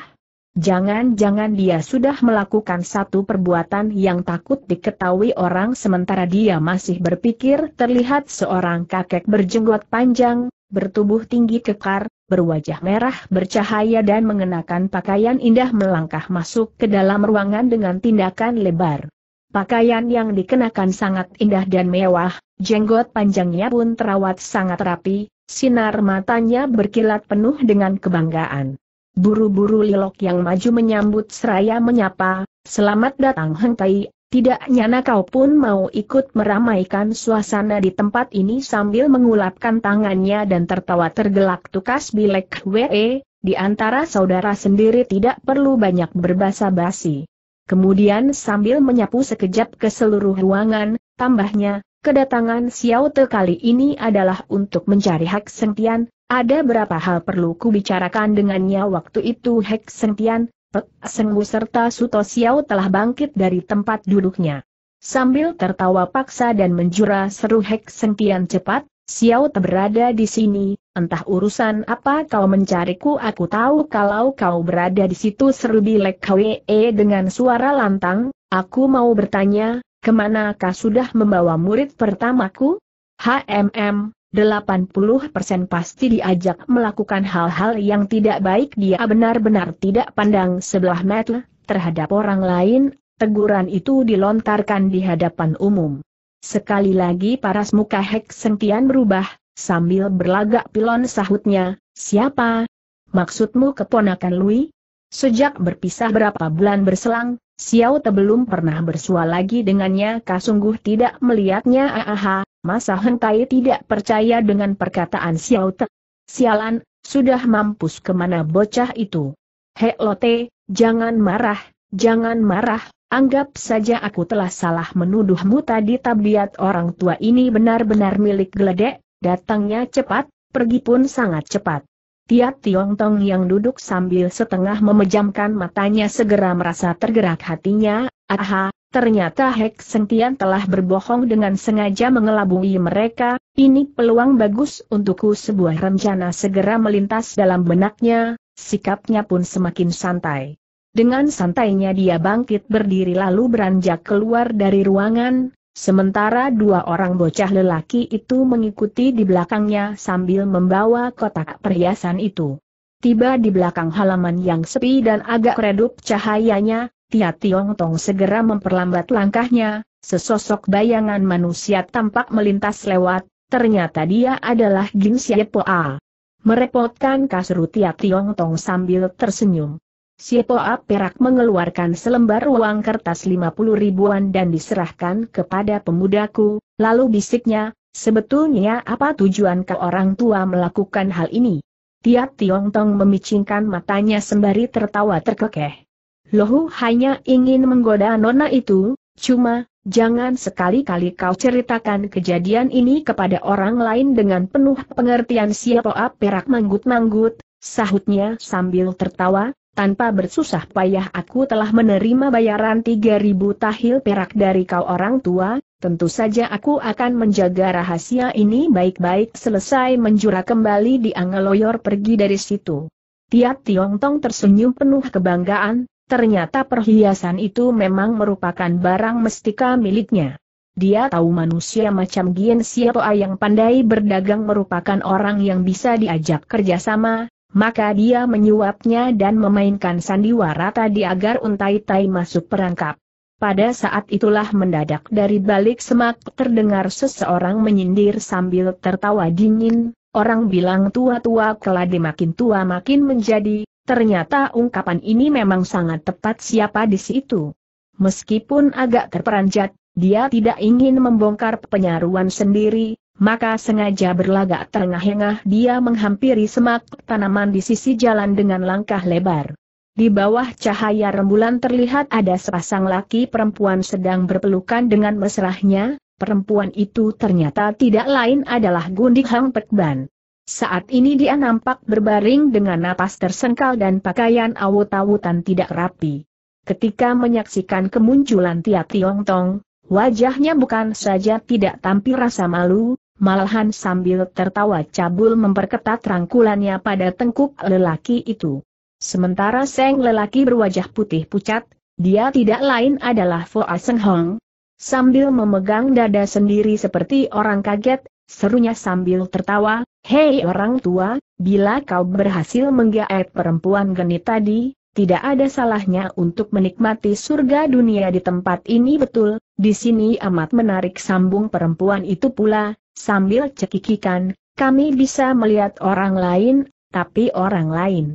Jangan-jangan dia sudah melakukan satu perbuatan yang takut diketahui orang sementara dia masih berpikir terlihat seorang kakek berjenggot panjang, bertubuh tinggi kekar, berwajah merah bercahaya dan mengenakan pakaian indah melangkah masuk ke dalam ruangan dengan tindakan lebar. Pakaian yang dikenakan sangat indah dan mewah, jenggot panjangnya pun terawat sangat rapi, sinar matanya berkilat penuh dengan kebanggaan. Buru-buru Lilok yang maju menyambut seraya menyapa, Selamat datang hengkai. Tidak nyana kau pun mau ikut meramaikan suasana di tempat ini sambil mengulapkan tangannya dan tertawa tergelak tukas bilek we, di antara saudara sendiri tidak perlu banyak berbahasa basi. Kemudian sambil menyapu sekejap ke seluruh ruangan, tambahnya, kedatangan Xiao Te kali ini adalah untuk mencari Hek sentian, ada berapa hal perlu kubicarakan dengannya waktu itu Hek Sentian, Pek Senggu serta Suto Xiao telah bangkit dari tempat duduknya. Sambil tertawa paksa dan menjura seru Hek Sentian cepat, Xiao berada di sini, entah urusan apa kau mencariku aku tahu kalau kau berada di situ seru Bilek Kwee dengan suara lantang, aku mau bertanya, kemana kau sudah membawa murid pertamaku? HMM, 80% pasti diajak melakukan hal-hal yang tidak baik dia benar-benar tidak pandang sebelah mata terhadap orang lain, teguran itu dilontarkan di hadapan umum. Sekali lagi paras muka Hek Sentian berubah, sambil berlagak pilon sahutnya, siapa? Maksudmu keponakan Lui? Sejak berpisah berapa bulan berselang, Xiao Te belum pernah bersua lagi dengannya kasungguh tidak melihatnya aha, masa hentai tidak percaya dengan perkataan Xiao Te. Sialan, sudah mampus kemana bocah itu. Hei Lote, jangan marah, jangan marah, anggap saja aku telah salah menuduhmu tadi tabiat orang tua ini benar-benar milik geledek, datangnya cepat, pergi pun sangat cepat. Tiap Tiong Tong yang duduk sambil setengah memejamkan matanya segera merasa tergerak hatinya, aha, ternyata Hek Sentian telah berbohong dengan sengaja mengelabui mereka, ini peluang bagus untukku sebuah rencana segera melintas dalam benaknya, sikapnya pun semakin santai. Dengan santainya dia bangkit berdiri lalu beranjak keluar dari ruangan, Sementara dua orang bocah lelaki itu mengikuti di belakangnya sambil membawa kotak perhiasan itu. Tiba di belakang halaman yang sepi dan agak redup cahayanya, Tia Tiong Tong segera memperlambat langkahnya, sesosok bayangan manusia tampak melintas lewat, ternyata dia adalah Gin Poa. Merepotkan kasur Tia Tiong Tong sambil tersenyum. Sietoa Perak mengeluarkan selembar uang kertas 50 ribuan dan diserahkan kepada pemudaku, lalu bisiknya, sebetulnya apa tujuan ke orang tua melakukan hal ini? Tiap Tong memicingkan matanya sembari tertawa terkekeh. Lohu hanya ingin menggoda nona itu, cuma, jangan sekali-kali kau ceritakan kejadian ini kepada orang lain dengan penuh pengertian Sietoa Perak manggut-manggut, sahutnya sambil tertawa, tanpa bersusah payah aku telah menerima bayaran 3000 tahil perak dari kau orang tua, tentu saja aku akan menjaga rahasia ini baik-baik selesai menjura kembali di Angeloyor pergi dari situ. Tiap Tiong Tong tersenyum penuh kebanggaan, ternyata perhiasan itu memang merupakan barang mestika miliknya. Dia tahu manusia macam Gien Siapa yang pandai berdagang merupakan orang yang bisa diajak kerjasama, maka dia menyuapnya dan memainkan sandiwara tadi agar untai tai masuk perangkap. Pada saat itulah mendadak dari balik semak terdengar seseorang menyindir sambil tertawa dingin, orang bilang tua-tua kelade makin tua makin menjadi, ternyata ungkapan ini memang sangat tepat siapa di situ. Meskipun agak terperanjat, dia tidak ingin membongkar penyaruan sendiri, maka sengaja berlagak terengah-engah dia menghampiri semak tanaman di sisi jalan dengan langkah lebar. Di bawah cahaya rembulan terlihat ada sepasang laki perempuan sedang berpelukan dengan mesrahnya, perempuan itu ternyata tidak lain adalah Gundik Hang Pekban. Saat ini dia nampak berbaring dengan napas tersengkal dan pakaian awut-awutan tidak rapi. Ketika menyaksikan kemunculan Tia Tiong Tong, Wajahnya bukan saja tidak tampil rasa malu, malahan sambil tertawa cabul memperketat rangkulannya pada tengkuk lelaki itu. Sementara Seng lelaki berwajah putih pucat, dia tidak lain adalah Foa Seng Hong. Sambil memegang dada sendiri seperti orang kaget, serunya sambil tertawa, Hei orang tua, bila kau berhasil menggaet perempuan genit tadi, tidak ada salahnya untuk menikmati surga dunia di tempat ini betul, di sini amat menarik sambung perempuan itu pula, Sambil cekikikan, kami bisa melihat orang lain, tapi orang lain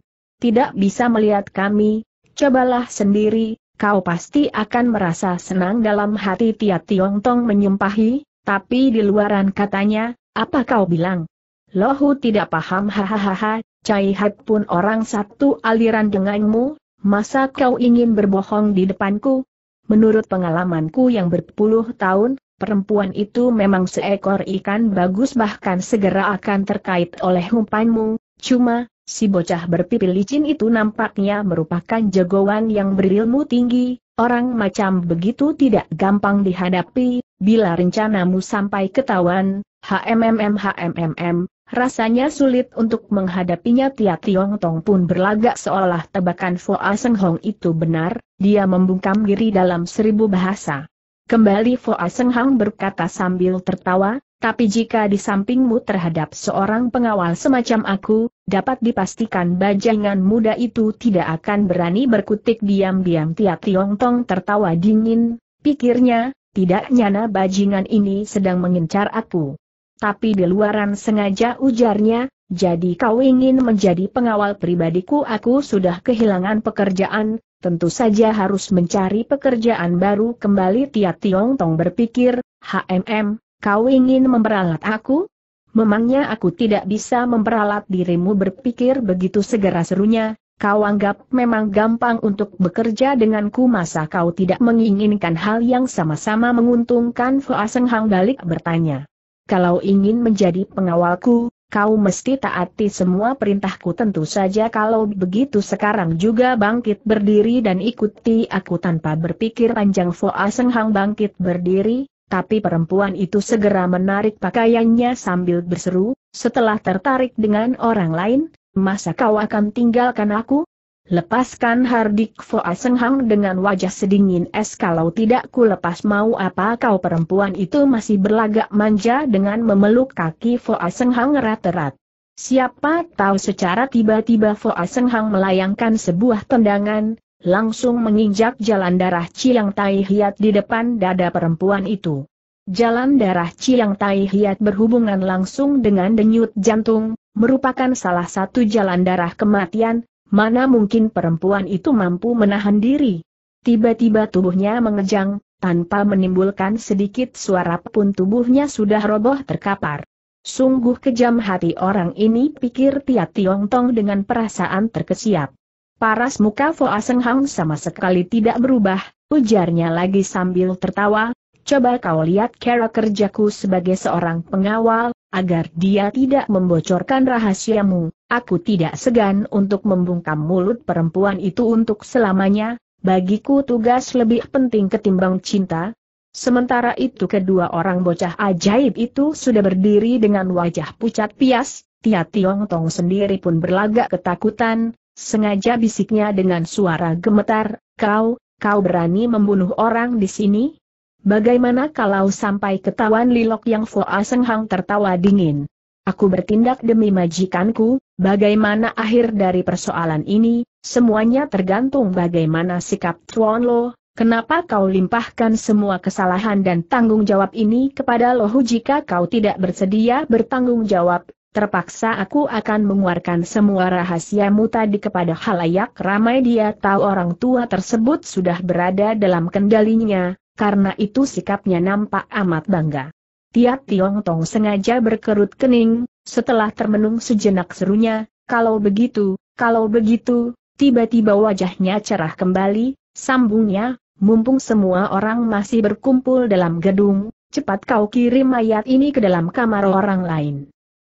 tidak bisa melihat kami, cobalah sendiri, kau pasti akan merasa senang dalam hati Tia Tiong Tong menyumpahi, tapi di luaran katanya, apa kau bilang? Lohu tidak paham hahaha, Cai Hat pun orang satu aliran denganmu, masa kau ingin berbohong di depanku? Menurut pengalamanku yang berpuluh tahun, perempuan itu memang seekor ikan bagus bahkan segera akan terkait oleh umpanmu, cuma, si bocah berpipi licin itu nampaknya merupakan jagoan yang berilmu tinggi, orang macam begitu tidak gampang dihadapi, bila rencanamu sampai ketahuan, HMMM HMMM, Rasanya sulit untuk menghadapinya Tia Tiong Tong pun berlagak seolah tebakan Foa Seng Hong itu benar, dia membungkam diri dalam seribu bahasa. Kembali Foa Seng Hang berkata sambil tertawa, tapi jika di sampingmu terhadap seorang pengawal semacam aku, dapat dipastikan bajingan muda itu tidak akan berani berkutik diam-diam tiap Tiong Tong tertawa dingin, pikirnya, tidak nyana bajingan ini sedang mengincar aku. Tapi di luaran sengaja ujarnya, jadi kau ingin menjadi pengawal pribadiku aku sudah kehilangan pekerjaan, tentu saja harus mencari pekerjaan baru kembali Tia Tiong Tong berpikir, HMM, kau ingin memperalat aku? Memangnya aku tidak bisa memperalat dirimu berpikir begitu segera serunya, kau anggap memang gampang untuk bekerja denganku masa kau tidak menginginkan hal yang sama-sama menguntungkan Fua Seng Hang balik bertanya. Kalau ingin menjadi pengawalku, kau mesti taati semua perintahku tentu saja kalau begitu sekarang juga bangkit berdiri dan ikuti aku tanpa berpikir panjang Foa Seng Hang bangkit berdiri, tapi perempuan itu segera menarik pakaiannya sambil berseru, setelah tertarik dengan orang lain, masa kau akan tinggalkan aku? Lepaskan Hardik Foa Senghang dengan wajah sedingin es kalau tidak ku lepas mau apa kau perempuan itu masih berlagak manja dengan memeluk kaki Foa Senghang rat rat Siapa tahu secara tiba-tiba Foa Senghang melayangkan sebuah tendangan, langsung menginjak jalan darah Ciang Tai Hiat di depan dada perempuan itu. Jalan darah Ciang Tai Hiat berhubungan langsung dengan denyut jantung, merupakan salah satu jalan darah kematian, Mana mungkin perempuan itu mampu menahan diri? Tiba-tiba tubuhnya mengejang, tanpa menimbulkan sedikit suara pun tubuhnya sudah roboh terkapar. Sungguh kejam hati orang ini pikir Tia Tiong Tong dengan perasaan terkesiap. Paras muka Foa Aseng Hang sama sekali tidak berubah, ujarnya lagi sambil tertawa, coba kau lihat cara kerjaku sebagai seorang pengawal, agar dia tidak membocorkan rahasiamu. Aku tidak segan untuk membungkam mulut perempuan itu untuk selamanya, bagiku tugas lebih penting ketimbang cinta. Sementara itu kedua orang bocah ajaib itu sudah berdiri dengan wajah pucat pias, Tia Tiong Tong sendiri pun berlagak ketakutan, sengaja bisiknya dengan suara gemetar, kau, kau berani membunuh orang di sini? Bagaimana kalau sampai ketahuan Lilok yang Foa Hang tertawa dingin? Aku bertindak demi majikanku, bagaimana akhir dari persoalan ini, semuanya tergantung bagaimana sikap Tuan Lo, Kenapa kau limpahkan semua kesalahan dan tanggung jawab ini kepada Lohu jika kau tidak bersedia bertanggung jawab? Terpaksa aku akan mengeluarkan semua rahasiamu tadi kepada halayak ramai dia tahu orang tua tersebut sudah berada dalam kendalinya, karena itu sikapnya nampak amat bangga. Tiap Tiong Tong sengaja berkerut kening, setelah termenung sejenak serunya, kalau begitu, kalau begitu, tiba-tiba wajahnya cerah kembali, sambungnya, mumpung semua orang masih berkumpul dalam gedung, cepat kau kirim mayat ini ke dalam kamar orang lain.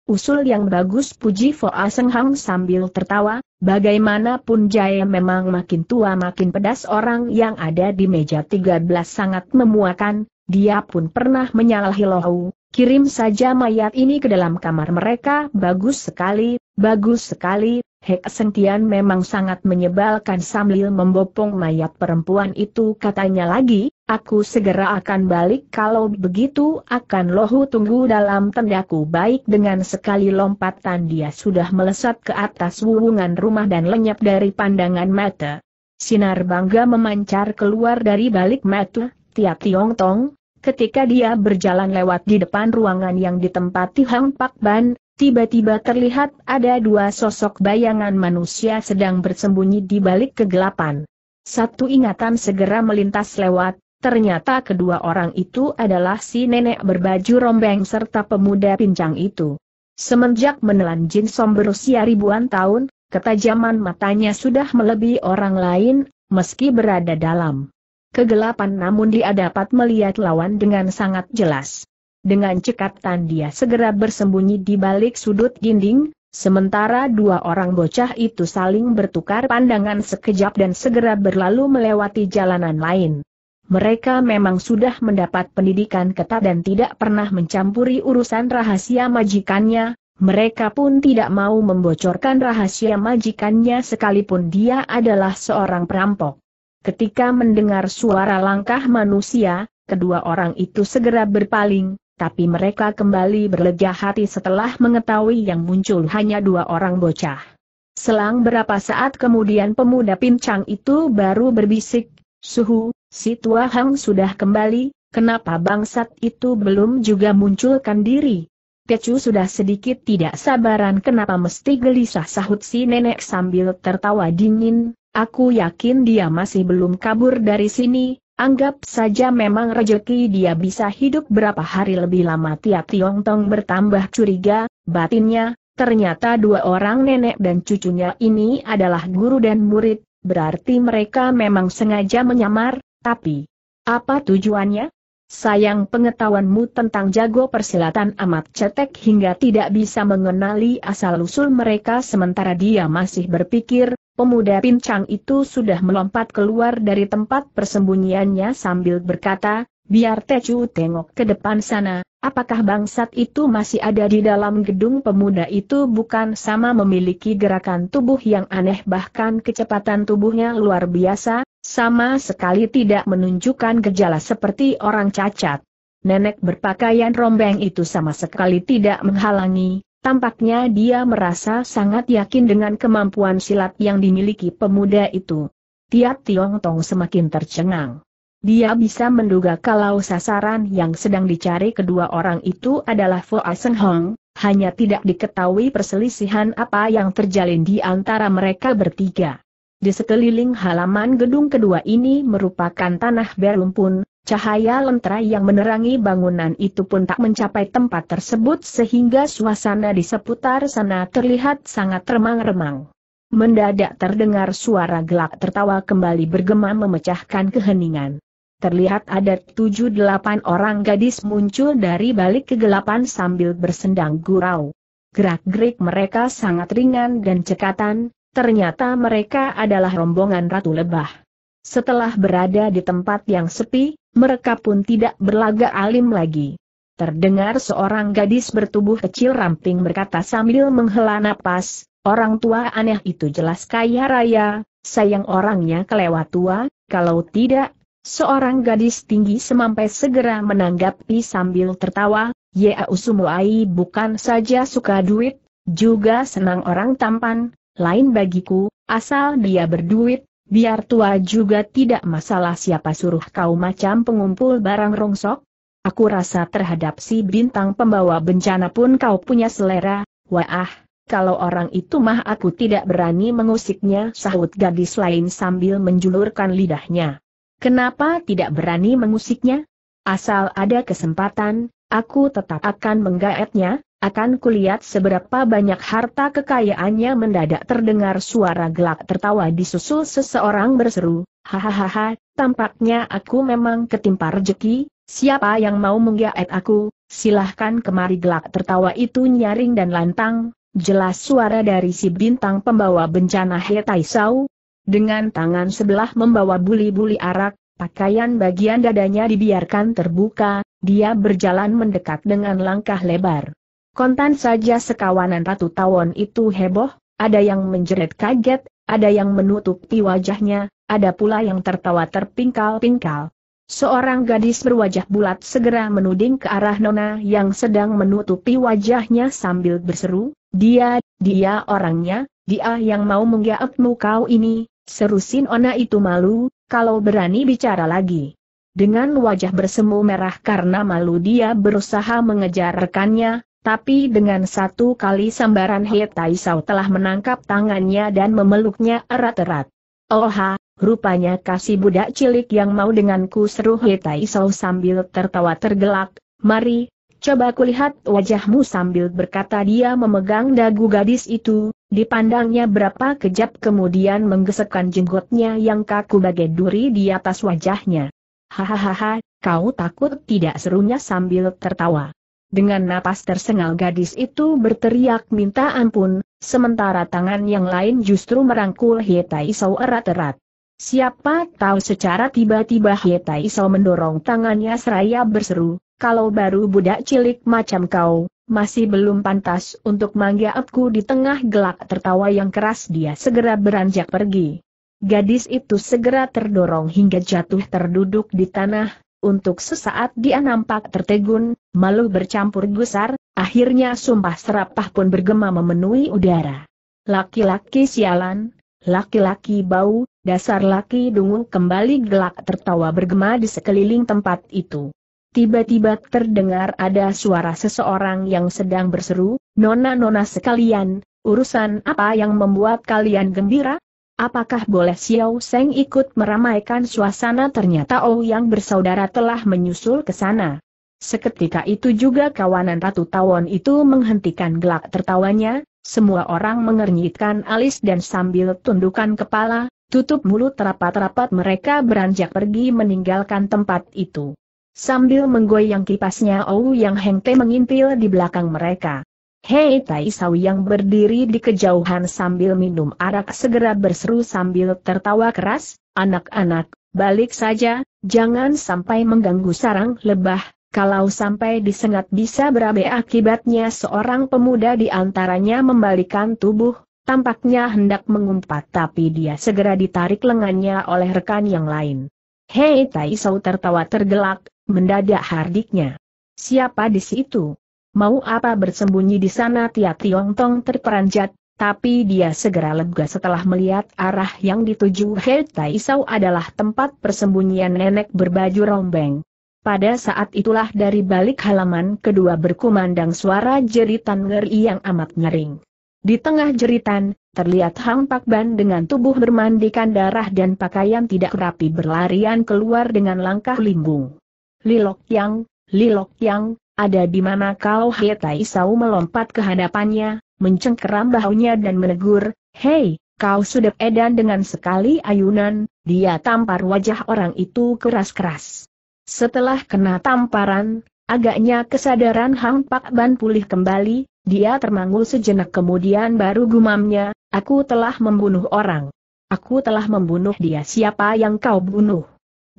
Usul yang bagus puji Foa Seng Hang sambil tertawa, bagaimanapun Jaya memang makin tua makin pedas orang yang ada di meja 13 sangat memuakan, dia pun pernah menyalahi Lohu, kirim saja mayat ini ke dalam kamar mereka, bagus sekali, bagus sekali, Hek Sentian memang sangat menyebalkan sambil membopong mayat perempuan itu katanya lagi, aku segera akan balik kalau begitu akan Lohu tunggu dalam tendaku baik dengan sekali lompatan dia sudah melesat ke atas wuwungan rumah dan lenyap dari pandangan mata. Sinar bangga memancar keluar dari balik mata, Tiap Tiong Tong, Ketika dia berjalan lewat di depan ruangan yang ditempati Hang Pak Ban, tiba-tiba terlihat ada dua sosok bayangan manusia sedang bersembunyi di balik kegelapan. Satu ingatan segera melintas lewat, ternyata kedua orang itu adalah si nenek berbaju rombeng serta pemuda pincang itu. Semenjak menelan Jin Som berusia ribuan tahun, ketajaman matanya sudah melebihi orang lain, meski berada dalam kegelapan namun dia dapat melihat lawan dengan sangat jelas. Dengan cekatan dia segera bersembunyi di balik sudut dinding, sementara dua orang bocah itu saling bertukar pandangan sekejap dan segera berlalu melewati jalanan lain. Mereka memang sudah mendapat pendidikan ketat dan tidak pernah mencampuri urusan rahasia majikannya, mereka pun tidak mau membocorkan rahasia majikannya sekalipun dia adalah seorang perampok. Ketika mendengar suara langkah manusia, kedua orang itu segera berpaling, tapi mereka kembali berlegah hati setelah mengetahui yang muncul hanya dua orang bocah. Selang berapa saat kemudian pemuda pincang itu baru berbisik, Suhu, si Tua Hang sudah kembali, kenapa bangsat itu belum juga munculkan diri? Kecu sudah sedikit tidak sabaran kenapa mesti gelisah sahut si nenek sambil tertawa dingin, Aku yakin dia masih belum kabur dari sini, anggap saja memang rejeki dia bisa hidup berapa hari lebih lama Tia Tiong Tong bertambah curiga, batinnya, ternyata dua orang nenek dan cucunya ini adalah guru dan murid, berarti mereka memang sengaja menyamar, tapi, apa tujuannya? Sayang pengetahuanmu tentang jago persilatan amat cetek hingga tidak bisa mengenali asal-usul mereka sementara dia masih berpikir, Pemuda pincang itu sudah melompat keluar dari tempat persembunyiannya sambil berkata, biar Tecu tengok ke depan sana, apakah bangsat itu masih ada di dalam gedung pemuda itu bukan sama memiliki gerakan tubuh yang aneh bahkan kecepatan tubuhnya luar biasa, sama sekali tidak menunjukkan gejala seperti orang cacat. Nenek berpakaian rombeng itu sama sekali tidak menghalangi, Tampaknya dia merasa sangat yakin dengan kemampuan silat yang dimiliki pemuda itu. Tiap Tiong Tong semakin tercengang. Dia bisa menduga kalau sasaran yang sedang dicari kedua orang itu adalah Fo Aseng Hong, hanya tidak diketahui perselisihan apa yang terjalin di antara mereka bertiga. Di sekeliling halaman gedung kedua ini merupakan tanah berlumpur, Cahaya lentera yang menerangi bangunan itu pun tak mencapai tempat tersebut sehingga suasana di seputar sana terlihat sangat remang-remang. Mendadak terdengar suara gelak tertawa kembali bergema memecahkan keheningan. Terlihat ada tujuh delapan orang gadis muncul dari balik kegelapan sambil bersendang gurau. Gerak-gerik mereka sangat ringan dan cekatan, ternyata mereka adalah rombongan Ratu Lebah. Setelah berada di tempat yang sepi, mereka pun tidak berlagak alim lagi. Terdengar seorang gadis bertubuh kecil ramping berkata sambil menghela napas, orang tua aneh itu jelas kaya raya, sayang orangnya kelewat tua, kalau tidak, seorang gadis tinggi semampai segera menanggapi sambil tertawa, Ya Usumuai bukan saja suka duit, juga senang orang tampan, lain bagiku, asal dia berduit, Biar tua juga tidak masalah siapa suruh kau macam pengumpul barang rongsok. Aku rasa terhadap si bintang pembawa bencana pun kau punya selera, wah, kalau orang itu mah aku tidak berani mengusiknya sahut gadis lain sambil menjulurkan lidahnya. Kenapa tidak berani mengusiknya? Asal ada kesempatan, aku tetap akan menggaetnya, akan kulihat seberapa banyak harta kekayaannya mendadak terdengar suara gelak tertawa disusul seseorang berseru, Hahaha, tampaknya aku memang ketimpa rejeki, siapa yang mau menggaet aku, silahkan kemari gelak tertawa itu nyaring dan lantang, jelas suara dari si bintang pembawa bencana Hetaisau, dengan tangan sebelah membawa buli-buli arak, pakaian bagian dadanya dibiarkan terbuka, dia berjalan mendekat dengan langkah lebar. Kontan saja sekawanan Ratu Tawon itu heboh, ada yang menjerit kaget, ada yang menutupi wajahnya, ada pula yang tertawa terpingkal-pingkal. Seorang gadis berwajah bulat segera menuding ke arah Nona yang sedang menutupi wajahnya sambil berseru, dia, dia orangnya, dia yang mau menggaetmu kau ini, Serusin si Nona itu malu, kalau berani bicara lagi. Dengan wajah bersemu merah karena malu dia berusaha mengejar rekannya, tapi dengan satu kali sambaran He Tai Sao telah menangkap tangannya dan memeluknya erat-erat. Oha, rupanya kasih budak cilik yang mau denganku seru He Tai Sao sambil tertawa tergelak, mari, coba kulihat wajahmu sambil berkata dia memegang dagu gadis itu, Dipandangnya berapa kejap kemudian menggesekkan jenggotnya yang kaku bagai duri di atas wajahnya. Hahaha, kau takut tidak serunya sambil tertawa. Dengan napas tersengal gadis itu berteriak minta ampun, sementara tangan yang lain justru merangkul Hetai Sau erat-erat. Siapa tahu secara tiba-tiba Hetai Sau mendorong tangannya seraya berseru, kalau baru budak cilik macam kau, masih belum pantas untuk mangga aku di tengah gelak tertawa yang keras dia segera beranjak pergi. Gadis itu segera terdorong hingga jatuh terduduk di tanah, untuk sesaat dia nampak tertegun, Malu bercampur gusar, akhirnya sumpah serapah pun bergema memenuhi udara. Laki-laki sialan, laki-laki bau, dasar laki dungu kembali gelak tertawa bergema di sekeliling tempat itu. Tiba-tiba terdengar ada suara seseorang yang sedang berseru, Nona-nona sekalian, urusan apa yang membuat kalian gembira? Apakah boleh Xiao Seng ikut meramaikan suasana ternyata Oh yang bersaudara telah menyusul ke sana? Seketika itu juga kawanan Ratu Tawon itu menghentikan gelak tertawanya, semua orang mengernyitkan alis dan sambil tundukkan kepala, tutup mulut rapat-rapat mereka beranjak pergi meninggalkan tempat itu. Sambil menggoyang kipasnya Ou Yang Hengte mengintil di belakang mereka. Hei Tai Sau yang berdiri di kejauhan sambil minum arak segera berseru sambil tertawa keras, anak-anak, balik saja, jangan sampai mengganggu sarang lebah, kalau sampai disengat bisa berabe akibatnya seorang pemuda di antaranya membalikan tubuh, tampaknya hendak mengumpat tapi dia segera ditarik lengannya oleh rekan yang lain. Hei Tai Sau tertawa tergelak, mendadak hardiknya. Siapa di situ? Mau apa bersembunyi di sana Tia Tiong Tong terperanjat, tapi dia segera lega setelah melihat arah yang dituju Hei Taisau adalah tempat persembunyian nenek berbaju rombeng. Pada saat itulah dari balik halaman kedua berkumandang suara jeritan ngeri yang amat ngering. Di tengah jeritan, terlihat Hang Pak Ban dengan tubuh bermandikan darah dan pakaian tidak rapi berlarian keluar dengan langkah limbung. Lilok Yang, Lilok Yang, ada di mana kau Tai Sau melompat ke hadapannya, mencengkeram bahunya dan menegur, Hei, kau sudah edan dengan sekali ayunan, dia tampar wajah orang itu keras-keras. Setelah kena tamparan, agaknya kesadaran Hang Pak Ban pulih kembali, dia termangul sejenak kemudian baru gumamnya, aku telah membunuh orang. Aku telah membunuh dia siapa yang kau bunuh?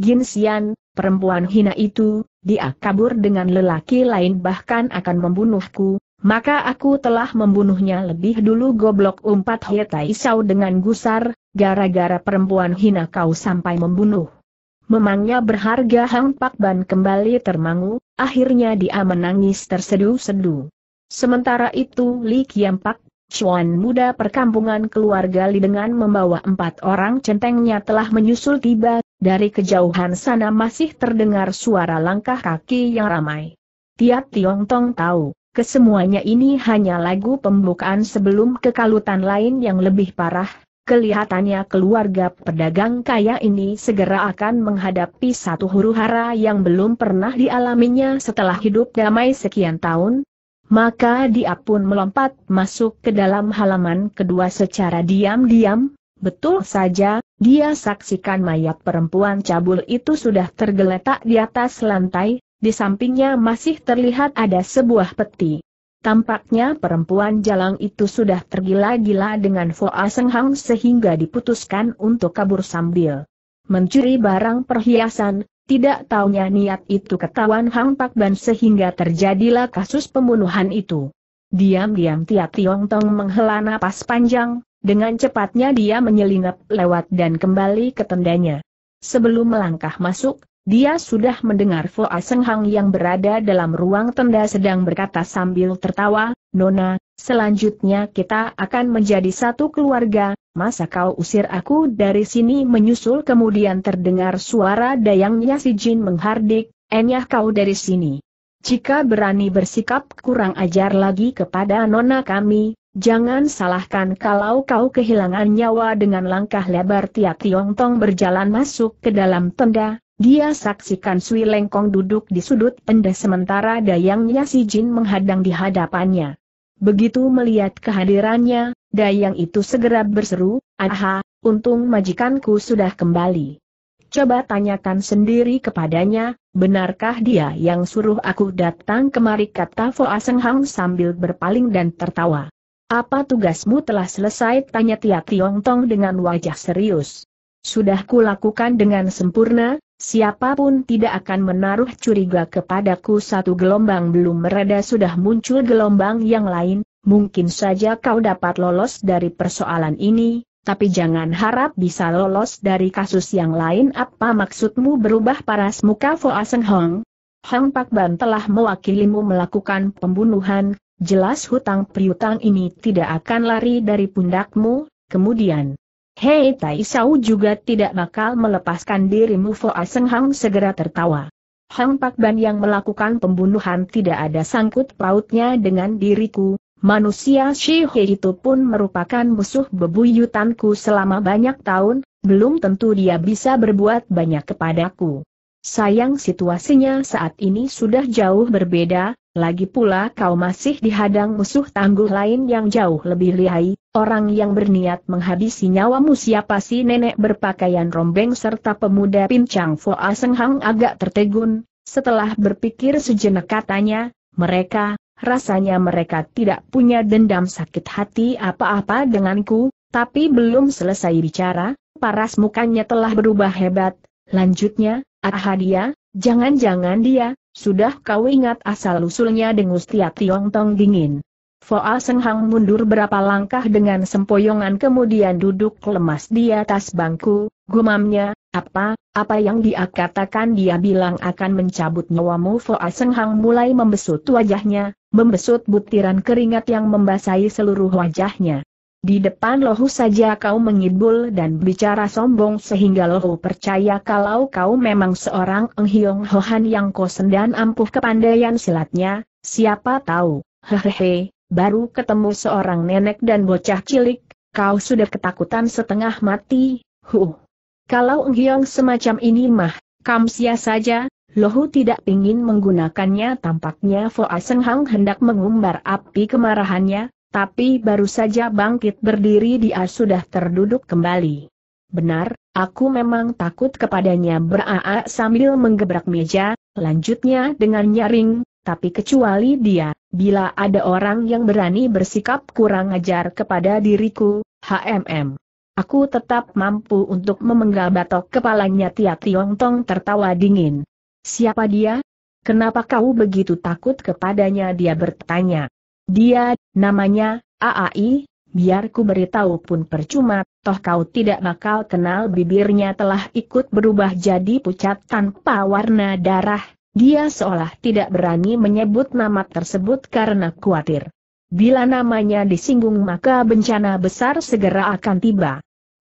Jin Xian, perempuan hina itu, dia kabur dengan lelaki lain bahkan akan membunuhku, maka aku telah membunuhnya lebih dulu goblok umpat Hetai Sau dengan gusar, gara-gara perempuan hina kau sampai membunuh. Memangnya berharga Hang Pak Ban kembali termangu, akhirnya dia menangis tersedu sedu Sementara itu Li Kiam Pak, Chuan muda perkampungan keluarga Li dengan membawa empat orang centengnya telah menyusul tiba, dari kejauhan sana masih terdengar suara langkah kaki yang ramai. Tiap Tiong Tong tahu, kesemuanya ini hanya lagu pembukaan sebelum kekalutan lain yang lebih parah, Kelihatannya keluarga pedagang kaya ini segera akan menghadapi satu huru-hara yang belum pernah dialaminya setelah hidup damai sekian tahun. Maka dia pun melompat masuk ke dalam halaman kedua secara diam-diam. Betul saja, dia saksikan mayat perempuan cabul itu sudah tergeletak di atas lantai, di sampingnya masih terlihat ada sebuah peti. Tampaknya perempuan jalang itu sudah tergila-gila dengan Foa Aseng Hang sehingga diputuskan untuk kabur sambil mencuri barang perhiasan, tidak taunya niat itu ketahuan Hang Pak Ban sehingga terjadilah kasus pembunuhan itu. Diam-diam Tia Tiong Tong menghela napas panjang, dengan cepatnya dia menyelinap lewat dan kembali ke tendanya. Sebelum melangkah masuk, dia sudah mendengar Foa Senghang yang berada dalam ruang tenda sedang berkata sambil tertawa, Nona, selanjutnya kita akan menjadi satu keluarga, masa kau usir aku dari sini menyusul kemudian terdengar suara dayangnya si Jin menghardik, enyah kau dari sini. Jika berani bersikap kurang ajar lagi kepada Nona kami, Jangan salahkan kalau kau kehilangan nyawa dengan langkah lebar tiap Tiong Tong berjalan masuk ke dalam tenda, dia saksikan Sui Lengkong duduk di sudut tenda sementara dayangnya si Jin menghadang di hadapannya. Begitu melihat kehadirannya, dayang itu segera berseru, Aha, untung majikanku sudah kembali. Coba tanyakan sendiri kepadanya, benarkah dia yang suruh aku datang kemari kata Foa Senghang sambil berpaling dan tertawa. Apa tugasmu telah selesai tanya Tia Tiong Tong dengan wajah serius. Sudah kulakukan dengan sempurna, Siapapun tidak akan menaruh curiga kepadaku satu gelombang belum mereda sudah muncul gelombang yang lain, mungkin saja kau dapat lolos dari persoalan ini, tapi jangan harap bisa lolos dari kasus yang lain apa maksudmu berubah paras muka Foa Seng Hong? Hang Pak Ban telah mewakilimu melakukan pembunuhan, jelas hutang priutang ini tidak akan lari dari pundakmu, kemudian, Hei Tai Sau juga tidak bakal melepaskan dirimu Foa Seng Hang segera tertawa. Hang Pak Ban yang melakukan pembunuhan tidak ada sangkut pautnya dengan diriku, manusia Shi Hei itu pun merupakan musuh bebuyutanku selama banyak tahun, belum tentu dia bisa berbuat banyak kepadaku. Sayang situasinya saat ini sudah jauh berbeda, lagi pula kau masih dihadang musuh tangguh lain yang jauh lebih lihai, orang yang berniat menghabisi nyawamu siapa si nenek berpakaian rombeng serta pemuda pincang Foa Senghang agak tertegun, setelah berpikir sejenak katanya, mereka, rasanya mereka tidak punya dendam sakit hati apa-apa denganku, tapi belum selesai bicara, paras mukanya telah berubah hebat, lanjutnya, Ah dia, jangan-jangan dia, sudah kau ingat asal-usulnya dengus Tia Tiong Tong dingin. Foa ah Seng mundur berapa langkah dengan sempoyongan kemudian duduk lemas di atas bangku, gumamnya, apa, apa yang dia katakan dia bilang akan mencabut nyawamu Foa ah Seng mulai membesut wajahnya, membesut butiran keringat yang membasahi seluruh wajahnya. Di depan lohu saja kau mengibul dan bicara sombong sehingga lohu percaya kalau kau memang seorang enghiong hohan yang kosen dan ampuh kepandaian silatnya, siapa tahu, hehehe, baru ketemu seorang nenek dan bocah cilik, kau sudah ketakutan setengah mati, huh. Kalau enghiong semacam ini mah, kamsia saja, lohu tidak ingin menggunakannya tampaknya Foa Senghang hendak mengumbar api kemarahannya, tapi baru saja bangkit berdiri dia sudah terduduk kembali. Benar, aku memang takut kepadanya Beraa sambil menggebrak meja, lanjutnya dengan nyaring, tapi kecuali dia, bila ada orang yang berani bersikap kurang ajar kepada diriku, HMM. Aku tetap mampu untuk memenggal batok kepalanya Tia Tiong Tong tertawa dingin. Siapa dia? Kenapa kau begitu takut kepadanya dia bertanya. Dia, Namanya, AAI, biar ku beritahu pun percuma, toh kau tidak bakal kenal bibirnya telah ikut berubah jadi pucat tanpa warna darah, dia seolah tidak berani menyebut nama tersebut karena khawatir. Bila namanya disinggung maka bencana besar segera akan tiba.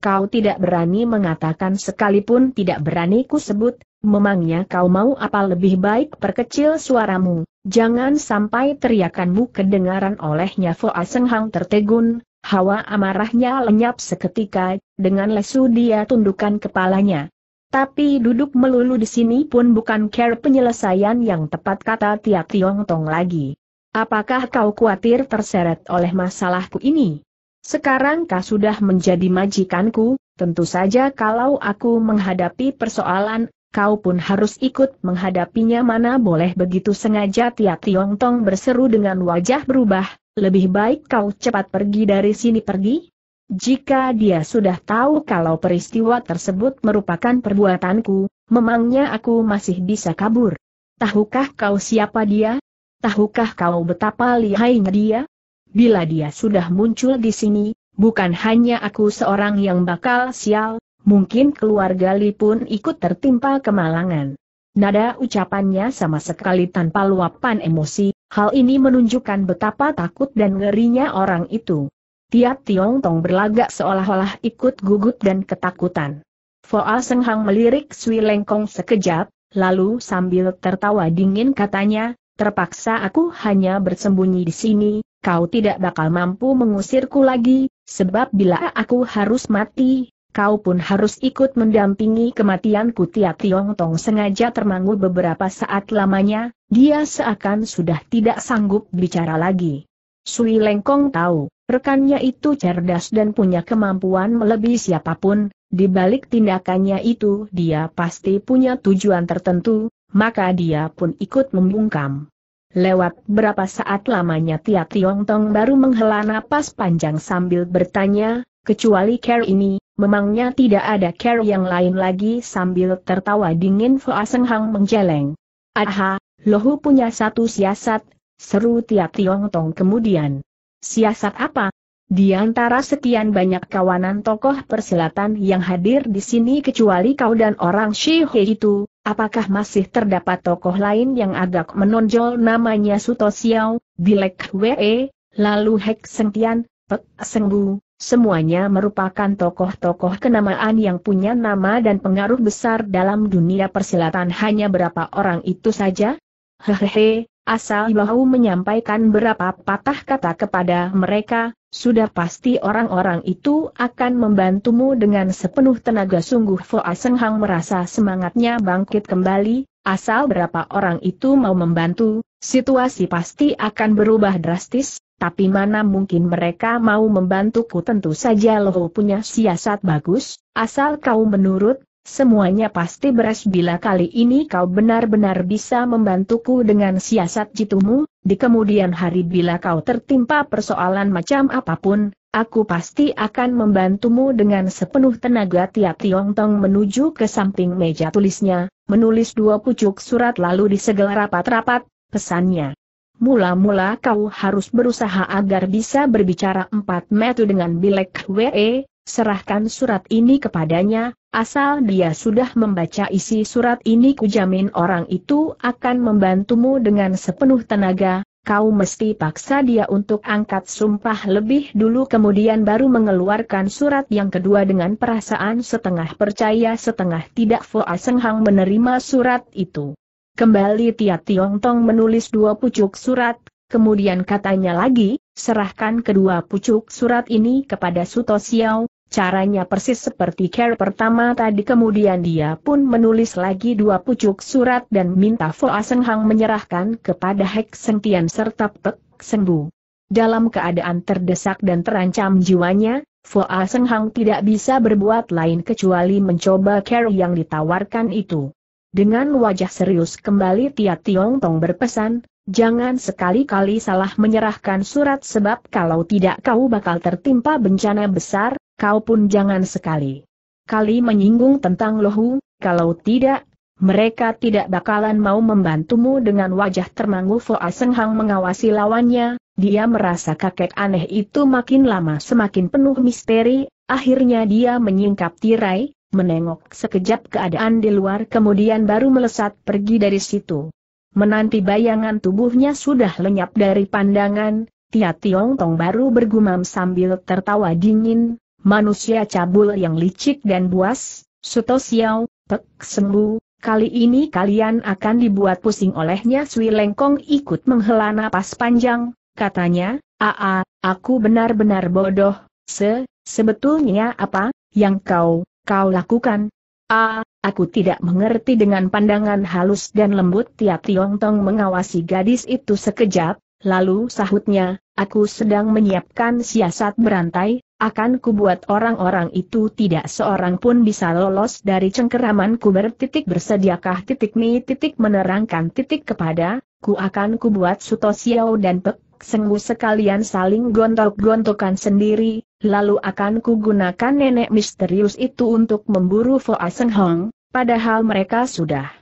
Kau tidak berani mengatakan sekalipun tidak berani ku sebut, memangnya kau mau apa lebih baik perkecil suaramu, Jangan sampai teriakanmu kedengaran olehnya Foa Asenghang tertegun, hawa amarahnya lenyap seketika, dengan lesu dia tundukkan kepalanya. Tapi duduk melulu di sini pun bukan care penyelesaian yang tepat kata Tia Tiong Tong lagi. Apakah kau khawatir terseret oleh masalahku ini? Sekarang kau sudah menjadi majikanku, tentu saja kalau aku menghadapi persoalan, kau pun harus ikut menghadapinya mana boleh begitu sengaja Tia Tiong Tong berseru dengan wajah berubah, lebih baik kau cepat pergi dari sini pergi? Jika dia sudah tahu kalau peristiwa tersebut merupakan perbuatanku, memangnya aku masih bisa kabur. Tahukah kau siapa dia? Tahukah kau betapa lihainya dia? Bila dia sudah muncul di sini, bukan hanya aku seorang yang bakal sial, mungkin keluarga Li pun ikut tertimpa kemalangan. Nada ucapannya sama sekali tanpa luapan emosi, hal ini menunjukkan betapa takut dan ngerinya orang itu. Tiap Tiong Tong berlagak seolah-olah ikut gugup dan ketakutan. Foa Seng melirik Sui Lengkong sekejap, lalu sambil tertawa dingin katanya, terpaksa aku hanya bersembunyi di sini, kau tidak bakal mampu mengusirku lagi, sebab bila aku harus mati, Kau pun harus ikut mendampingi kematianku Tia Tiong Tong sengaja termangu beberapa saat lamanya, dia seakan sudah tidak sanggup bicara lagi. Sui Lengkong tahu, rekannya itu cerdas dan punya kemampuan melebihi siapapun, di balik tindakannya itu dia pasti punya tujuan tertentu, maka dia pun ikut membungkam. Lewat berapa saat lamanya Tia Tiong Tong baru menghela napas panjang sambil bertanya, kecuali care ini, Memangnya tidak ada care yang lain lagi sambil tertawa dingin Fua Seng menjeleng. Aha, Lohu punya satu siasat, seru tiap Tiong Tong kemudian. Siasat apa? Di antara sekian banyak kawanan tokoh perselatan yang hadir di sini kecuali kau dan orang Shihe itu, apakah masih terdapat tokoh lain yang agak menonjol namanya Suto Xiao, Bilek Wee, lalu Hek Seng Tian, Pek Bu. Semuanya merupakan tokoh-tokoh kenamaan yang punya nama dan pengaruh besar dalam dunia persilatan hanya berapa orang itu saja? Hehehe, asal Ilahu menyampaikan berapa patah kata kepada mereka, sudah pasti orang-orang itu akan membantumu dengan sepenuh tenaga sungguh Foa Senghang merasa semangatnya bangkit kembali, asal berapa orang itu mau membantu, situasi pasti akan berubah drastis, tapi mana mungkin mereka mau membantuku tentu saja lo punya siasat bagus, asal kau menurut, semuanya pasti beres bila kali ini kau benar-benar bisa membantuku dengan siasat jitumu, di kemudian hari bila kau tertimpa persoalan macam apapun, aku pasti akan membantumu dengan sepenuh tenaga tiap Tiong Tong menuju ke samping meja tulisnya, menulis dua pucuk surat lalu disegel rapat-rapat, pesannya. Mula-mula kau harus berusaha agar bisa berbicara empat metu dengan Bilek WE, serahkan surat ini kepadanya, asal dia sudah membaca isi surat ini kujamin orang itu akan membantumu dengan sepenuh tenaga, kau mesti paksa dia untuk angkat sumpah lebih dulu kemudian baru mengeluarkan surat yang kedua dengan perasaan setengah percaya setengah tidak Foa menerima surat itu. Kembali Tia Tiong Tong menulis dua pucuk surat, kemudian katanya lagi, serahkan kedua pucuk surat ini kepada Suto Xiao, caranya persis seperti care pertama tadi kemudian dia pun menulis lagi dua pucuk surat dan minta Fo Aseng Hang menyerahkan kepada Hek Seng Tian serta Pek Seng Bu. Dalam keadaan terdesak dan terancam jiwanya, Fo Aseng Hang tidak bisa berbuat lain kecuali mencoba care yang ditawarkan itu. Dengan wajah serius kembali Tia Tiong Tong berpesan, jangan sekali-kali salah menyerahkan surat sebab kalau tidak kau bakal tertimpa bencana besar, kau pun jangan sekali. Kali menyinggung tentang lohu, kalau tidak, mereka tidak bakalan mau membantumu dengan wajah termangu Foa Seng Hang mengawasi lawannya, dia merasa kakek aneh itu makin lama semakin penuh misteri, akhirnya dia menyingkap tirai, menengok sekejap keadaan di luar kemudian baru melesat pergi dari situ. Menanti bayangan tubuhnya sudah lenyap dari pandangan, Tia Tiong Tong baru bergumam sambil tertawa dingin, manusia cabul yang licik dan buas, Suto Xiao, Pek Sembu, kali ini kalian akan dibuat pusing olehnya Sui Lengkong ikut menghela napas panjang, katanya, Aa, aku benar-benar bodoh, se, sebetulnya apa, yang kau, kau lakukan? Ah, aku tidak mengerti dengan pandangan halus dan lembut Tiap Tiong Tong mengawasi gadis itu sekejap, lalu sahutnya, aku sedang menyiapkan siasat berantai, akan kubuat orang-orang itu tidak seorang pun bisa lolos dari cengkeramanku bertitik bersediakah titik mi titik menerangkan titik kepada, ku akan kubuat Suto Xiao dan Pek senggu sekalian saling gontok-gontokan sendiri, lalu akan kugunakan nenek misterius itu untuk memburu Foa Seng Hong, padahal mereka sudah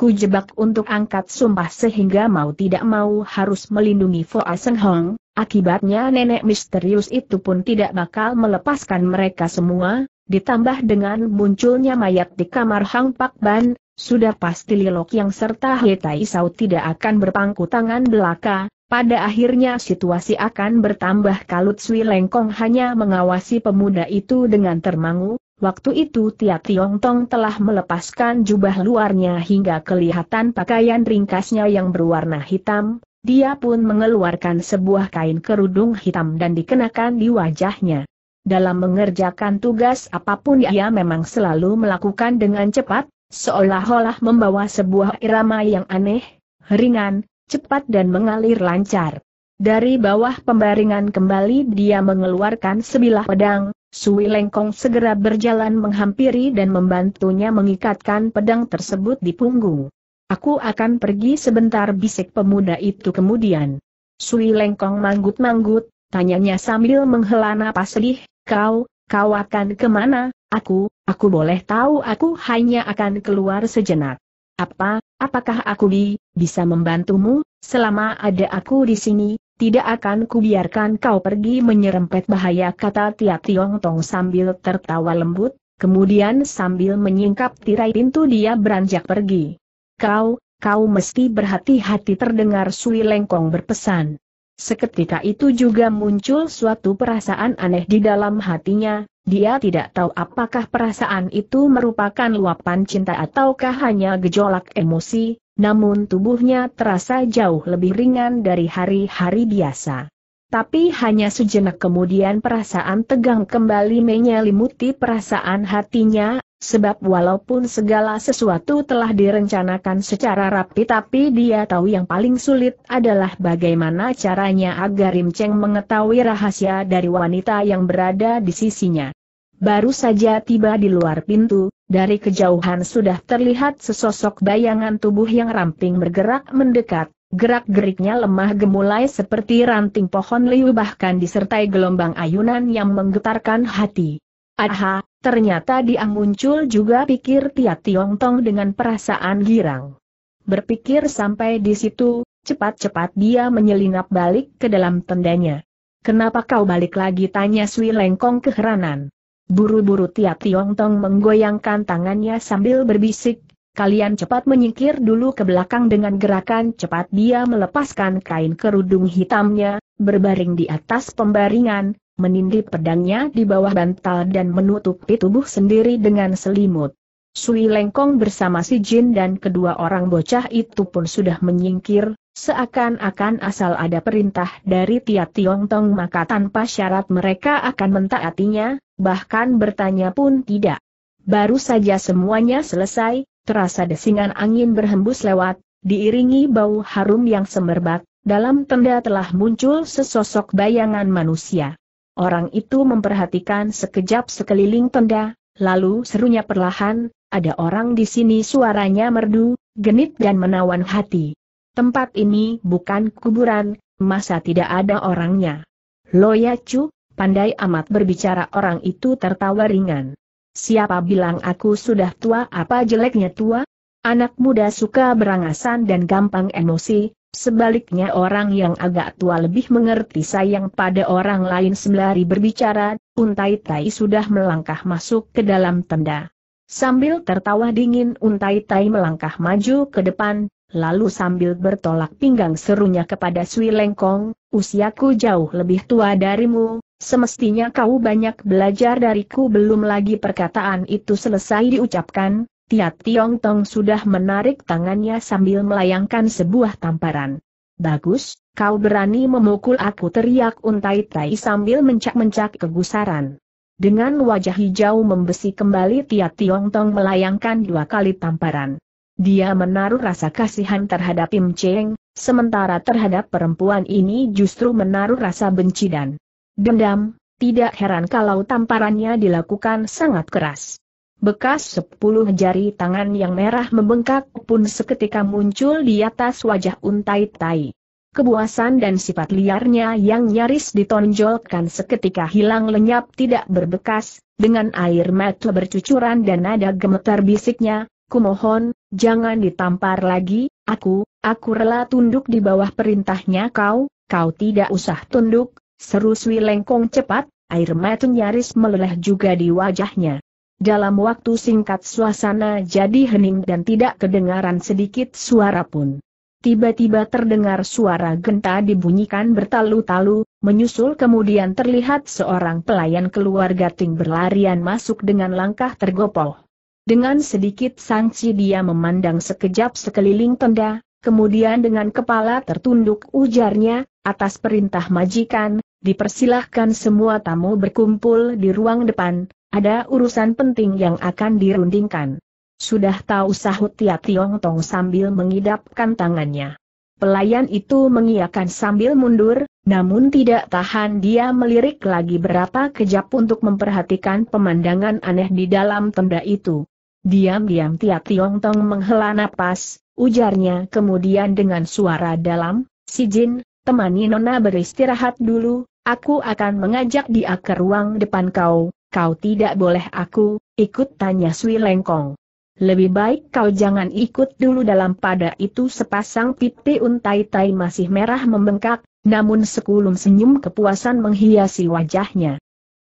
kujebak untuk angkat sumpah sehingga mau tidak mau harus melindungi Foa Seng Hong, akibatnya nenek misterius itu pun tidak bakal melepaskan mereka semua, ditambah dengan munculnya mayat di kamar Hang Pak Ban, sudah pasti Lilok yang serta Hetai Sau tidak akan berpangku tangan belaka, pada akhirnya situasi akan bertambah kalut Sui Lengkong hanya mengawasi pemuda itu dengan termangu, waktu itu Tia Tiong Tong telah melepaskan jubah luarnya hingga kelihatan pakaian ringkasnya yang berwarna hitam, dia pun mengeluarkan sebuah kain kerudung hitam dan dikenakan di wajahnya. Dalam mengerjakan tugas apapun ia memang selalu melakukan dengan cepat, seolah-olah membawa sebuah irama yang aneh, ringan, cepat dan mengalir lancar. Dari bawah pembaringan kembali dia mengeluarkan sebilah pedang, Sui Lengkong segera berjalan menghampiri dan membantunya mengikatkan pedang tersebut di punggung. Aku akan pergi sebentar bisik pemuda itu kemudian. Sui Lengkong manggut-manggut, tanyanya sambil menghela napas sedih, kau, kau akan kemana, aku, aku boleh tahu aku hanya akan keluar sejenak. Apa, Apakah aku bi, bisa membantumu, selama ada aku di sini, tidak akan kubiarkan kau pergi menyerempet bahaya kata Tia Tiong Tong sambil tertawa lembut, kemudian sambil menyingkap tirai pintu dia beranjak pergi. Kau, kau mesti berhati-hati terdengar Sui Lengkong berpesan. Seketika itu juga muncul suatu perasaan aneh di dalam hatinya, dia tidak tahu apakah perasaan itu merupakan luapan cinta ataukah hanya gejolak emosi, namun tubuhnya terasa jauh lebih ringan dari hari-hari biasa. Tapi hanya sejenak kemudian perasaan tegang kembali menyelimuti perasaan hatinya, Sebab walaupun segala sesuatu telah direncanakan secara rapi tapi dia tahu yang paling sulit adalah bagaimana caranya agar Rim Cheng mengetahui rahasia dari wanita yang berada di sisinya. Baru saja tiba di luar pintu, dari kejauhan sudah terlihat sesosok bayangan tubuh yang ramping bergerak mendekat, gerak-geriknya lemah gemulai seperti ranting pohon liu bahkan disertai gelombang ayunan yang menggetarkan hati. Aha, ternyata dia muncul juga pikir Tia Tong dengan perasaan girang. Berpikir sampai di situ, cepat-cepat dia menyelinap balik ke dalam tendanya. Kenapa kau balik lagi tanya Sui Lengkong keheranan. Buru-buru Tia Tong menggoyangkan tangannya sambil berbisik, kalian cepat menyingkir dulu ke belakang dengan gerakan cepat dia melepaskan kain kerudung hitamnya, berbaring di atas pembaringan, menindih pedangnya di bawah bantal dan menutupi tubuh sendiri dengan selimut. Sui Lengkong bersama si Jin dan kedua orang bocah itu pun sudah menyingkir, seakan-akan asal ada perintah dari Tia Tiong Tong maka tanpa syarat mereka akan mentaatinya, bahkan bertanya pun tidak. Baru saja semuanya selesai, terasa desingan angin berhembus lewat, diiringi bau harum yang semerbak, dalam tenda telah muncul sesosok bayangan manusia. Orang itu memperhatikan sekejap sekeliling tenda, lalu serunya perlahan, ada orang di sini suaranya merdu, genit dan menawan hati. Tempat ini bukan kuburan, masa tidak ada orangnya. Loya cu, pandai amat berbicara orang itu tertawa ringan. Siapa bilang aku sudah tua apa jeleknya tua? Anak muda suka berangasan dan gampang emosi, Sebaliknya orang yang agak tua lebih mengerti sayang pada orang lain sembari berbicara, Untai Tai sudah melangkah masuk ke dalam tenda. Sambil tertawa dingin Untai Tai melangkah maju ke depan, lalu sambil bertolak pinggang serunya kepada Sui Lengkong, usiaku jauh lebih tua darimu, Semestinya kau banyak belajar dariku belum lagi perkataan itu selesai diucapkan, Tiat Tiong Tong sudah menarik tangannya sambil melayangkan sebuah tamparan. Bagus, kau berani memukul aku teriak Untai Tai sambil mencak-mencak kegusaran. Dengan wajah hijau membesi kembali Tiat Tiong Tong melayangkan dua kali tamparan. Dia menaruh rasa kasihan terhadap Im Cheng, sementara terhadap perempuan ini justru menaruh rasa benci dan dendam, tidak heran kalau tamparannya dilakukan sangat keras. Bekas sepuluh jari tangan yang merah membengkak pun seketika muncul di atas wajah untai tai. Kebuasan dan sifat liarnya yang nyaris ditonjolkan seketika hilang lenyap tidak berbekas, dengan air mata bercucuran dan nada gemetar bisiknya, kumohon, jangan ditampar lagi, aku, aku rela tunduk di bawah perintahnya kau, kau tidak usah tunduk, seru Swi Lengkong cepat, air mata nyaris meleleh juga di wajahnya. Dalam waktu singkat suasana jadi hening dan tidak kedengaran sedikit suara pun. Tiba-tiba terdengar suara genta dibunyikan bertalu-talu, menyusul kemudian terlihat seorang pelayan keluarga Ting berlarian masuk dengan langkah tergopoh. Dengan sedikit sangsi dia memandang sekejap sekeliling tenda, kemudian dengan kepala tertunduk ujarnya, atas perintah majikan, dipersilahkan semua tamu berkumpul di ruang depan, ada urusan penting yang akan dirundingkan. Sudah tahu sahut Tia Tiong Tong sambil mengidapkan tangannya. Pelayan itu mengiakan sambil mundur, namun tidak tahan dia melirik lagi berapa kejap untuk memperhatikan pemandangan aneh di dalam tenda itu. Diam-diam Tia Tiong Tong menghela napas, ujarnya kemudian dengan suara dalam, Si Jin, temani Nona beristirahat dulu, aku akan mengajak dia ke ruang depan kau, kau tidak boleh aku, ikut tanya Sui Lengkong. Lebih baik kau jangan ikut dulu dalam pada itu sepasang pipi untai tai masih merah membengkak, namun sekulum senyum kepuasan menghiasi wajahnya.